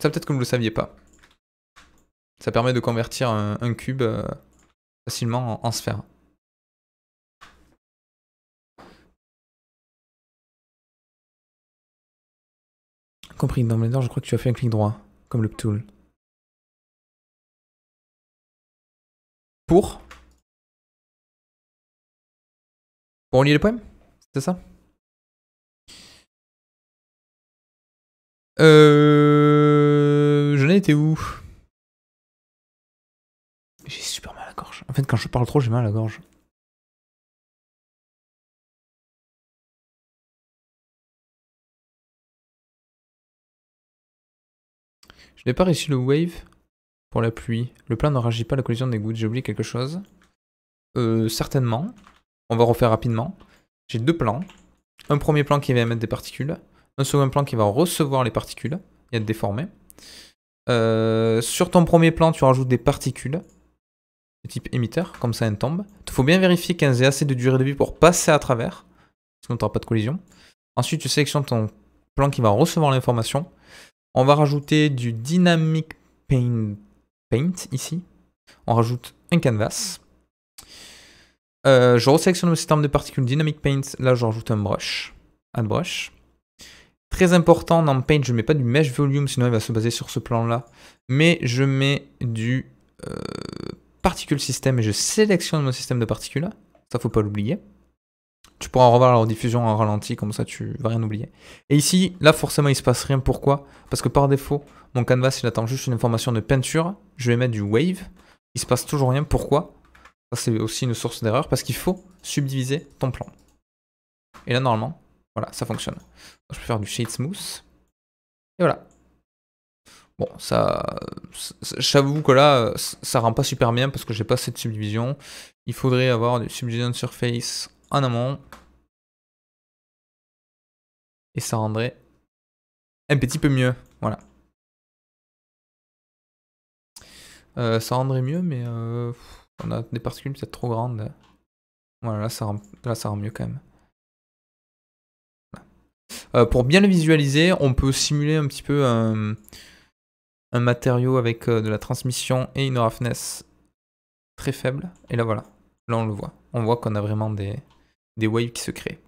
Ça, peut-être que vous ne le saviez pas. Ça permet de convertir un, cube euh, facilement en, sphère. Compris, dans Blender, je crois que tu as fait un clic droit, comme le Ptool. Pour Pour on lit les poèmes C'est ça Euh... Je n'ai été où J'ai super mal à la gorge. En fait, quand je parle trop, j'ai mal à la gorge. Je n'ai pas réussi le wave. Pour la pluie. Le plan ne réagit pas à la collision des gouttes. J'ai oublié quelque chose. Euh, certainement. On va refaire rapidement. J'ai deux plans. Un premier plan qui va émettre des particules. Un second plan qui va recevoir les particules et être déformé. Euh, sur ton premier plan, tu rajoutes des particules de type émetteur, comme ça elles tombent. Il faut bien vérifier qu'elles aient assez de durée de vie pour passer à travers, sinon tu n'auras pas de collision. Ensuite, tu sélectionnes ton plan qui va recevoir l'information. On va rajouter du Dynamic Paint Paint ici. On rajoute un canvas. Euh, je resélectionne le système de particules Dynamic Paint. Là, je rajoute un brush. Add brush. Très important, dans Paint, je ne mets pas du Mesh Volume, sinon il va se baser sur ce plan-là. Mais je mets du euh, Particule System et je sélectionne mon système de particules. Ça, faut pas l'oublier. Tu pourras en revoir la rediffusion en ralenti, comme ça, tu vas rien oublier. Et ici, là, forcément, il se passe rien. Pourquoi Parce que par défaut, mon canvas, il attend juste une information de peinture. Je vais mettre du wave. Il se passe toujours rien. Pourquoi Ça, c'est aussi une source d'erreur parce qu'il faut subdiviser ton plan. Et là, normalement, voilà, ça fonctionne. Je peux faire du shade smooth. Et voilà. Bon, ça, j'avoue que là, ça rend pas super bien parce que j'ai pas cette subdivision. Il faudrait avoir du subdivision surface en amont. Et ça rendrait un petit peu mieux. Voilà. Euh, ça rendrait mieux, mais euh, on a des particules peut-être trop grandes. Voilà, là ça, rend, là, ça rend mieux quand même. Euh, pour bien le visualiser, on peut simuler un petit peu un, matériau avec de la transmission et une roughness très faible. Et là, voilà. Là, on le voit. On voit qu'on a vraiment des, des waves qui se créent.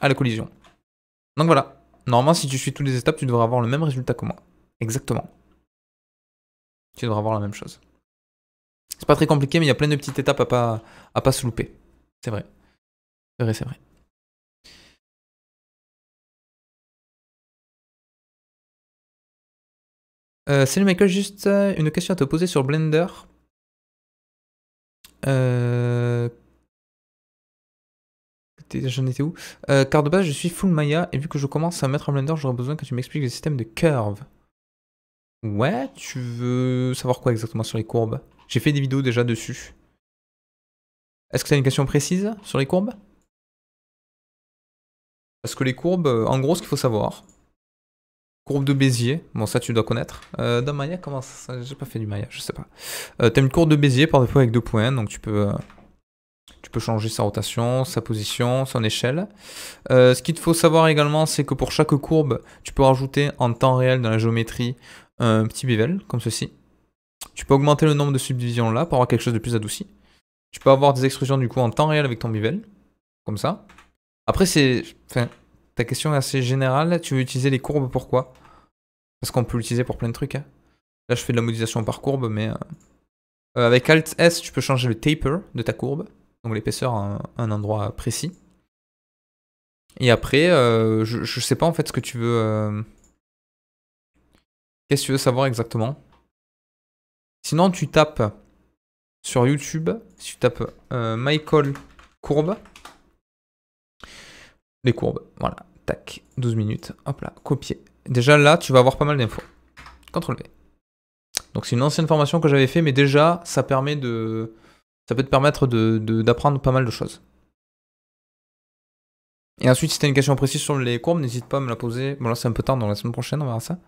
À la collision. Donc voilà. Normalement, si tu suis toutes les étapes, tu devrais avoir le même résultat que moi. Exactement tu devras avoir la même chose. C'est pas très compliqué, mais il y a plein de petites étapes à pas, à pas se louper. C'est vrai. C'est vrai, c'est vrai. Euh, salut Michael, juste euh, une question à te poser sur Blender. Euh, j'en étais où Car de base, je suis full Maya et vu que je commence à mettre en Blender, j'aurais besoin que tu m'expliques le système de curve. Ouais, tu veux savoir quoi exactement sur les courbes J'ai fait des vidéos déjà dessus. Est-ce que tu as une question précise sur les courbes Parce que les courbes, euh, en gros, ce qu'il faut savoir, courbe de Bézier, bon ça tu dois connaître. Euh, dans Maya, comment ça, J'ai pas fait du Maya, je sais pas. Euh, t'as une courbe de Bézier par défaut avec deux points, donc tu peux, tu peux changer sa rotation, sa position, son échelle. ce qu'il te faut savoir également, c'est que pour chaque courbe, tu peux rajouter en temps réel dans la géométrie un petit bevel comme ceci. Tu peux augmenter le nombre de subdivisions là pour avoir quelque chose de plus adouci. Tu peux avoir des extrusions du coup en temps réel avec ton bevel, comme ça. Après, c'est, enfin, ta question est assez générale. Tu veux utiliser les courbes pourquoi Parce qu'on peut l'utiliser pour plein de trucs. Hein. Là, je fais de la modélisation par courbe, mais euh, euh, avec Alt S, tu peux changer le taper de ta courbe, donc l'épaisseur à un, endroit précis. Et après, euh, je, je sais pas en fait ce que tu veux Qu'est-ce que tu veux savoir exactement Sinon, tu tapes sur YouTube, si tu tapes euh, Michael Courbe, les courbes, voilà, tac, 12 minutes, hop là, copier. Déjà là, tu vas avoir pas mal d'infos. CTRL V. Donc c'est une ancienne formation que j'avais fait, mais déjà, ça permet de... Ça peut te permettre d'apprendre pas mal de choses. Et ensuite, si tu as une question précise sur les courbes, n'hésite pas à me la poser. Bon là, c'est un peu tard, dans la semaine prochaine, on verra ça.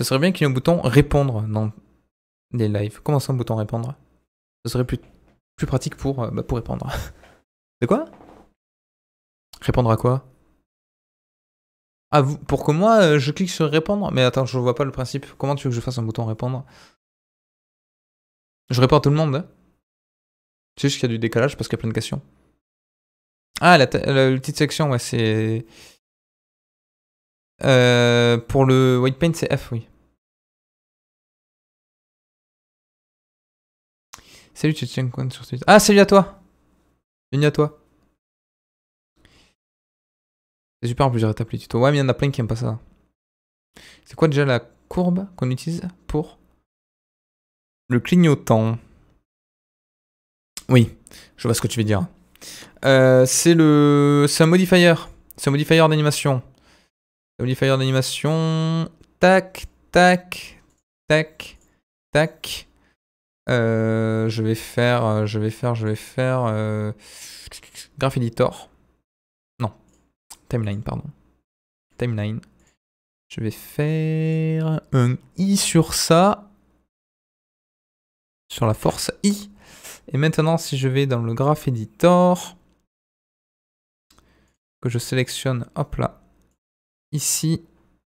Ce serait bien qu'il y ait un bouton répondre dans les lives. Comment ça, un bouton répondre Ce serait plus, plus pratique pour, euh, bah, pour répondre. C'est quoi Répondre à quoi ah, vous, pour que moi, euh, je clique sur répondre Mais attends, je vois pas le principe. Comment tu veux que je fasse un bouton répondre Je réponds à tout le monde. Hein. tu sais qu'il y a du décalage parce qu'il y a plein de questions. Ah, la, petite section, ouais, c'est... Euh, pour le white paint, c'est F, oui. Salut quoi sur Twitch. Ah, salut à toi Bienvenue à toi. C'est super, en plus j'ai rétabli le tuto. Ouais, mais il y en a plein qui aiment pas ça. C'est quoi déjà la courbe qu'on utilise pour le clignotant Oui, je vois ce que tu veux dire. Euh, c'est le, c'est un modifier, c'est un modifier d'animation. Modifier d'animation. Tac, tac, tac, tac. Euh, euh, je vais faire, je vais faire, je euh, vais faire Graph Editor. Non, Timeline, pardon. Timeline. Je vais faire un i sur ça, sur la force i. Et maintenant, si je vais dans le Graph Editor, que je sélectionne, hop là, ici,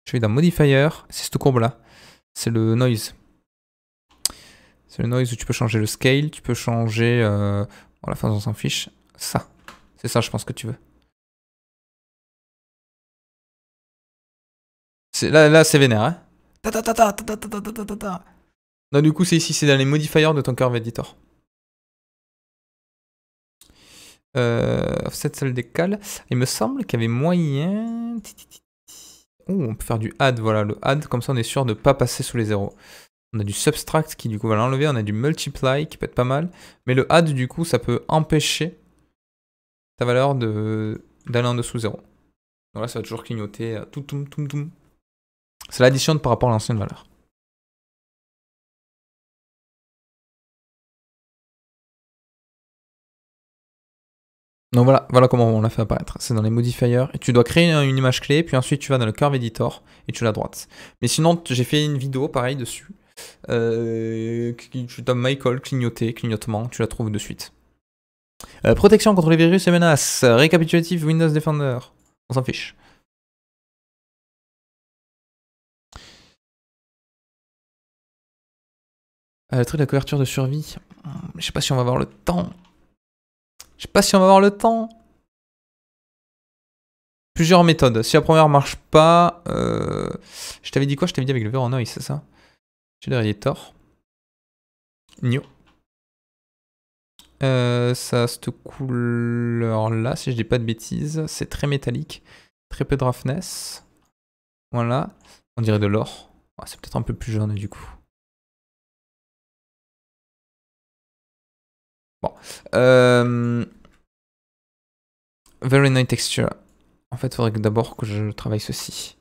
je vais dans Modifier, c'est cette courbe-là, c'est le Noise. C'est le noise où tu peux changer le scale, tu peux changer... Bon, la fin, on s'en fiche. Ça. C'est ça, je pense, que tu veux. Là, là c'est vénère, hein ta ta ta ta ta ta ta ta Non, du coup, c'est ici, c'est dans les modifiers de ton curve editor. Euh, offset, seul décal, Il me semble qu'il y avait moyen... on peut faire du add, voilà, le add, comme ça on est sûr de ne pas passer sous les zéros. On a du subtract qui du coup va l'enlever, on a du multiply qui peut être pas mal. Mais le add du coup ça peut empêcher ta valeur d'aller en dessous 0. Donc là ça va toujours clignoter euh, tout tout tout tout. C'est par rapport à l'ancienne valeur. Donc voilà, voilà comment on l'a fait apparaître. C'est dans les modifiers. Et tu dois créer une image clé, puis ensuite tu vas dans le curve editor et tu la droites. Mais sinon, j'ai fait une vidéo pareil dessus tu euh, tapes Michael, clignoter, clignotement, tu la trouves de suite. Euh, protection contre les virus et menaces. Récapitulatif Windows Defender. On s'en fiche. Euh, le truc de la couverture de survie. Hmm, je sais pas si on va avoir le temps. Je sais pas si on va avoir le temps. Plusieurs méthodes. Si la première marche pas, je t'avais dit quoi Je t'avais dit avec le verre en oeil, c'est ça j'ai tort. Nio. Euh, ça a cette couleur-là, si je dis pas de bêtises. C'est très métallique. Très peu de roughness. Voilà. On dirait de l'or. Ah, c'est peut-être un peu plus jaune du coup. Bon. Euh, very nice texture. En fait, il faudrait d'abord que je travaille ceci.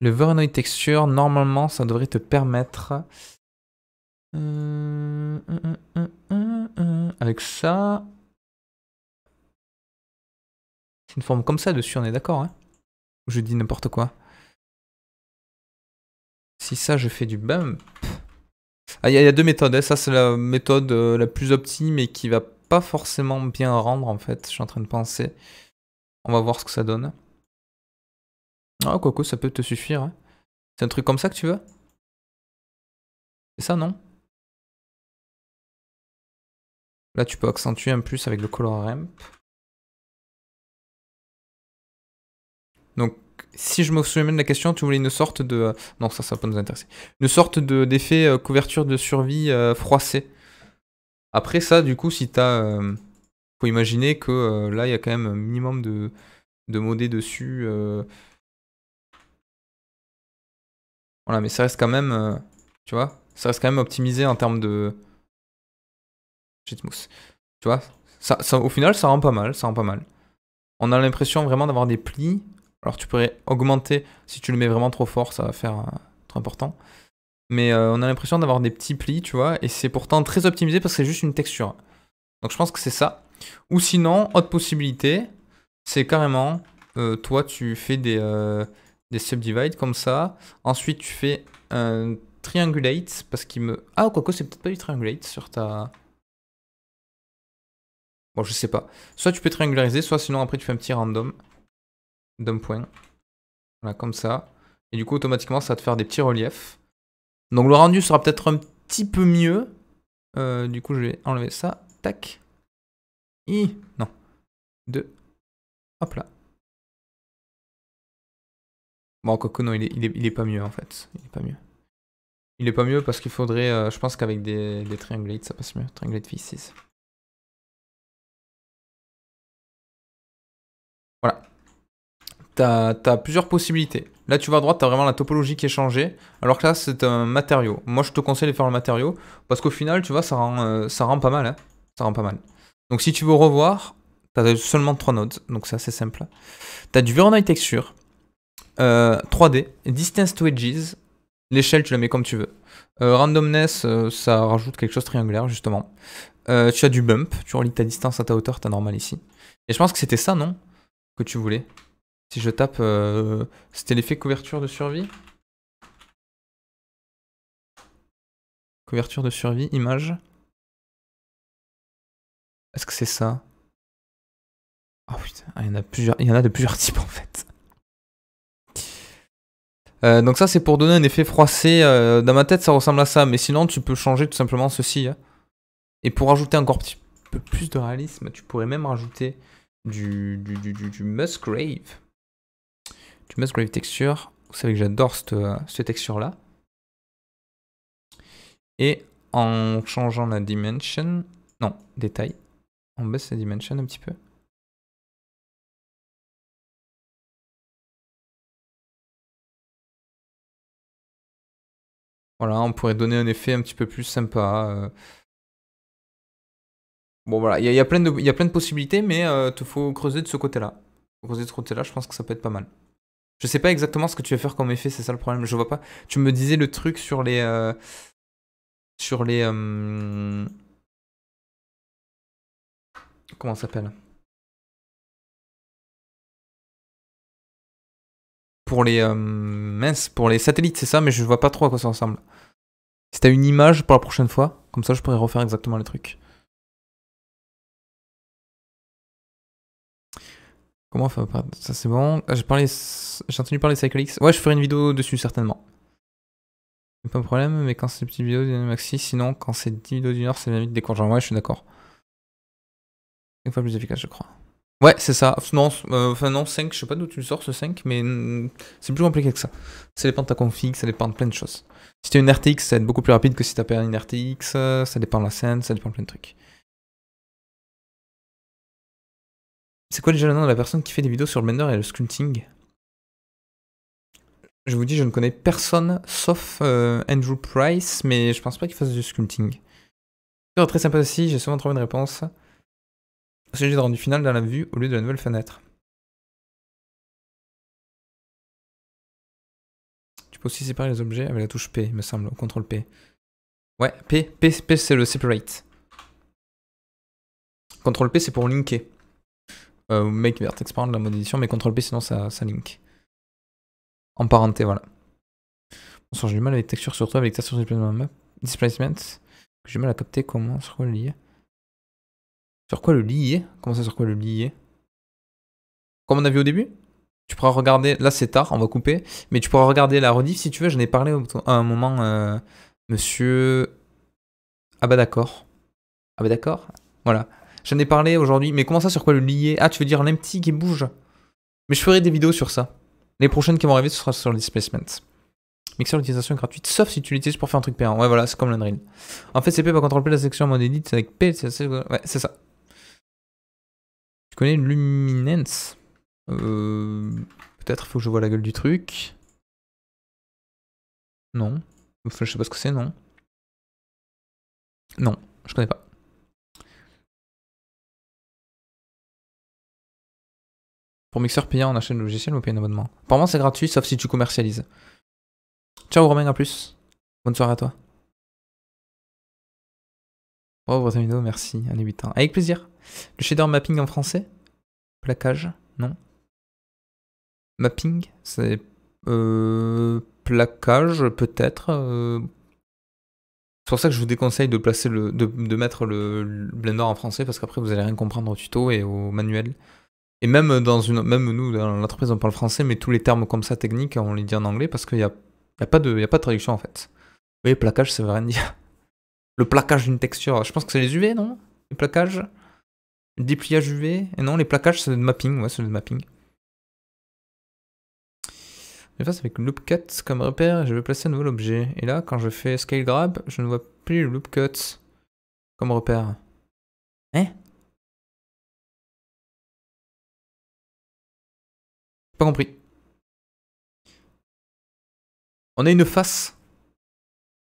Le Voronoi Texture, normalement, ça devrait te permettre... Euh, euh, euh, avec ça... C'est une forme comme ça dessus, on est d'accord, hein Je dis n'importe quoi. Si ça, je fais du bump... Ah, il y, a deux méthodes, hein. ça c'est la méthode la plus optime et qui va pas forcément bien rendre en fait, je suis en train de penser. On va voir ce que ça donne. Ah, coco ça peut te suffire. C'est un truc comme ça que tu veux C'est ça, non Là, tu peux accentuer un plus avec le color ramp. Donc, si je me souviens de la question, tu voulais une sorte de... Euh, non, ça, ça va pas nous intéresser. Une sorte d'effet euh, couverture de survie euh, froissée. Après ça, du coup, si t'as... faut imaginer que là, il y a quand même un minimum de, de modés dessus. Voilà, mais ça reste quand même, euh, tu vois, ça reste quand même optimisé en termes de... mousse Tu vois, au final, ça rend pas mal, ça rend pas mal. On a l'impression vraiment d'avoir des plis. Alors tu pourrais augmenter, si tu le mets vraiment trop fort, ça va faire euh, trop important. Mais euh, on a l'impression d'avoir des petits plis, tu vois, et c'est pourtant très optimisé parce que c'est juste une texture. Donc je pense que c'est ça. Ou sinon, autre possibilité, c'est carrément, toi tu fais des des subdivides comme ça. Ensuite, tu fais un triangulate parce qu'il me... Ah, coco, c'est peut-être pas du triangulate sur ta... Bon, je sais pas. Soit tu peux triangulariser, soit sinon après tu fais un petit random. Dump point. Voilà, comme ça. Et du coup, automatiquement, ça va te faire des petits reliefs. Donc le rendu sera peut-être un petit peu mieux. Euh, du coup, je vais enlever ça. Tac. I. Non. Deux. Hop là. Bon, quoique non, il est, pas mieux en fait. Il est pas mieux. Il est pas mieux parce qu'il faudrait, euh, je pense qu'avec des, des ça passe mieux. Triangulate V6. Voilà. T'as as plusieurs possibilités. Là, tu vas à droite, tu as vraiment la topologie qui est changée. Alors que là, c'est un matériau. Moi, je te conseille de faire le matériau. Parce qu'au final, tu vois, ça rend, euh, ça rend pas mal. Hein. ça rend pas mal. Donc, si tu veux revoir, tu as seulement trois nodes. Donc, c'est assez simple. Tu as du Veronite Texture. 3D, euh, distance to edges, l'échelle tu la mets comme tu veux. Euh, randomness, euh, ça rajoute quelque chose de triangulaire justement. tu as du bump, tu relis ta distance à ta hauteur, t'as normal ici. Et je pense que c'était ça, non Que tu voulais. Si je tape, c'était l'effet couverture de survie Couverture de survie, image. Est-ce que c'est ça oh, putain, il y en a de plusieurs types en fait. Euh, donc ça c'est pour donner un effet froissé, euh, dans ma tête ça ressemble à ça, mais sinon tu peux changer tout simplement ceci. Hein. Et pour ajouter encore un petit peu plus de réalisme, tu pourrais même rajouter du, du, du, Musgrave. Du Musgrave texture, vous savez que j'adore cette, euh, cette texture là. Et en changeant la dimension, non, détail, on baisse la dimension un petit peu. Voilà, on pourrait donner un effet un petit peu plus sympa. Euh. Bon voilà, il y, a plein de, possibilités, mais il euh, te faut creuser de ce côté-là. Creuser de ce côté-là, je pense que ça peut être pas mal. Je sais pas exactement ce que tu vas faire comme effet, c'est ça le problème, je vois pas. Tu me disais le truc sur les... Euh, sur les... comment ça s'appelle pour les euh, pour les satellites, c'est ça, mais je vois pas trop à quoi ça ressemble. Si t'as une image pour la prochaine fois, comme ça je pourrais refaire exactement le truc. Comment Ça c'est bon. Ah, j'ai parlé, entendu parler de CycleX. Ouais, je ferai une vidéo dessus certainement. Pas de problème, mais quand c'est une petite vidéo, d'une maxi, sinon quand c'est 10 vidéos d'une heure, c'est limite des décourageant. Ouais, je suis d'accord. Une fois plus efficace, je crois. Ouais, c'est ça. Non, euh, enfin non, 5, je sais pas d'où tu le sors ce 5, mais mm, c'est plus compliqué que ça. Ça dépend de ta config, ça dépend de plein de choses. Si t'as une RTX, ça va être beaucoup plus rapide que si t'as pas une RTX, euh, ça dépend de la scène, ça dépend de plein de trucs. C'est quoi déjà le nom de la personne qui fait des vidéos sur le Blender et le sculpting Je vous dis, je ne connais personne sauf euh, Andrew Price, mais je pense pas qu'il fasse du sculpting. C'est très sympa aussi, j'ai souvent trouvé une réponse sujet de rendu final dans la vue au lieu de la nouvelle fenêtre. Tu peux aussi séparer les objets avec la touche P, il me semble, CTRL P. Ouais, P, P, P c'est le separate. CTRL P c'est pour linker. Euh, make vertex par la mode édition, mais CTRL P sinon ça, ça link. En parenté, voilà. On j'ai du mal avec texture, surtout avec texture displacement. J'ai du mal à capter comment se relier. Sur quoi le lier Comment ça, sur quoi le lier Comme on a vu au début Tu pourras regarder, là c'est tard, on va couper, mais tu pourras regarder la rediff si tu veux, j'en ai parlé à un moment, euh, monsieur... Ah bah d'accord. Ah bah d'accord Voilà. J'en ai parlé aujourd'hui, mais comment ça, sur quoi le lier Ah, tu veux dire l'empty qui bouge Mais je ferai des vidéos sur ça. Les prochaines qui vont arriver, ce sera sur le displacement. Mixer, l'utilisation gratuite, sauf si tu l'utilises pour faire un truc payant. Ouais, voilà, c'est comme l'Unreal. En fait, c'est P, e pas contrôler la section en mode edit, c'est avec P, e c'est ouais, ça connais luminance euh, Peut-être faut que je vois la gueule du truc. Non. je sais pas ce que c'est, non. Non, je connais pas. Pour Mixer, payant, on achète le logiciel ou paye un abonnement Apparemment, c'est gratuit, sauf si tu commercialises. Ciao Romain, en plus. Bonne soirée à toi. Oh, votre merci. Un 8 Avec plaisir. Le shader mapping en français Plaquage Non. Mapping C'est. Euh, plaquage, peut-être. Euh. C'est pour ça que je vous déconseille de, placer le, de, mettre le, Blender en français parce qu'après vous allez rien comprendre au tuto et au manuel. Et même dans une, même nous dans l'entreprise on parle français, mais tous les termes comme ça techniques on les dit en anglais parce qu'il n'y a, y a, pas de, y a pas de traduction en fait. Vous voyez, plaquage ça veut rien dire. Le plaquage d'une texture, je pense que c'est les UV non Le plaquages Dépliage UV Et non, les plaquages, c'est le mapping. Ouais, c'est de mapping. une face avec loop cut comme repère je vais placer un nouvel objet. Et là, quand je fais scale grab, je ne vois plus le loop cut comme repère. Hein Pas compris. On a une face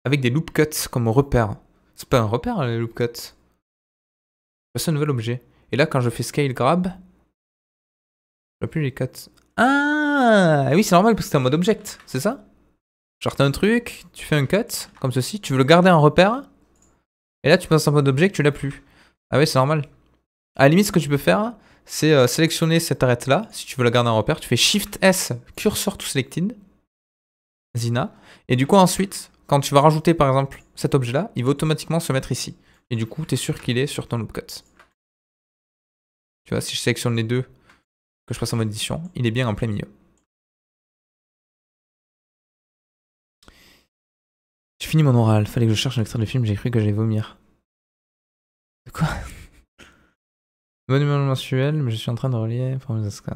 avec des loop cuts comme repère. C'est pas un repère, les loop cuts. Placer un nouvel objet. Et là, quand je fais scale grab, je plus les cuts. Ah Oui, c'est normal parce que c'est en mode object, c'est ça Genre, t'as un truc, tu fais un cut, comme ceci, tu veux le garder en repère, et là, tu passes en mode object, tu l'as plus. Ah oui, c'est normal. À la limite, ce que tu peux faire, c'est euh, sélectionner cette arête-là, si tu veux la garder en repère, tu fais Shift S, cursor to selected, Zina, et du coup, ensuite, quand tu vas rajouter, par exemple, cet objet-là, il va automatiquement se mettre ici. Et du coup, tu es sûr qu'il est sur ton loop cut. Tu vois, si je sélectionne les deux, que je passe en mode édition, il est bien en plein milieu. J'ai fini mon oral, fallait que je cherche un extrait de film, j'ai cru que j'allais vomir. De quoi Monument mensuel, mais je suis en train de relier pour mes scan.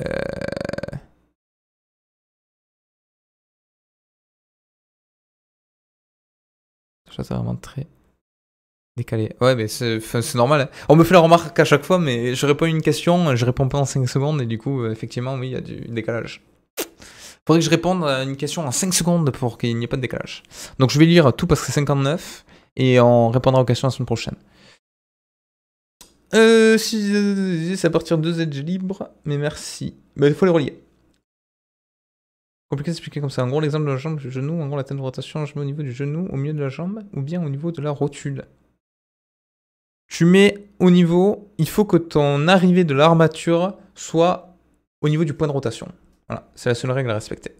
Euh... Je c'est vraiment très Décalé. Ouais, mais c'est normal. On me fait la remarque à chaque fois, mais je réponds une question, je réponds pas en 5 secondes, et du coup, euh, effectivement, oui, il y a du décalage. Faudrait que je réponde à une question en 5 secondes pour qu'il n'y ait pas de décalage. Donc je vais lire tout parce que c'est 59, et on répondra aux questions la semaine prochaine. Euh, si, c'est à partir de Z libres, mais merci. Mais bah, il faut les relier. Compliqué expliquer comme ça. En gros, l'exemple de la jambe, du genou, en gros, la tête de rotation, je mets au niveau du genou, au milieu de la jambe, ou bien au niveau de la rotule tu mets au niveau, il faut que ton arrivée de l'armature soit au niveau du point de rotation. Voilà, c'est la seule règle à respecter.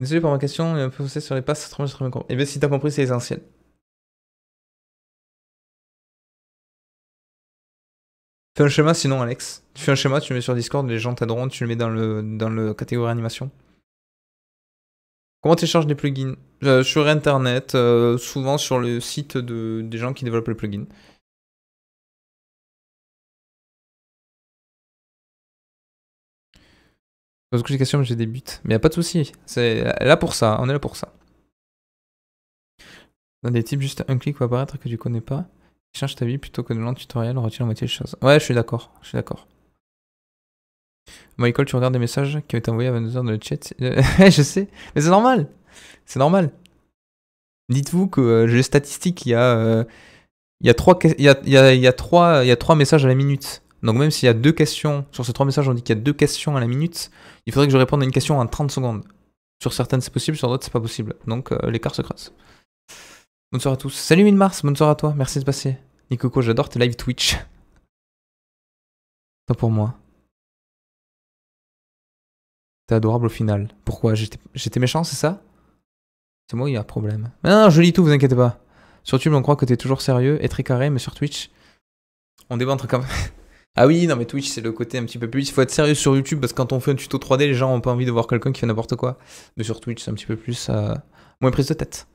Désolé pour ma question, il un peu sur les passes, trop bien compris. Et bien si t'as compris, c'est essentiel. Fais un schéma sinon Alex. Tu fais un schéma, tu le mets sur Discord, les gens t'aideront, tu le mets dans le dans le catégorie animation. Comment tu charges des plugins euh, Sur internet, euh, souvent sur le site des gens qui développent les plugins. Parce que j'ai question, j'ai des buts. Mais y a pas de souci. C'est là pour ça. On est là pour ça. Dans des types, juste un clic va apparaître que tu connais pas. Cherche ta vie plutôt que de lent tutoriel, on retire la moitié des choses. Ouais, je suis d'accord. Je suis d'accord. Michael, tu regardes des messages qui ont été envoyés à 22h dans le chat. Euh, je sais, mais c'est normal. C'est normal. Dites-vous que euh, j'ai les statistiques, il y a, 3 euh, il y a trois, il y a, trois, il y a trois messages à la minute. Donc même s'il y a deux questions, sur ces trois messages, on dit qu'il y a deux questions à la minute, il faudrait que je réponde à une question en 30 secondes. Sur certaines, c'est possible, sur d'autres, c'est pas possible. Donc l'écart se creuse. Bonne à tous. Salut Mars, bonne à toi, merci de passer. Nicoco, j'adore tes live Twitch. Pas pour moi. T'es adorable au final. Pourquoi J'étais méchant, c'est ça C'est moi, il y a un problème. non, je lis tout, vous inquiétez pas. Sur YouTube, on croit que t'es toujours sérieux et très carré, mais sur Twitch, on déventre quand même. ah oui, non, mais Twitch, c'est le côté un petit peu plus. Il faut être sérieux sur YouTube parce que quand on fait un tuto 3D, les gens ont pas envie de voir quelqu'un qui fait n'importe quoi. Mais sur Twitch, c'est un petit peu plus. Euh, moins prise de tête.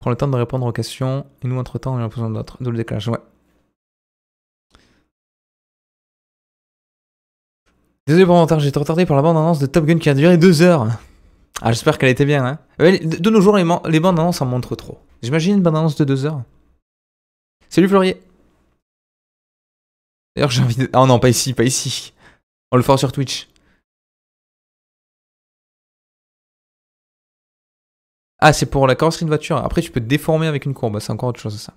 Prends le temps de répondre aux questions et nous, entre-temps, on a besoin d'autres. D'où le Ouais. Désolé pour mon retard, j'ai été retardé par la bande-annonce de Top Gun qui a duré deux heures. Ah, j'espère qu'elle était bien, hein. De nos jours, les, bandes-annonces en montrent trop. J'imagine une bande-annonce de deux heures. Salut Fleurier. D'ailleurs, j'ai envie de... Oh non, pas ici, pas ici. On le fera sur Twitch. Ah, c'est pour la carrosserie de voiture. Après, tu peux te déformer avec une courbe. C'est encore autre chose, ça.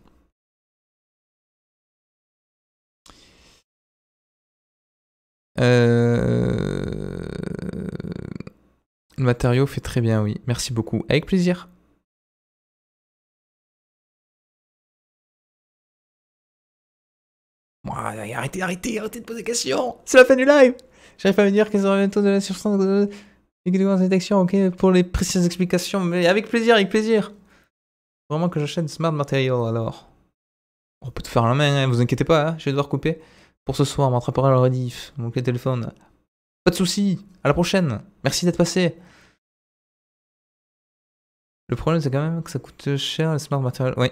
Euh, le matériau fait très bien, oui. Merci beaucoup. Avec plaisir. Arrêtez, arrêtez, arrêtez de poser des questions. C'est la fin du live. J'arrive pas à me dire qu'ils auront bientôt de la substance de détection, ok, pour les précises explications, mais avec plaisir, avec plaisir. Vraiment que j'achète Smart Material alors. On peut tout faire à la main, hein, vous inquiétez pas, hein, je vais devoir couper pour ce soir, on à la rediff, donc les téléphone, Pas de soucis, à la prochaine, merci d'être passé. Le problème, c'est quand même que ça coûte cher les smart materials. oui.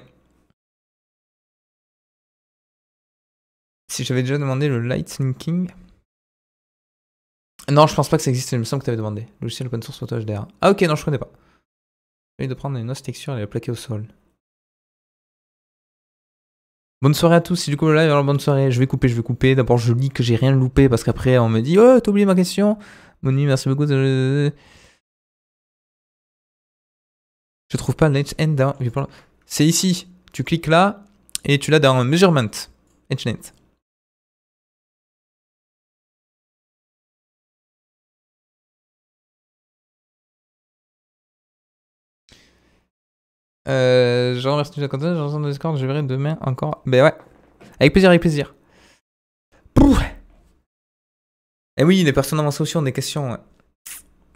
Si j'avais déjà demandé le light linking. Non, je pense pas que ça existe, il me semble que tu avais demandé. Logiciel open source photo HDR. Ah, ok, non, je connais pas. J'ai envie de prendre une autre texture et la plaquer au sol. Bonne soirée à tous, c'est du coup le live, bonne soirée, je vais couper, je vais couper. D'abord je lis que j'ai rien loupé parce qu'après on me dit Oh, t'as oublié ma question nuit, merci beaucoup. Je trouve pas l'edge end. C'est ici, tu cliques là et tu l'as dans Measurement, end Euh, je remercie les Quentin. je Discord, je verrai demain encore. Ben ouais. Avec plaisir, avec plaisir. Pouf Et eh oui, les personnes avancées aussi ont des questions.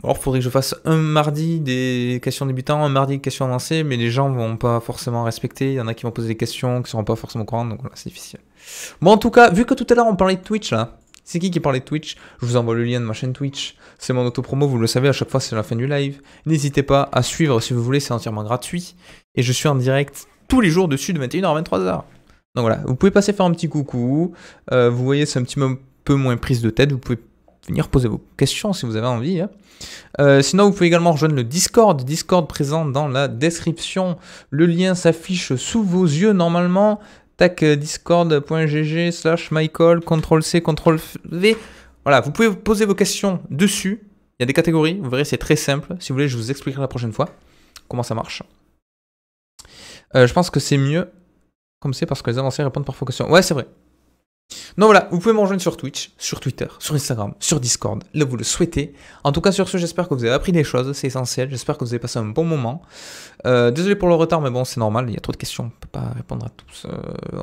Or Alors, faudrait que je fasse un mardi des questions débutants, un mardi des questions avancées, mais les gens vont pas forcément respecter. Il y en a qui vont poser des questions, qui seront pas forcément courantes donc c'est difficile. Bon, en tout cas, vu que tout à l'heure on parlait de Twitch là, c'est qui qui parlait de Twitch Je vous envoie le lien de ma chaîne Twitch. C'est mon auto promo, vous le savez, à chaque fois c'est la fin du live. N'hésitez pas à suivre si vous voulez, c'est entièrement gratuit. Et je suis en direct tous les jours dessus de 21h à 23h. Donc voilà, vous pouvez passer faire un petit coucou. Euh, vous voyez, c'est un petit peu moins prise de tête. Vous pouvez venir poser vos questions si vous avez envie. Hein. Euh, sinon, vous pouvez également rejoindre le Discord. Discord présent dans la description. Le lien s'affiche sous vos yeux normalement. Tac, euh, discord.gg slash Michael, CTRL-C, CTRL-V. Voilà, vous pouvez poser vos questions dessus. Il y a des catégories, vous verrez, c'est très simple. Si vous voulez, je vous expliquerai la prochaine fois comment ça marche. Euh, je pense que c'est mieux comme c'est parce que les avancées répondent parfois aux questions. Ouais, c'est vrai. Donc voilà, vous pouvez me rejoindre sur Twitch, sur Twitter, sur Instagram, sur Discord, là vous le souhaitez. En tout cas, sur ce, j'espère que vous avez appris des choses, c'est essentiel. J'espère que vous avez passé un bon moment. Euh, désolé pour le retard, mais bon, c'est normal, il y a trop de questions, on ne peut pas répondre à tous. Euh,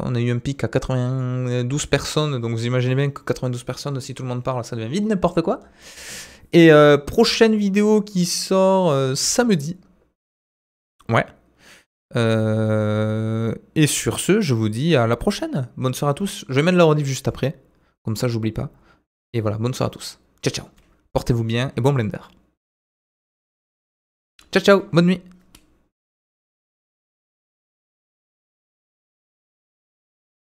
on a eu un pic à 92 personnes, donc vous imaginez bien que 92 personnes, si tout le monde parle, ça devient vite n'importe quoi. Et prochaine vidéo qui sort samedi. Ouais, euh, et sur ce, je vous dis à la prochaine. Bonne soirée à tous. Je mettre la rediff juste après. Comme ça, j'oublie pas. Et voilà, bonne soirée à tous. Ciao, ciao. Portez-vous bien et bon Blender. Ciao, ciao. Bonne nuit.